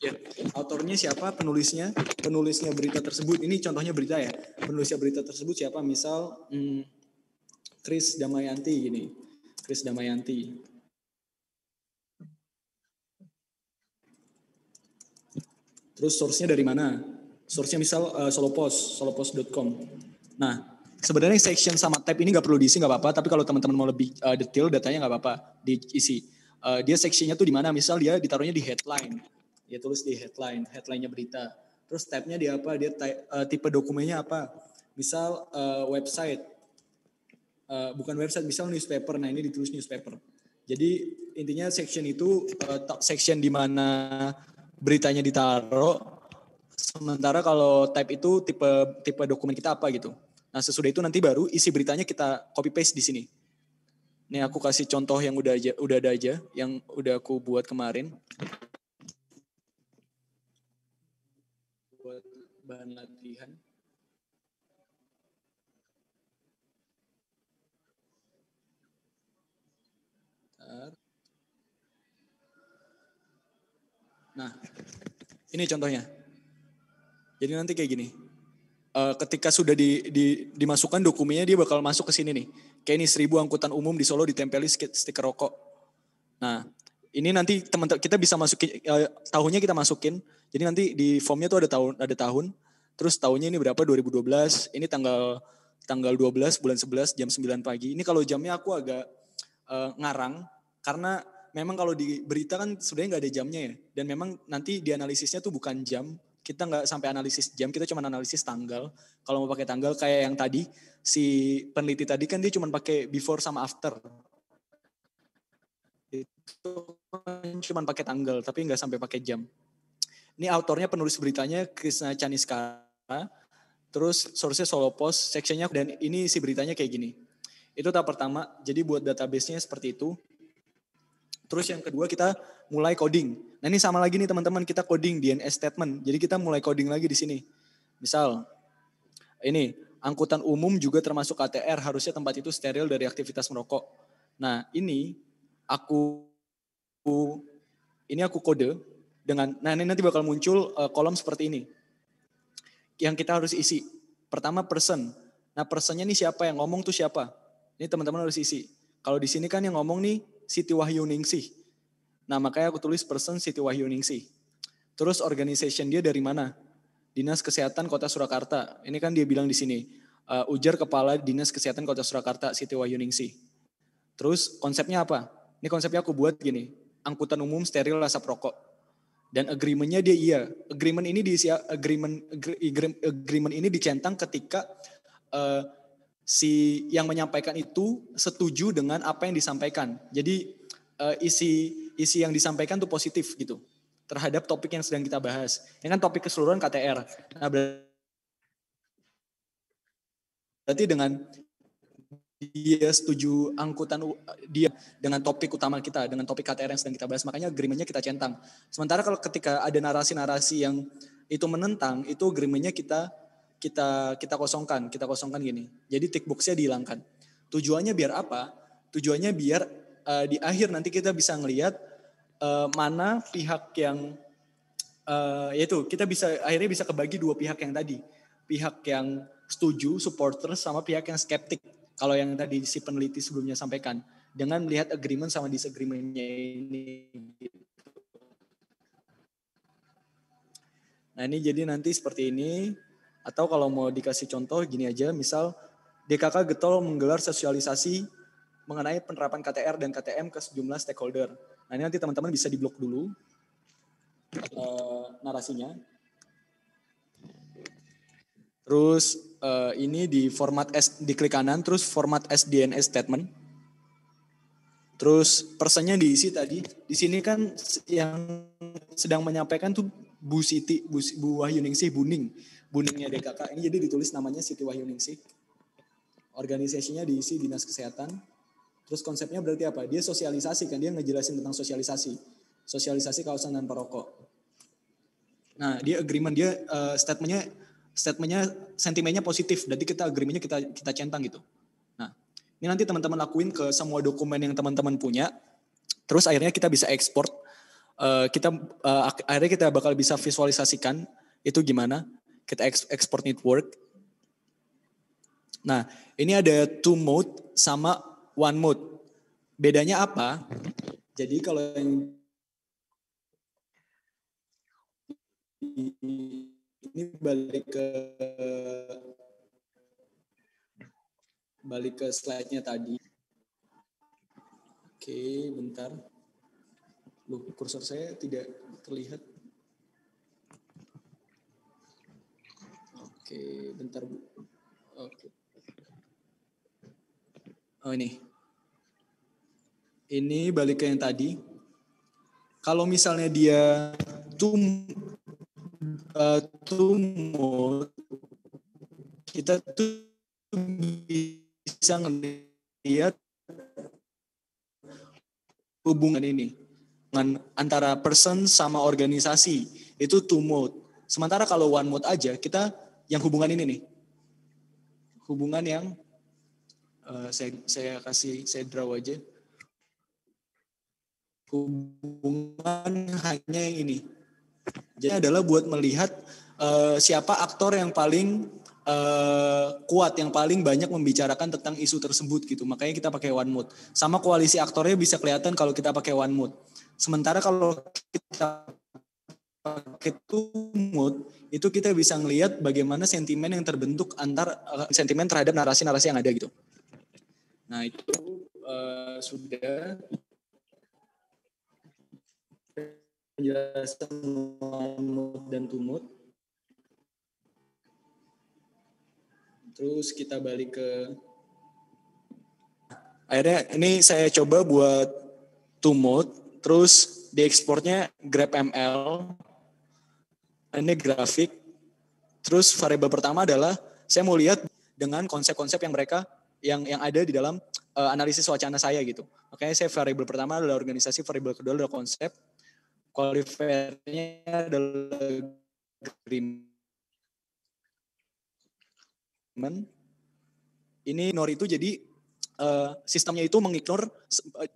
Ya, autornya siapa? Penulisnya? Penulisnya berita tersebut. Ini contohnya berita ya. Penulisnya berita tersebut siapa? Misal hmm, Chris Damayanti gini. Chris Damayanti. Terus source-nya dari mana? Source-nya misal uh, eh, solopost, solopost.com. Nah, sebenarnya section sama tab ini nggak perlu diisi nggak apa-apa, tapi kalau teman-teman mau lebih uh, detail datanya nggak apa-apa diisi. Uh, dia sectionnya tuh di mana? Misal dia ditaruhnya di headline. Dia tulis di headline, headline-nya berita. Terus tab-nya di apa? Dia uh, tipe dokumennya apa? Misal uh, website. Uh, bukan website, misal newspaper. Nah, ini ditulis newspaper. Jadi intinya section itu uh, section di mana beritanya ditaruh sementara kalau type itu tipe tipe dokumen kita apa gitu nah sesudah itu nanti baru isi beritanya kita copy paste di sini Ini aku kasih contoh yang udah aja udah ada aja yang udah aku buat kemarin buat bahan latihan Nah, ini contohnya. Jadi nanti kayak gini. Uh, ketika sudah di, di, dimasukkan dokumennya dia bakal masuk ke sini nih. Kayak ini seribu angkutan umum di Solo ditempeli stiker rokok. Nah, ini nanti teman kita bisa masukin uh, eh, tahunnya kita masukin. Jadi nanti di formnya tuh ada tahun ada tahun. Terus tahunnya ini berapa 2012. Ini tanggal tanggal 12 bulan 11 jam 9 pagi. Ini kalau jamnya aku agak uh, ngarang karena memang kalau di berita kan sebenarnya nggak ada jamnya ya. Dan memang nanti di analisisnya tuh bukan jam. Kita nggak sampai analisis jam, kita cuma analisis tanggal. Kalau mau pakai tanggal kayak yang tadi, si peneliti tadi kan dia cuma pakai before sama after. Itu cuma pakai tanggal, tapi nggak sampai pakai jam. Ini autornya penulis beritanya Krishna Chaniskara. Terus source Solo Post, sectionnya dan ini si beritanya kayak gini. Itu tahap pertama. Jadi buat database-nya seperti itu. Terus yang kedua kita mulai coding. Nah ini sama lagi nih teman-teman kita coding DNS statement. Jadi kita mulai coding lagi di sini. Misal ini angkutan umum juga termasuk KTR harusnya tempat itu steril dari aktivitas merokok. Nah ini aku, ini aku kode dengan nah ini nanti bakal muncul eh, kolom seperti ini yang kita harus isi. Pertama person. Nah personnya ini siapa yang ngomong tuh siapa? Ini teman-teman harus isi. Kalau di sini kan yang ngomong nih Siti Wahyuningsih. Nah makanya aku tulis person Siti Wahyuningsih. Terus organization dia dari mana? Dinas Kesehatan Kota Surakarta. Ini kan dia bilang di sini, uh, ujar kepala Dinas Kesehatan Kota Surakarta Siti Wahyuningsih. Terus konsepnya apa? Ini konsepnya aku buat gini, angkutan umum steril asap rokok. Dan agreementnya dia iya. Agreement ini diisi agreement agreement ini dicentang ketika uh, si yang menyampaikan itu setuju dengan apa yang disampaikan. Jadi uh, isi isi yang disampaikan tuh positif gitu terhadap topik yang sedang kita bahas. Ini kan topik keseluruhan KTR. Nah, berarti dengan dia setuju angkutan dia dengan topik utama kita, dengan topik KTR yang sedang kita bahas. Makanya gerimennya kita centang. Sementara kalau ketika ada narasi-narasi yang itu menentang, itu gerimennya kita kita kita kosongkan, kita kosongkan gini. Jadi tick boxnya dihilangkan. Tujuannya biar apa? Tujuannya biar uh, di akhir nanti kita bisa ngelihat uh, mana pihak yang uh, yaitu kita bisa akhirnya bisa kebagi dua pihak yang tadi. Pihak yang setuju, supporter sama pihak yang skeptik. Kalau yang tadi si peneliti sebelumnya sampaikan dengan melihat agreement sama disagreementnya ini. Gitu. Nah ini jadi nanti seperti ini atau kalau mau dikasih contoh gini aja, misal DKK Getol menggelar sosialisasi mengenai penerapan KTR dan KTM ke sejumlah stakeholder. Nah ini nanti teman-teman bisa diblok dulu uh, narasinya. Terus uh, ini di format S di klik kanan, terus format SDNS statement. Terus persennya diisi tadi. Di sini kan yang sedang menyampaikan tuh Bu Siti, Bu, Bu Wahyuningsih Buning. Buningnya DKK ini jadi ditulis namanya Siti Wahyuningsih. Organisasinya diisi Dinas Kesehatan. Terus konsepnya berarti apa? Dia sosialisasi kan, dia ngejelasin tentang sosialisasi. Sosialisasi kawasan dan perokok. Nah, dia agreement dia uh, statementnya statementnya sentimennya positif. Jadi kita agreementnya kita kita centang gitu. Nah, ini nanti teman-teman lakuin ke semua dokumen yang teman-teman punya. Terus akhirnya kita bisa ekspor. Uh, eh, kita uh, akhirnya kita bakal bisa visualisasikan itu gimana kita export network. Nah, ini ada two mode sama one mode. Bedanya apa? Jadi kalau yang ini balik ke balik ke slide-nya tadi. Oke, bentar. Loh, kursor saya tidak terlihat. Oke, bentar Bu. Oke. Oh ini. Ini balik ke yang tadi. Kalau misalnya dia tum uh, tumor, kita tuh bisa ngelihat hubungan ini dengan antara person sama organisasi itu two mode. Sementara kalau one mode aja kita yang hubungan ini nih. Hubungan yang uh, saya saya kasih saya draw aja. Hubungan hanya yang ini. Jadi adalah buat melihat uh, siapa aktor yang paling uh, kuat, yang paling banyak membicarakan tentang isu tersebut gitu. Makanya kita pakai one mood. Sama koalisi aktornya bisa kelihatan kalau kita pakai one mood. Sementara kalau kita pakai tumut itu kita bisa ngelihat bagaimana sentimen yang terbentuk antar uh, sentimen terhadap narasi-narasi yang ada gitu. Nah itu uh, sudah penjelasan tumut dan tumut. Terus kita balik ke akhirnya ini saya coba buat tumut, terus diekspornya grab ml ini grafik. Terus variabel pertama adalah saya mau lihat dengan konsep-konsep yang mereka yang yang ada di dalam uh, analisis wacana saya gitu. Makanya saya variabel pertama adalah organisasi, variabel kedua adalah konsep, kualifikasinya adalah agreement. Ini nor itu jadi eh, sistemnya itu mengignore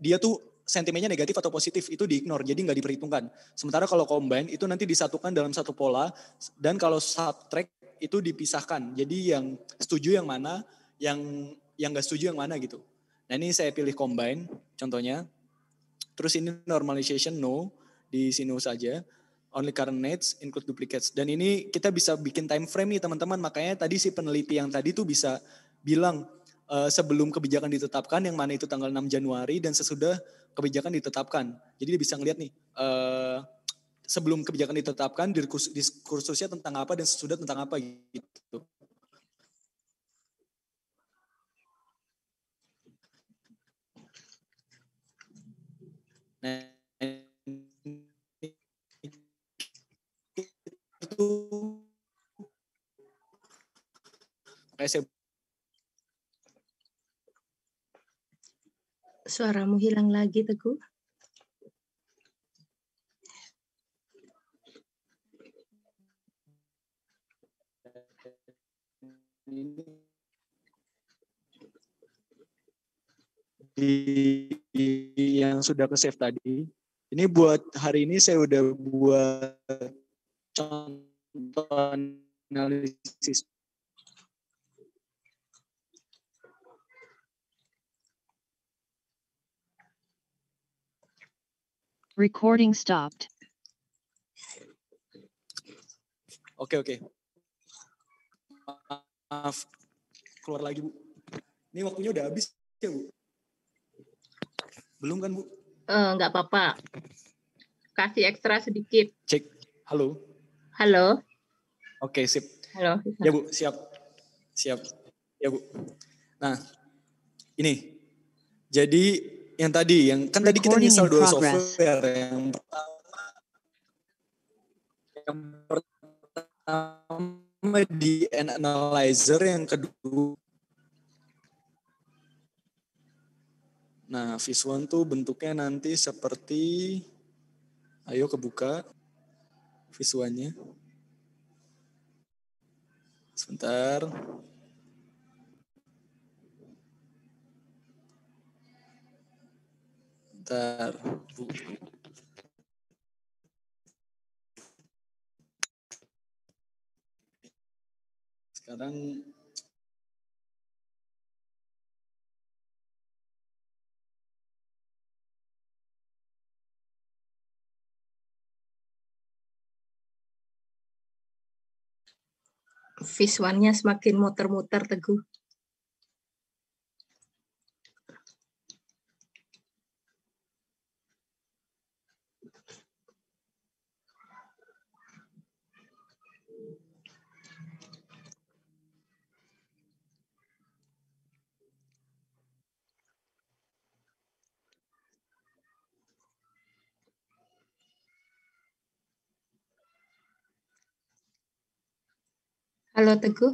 dia tuh sentimennya negatif atau positif itu diignore, jadi nggak diperhitungkan. Sementara kalau combine itu nanti disatukan dalam satu pola dan kalau subtract itu dipisahkan. Jadi yang setuju yang mana, yang yang nggak setuju yang mana gitu. Nah ini saya pilih combine contohnya. Terus ini normalization no di sini saja. Only current nets include duplicates. Dan ini kita bisa bikin time frame nih teman-teman. Makanya tadi si peneliti yang tadi tuh bisa bilang Eh, sebelum kebijakan ditetapkan yang mana itu tanggal 6 Januari dan sesudah kebijakan ditetapkan. Jadi dia bisa ngelihat nih uh, sebelum kebijakan ditetapkan diskursusnya tentang apa dan sesudah tentang apa gitu. Nah, itu saya Suaramu hilang lagi, Teguh. Di, yang sudah ke save tadi. Ini buat hari ini saya udah buat contoh analisis Recording stopped. Oke, oke. Maaf. Keluar lagi, Bu. Ini waktunya udah habis ya, Bu? Belum kan, Bu? Enggak eh, uh, apa-apa. Kasih ekstra sedikit. Cek. Halo. Halo. Oke, sip. Halo. Ya, Bu. Siap. Siap. Ya, Bu. Nah, ini. Jadi yang tadi yang kan tadi kita nyesel dua software yang pertama yang pertama di analyzer yang kedua Nah, visual tuh bentuknya nanti seperti ayo kebuka visualnya. Sebentar. Bentar. Sekarang visualnya semakin muter-muter teguh. Halo Teguh.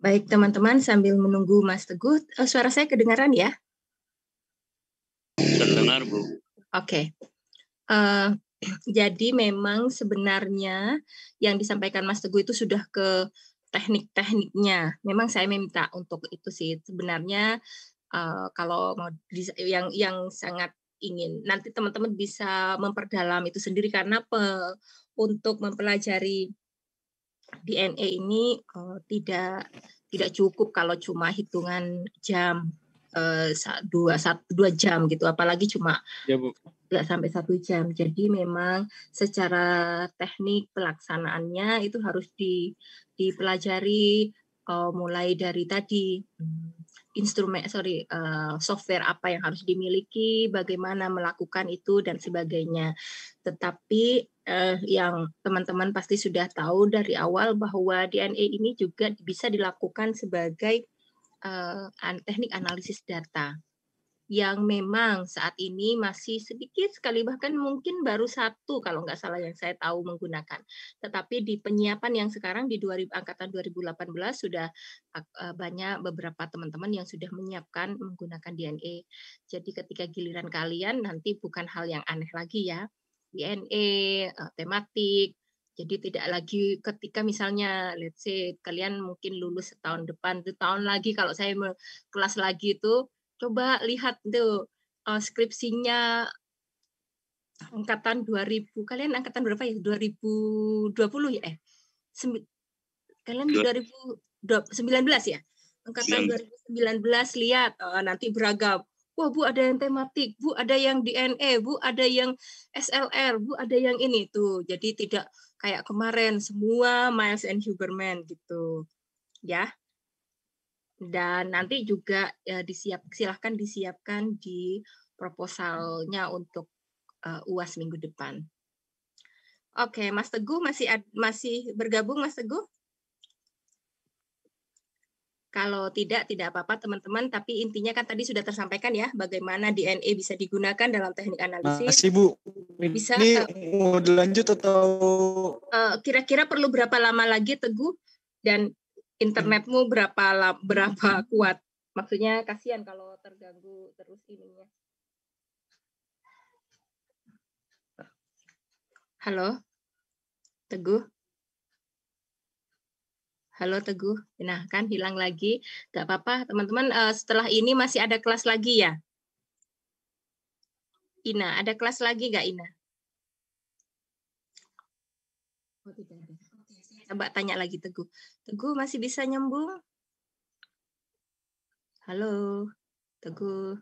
Baik teman-teman, sambil menunggu Mas Teguh, oh, suara saya kedengaran ya? Terdengar Bu. Oke. Okay. Uh, eh, jadi memang sebenarnya yang disampaikan Mas Teguh itu sudah ke teknik-tekniknya. Memang saya minta untuk itu sih. Sebenarnya Eh, kalau mau yang yang sangat ingin nanti teman-teman bisa memperdalam itu sendiri karena pe, untuk mempelajari DNA ini uh, tidak tidak cukup kalau cuma hitungan jam eh, dua satu dua jam gitu apalagi cuma ya, Tidak sampai satu jam jadi memang secara teknik pelaksanaannya itu harus di dipelajari uh, mulai dari tadi hmm instrumen sorry uh, software apa yang harus dimiliki, bagaimana melakukan itu dan sebagainya. Tetapi uh, yang teman-teman pasti sudah tahu dari awal bahwa DNA ini juga bisa dilakukan sebagai uh, teknik analisis data yang memang saat ini masih sedikit sekali bahkan mungkin baru satu kalau nggak salah yang saya tahu menggunakan. Tetapi di penyiapan yang sekarang di 2000 angkatan 2018 sudah e, banyak beberapa teman-teman yang sudah menyiapkan menggunakan DNA. Jadi ketika giliran kalian nanti bukan hal yang aneh lagi ya. DNA, e, tematik, jadi tidak lagi ketika misalnya let's say kalian mungkin lulus setahun depan, tahun lagi kalau saya kelas lagi itu Coba lihat tuh uh, skripsinya angkatan 2000. Kalian angkatan berapa ya? 2020 ya eh. Sembi kalian 2019 ya? Angkatan 2019 lihat uh, nanti beragam. Wah, Bu ada yang tematik, Bu ada yang DNA, e, Bu ada yang SLR, Bu ada yang ini tuh. Jadi tidak kayak kemarin semua Miles and Huberman gitu. Ya dan nanti hmm. juga ya, disiap silahkan disiapkan di proposalnya untuk uh, eh, uas minggu depan. Oke, okay, Mas Teguh masih masih bergabung Mas Teguh? Kalau tidak tidak apa-apa teman-teman, tapi intinya kan tadi sudah tersampaikan ya bagaimana DNA bisa digunakan dalam teknik analisis. Masih Bu. bisa ini eh, mau dilanjut atau eh, kira-kira uh, perlu berapa lama lagi Teguh dan internetmu berapa berapa hmm. kuat maksudnya kasihan kalau terganggu terus ininya halo teguh halo teguh nah kan hilang lagi nggak apa-apa teman-teman uh, setelah ini masih ada kelas lagi ya Ina ada kelas lagi nggak Ina Coba tanya lagi Teguh. Teguh masih bisa nyambung? Halo, Teguh.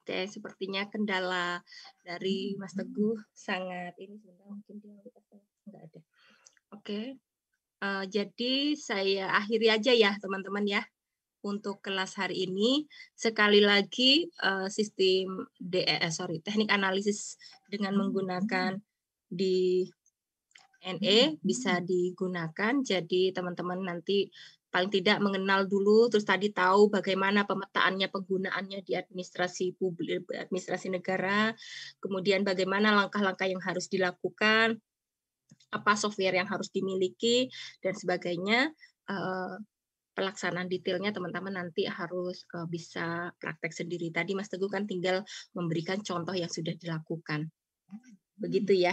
Oke, sepertinya kendala dari Mas Teguh sangat ini sebentar mungkin dia ya. nggak ada. Oke, uh, jadi saya akhiri aja ya teman-teman ya untuk kelas hari ini. Sekali lagi uh, sistem DE eh, sorry teknik analisis dengan menggunakan di NE mm-hmm. bisa digunakan. Jadi teman-teman nanti paling tidak mengenal dulu terus tadi tahu bagaimana pemetaannya penggunaannya di administrasi publik administrasi negara kemudian bagaimana langkah-langkah yang harus dilakukan apa software yang harus dimiliki dan sebagainya eh, pelaksanaan detailnya teman-teman nanti harus eh, bisa praktek sendiri tadi Mas Teguh kan tinggal memberikan contoh yang sudah dilakukan mm-hmm. begitu ya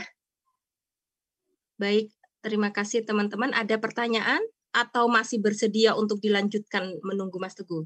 Baik, terima kasih teman-teman. Ada pertanyaan atau masih bersedia untuk dilanjutkan menunggu Mas Teguh?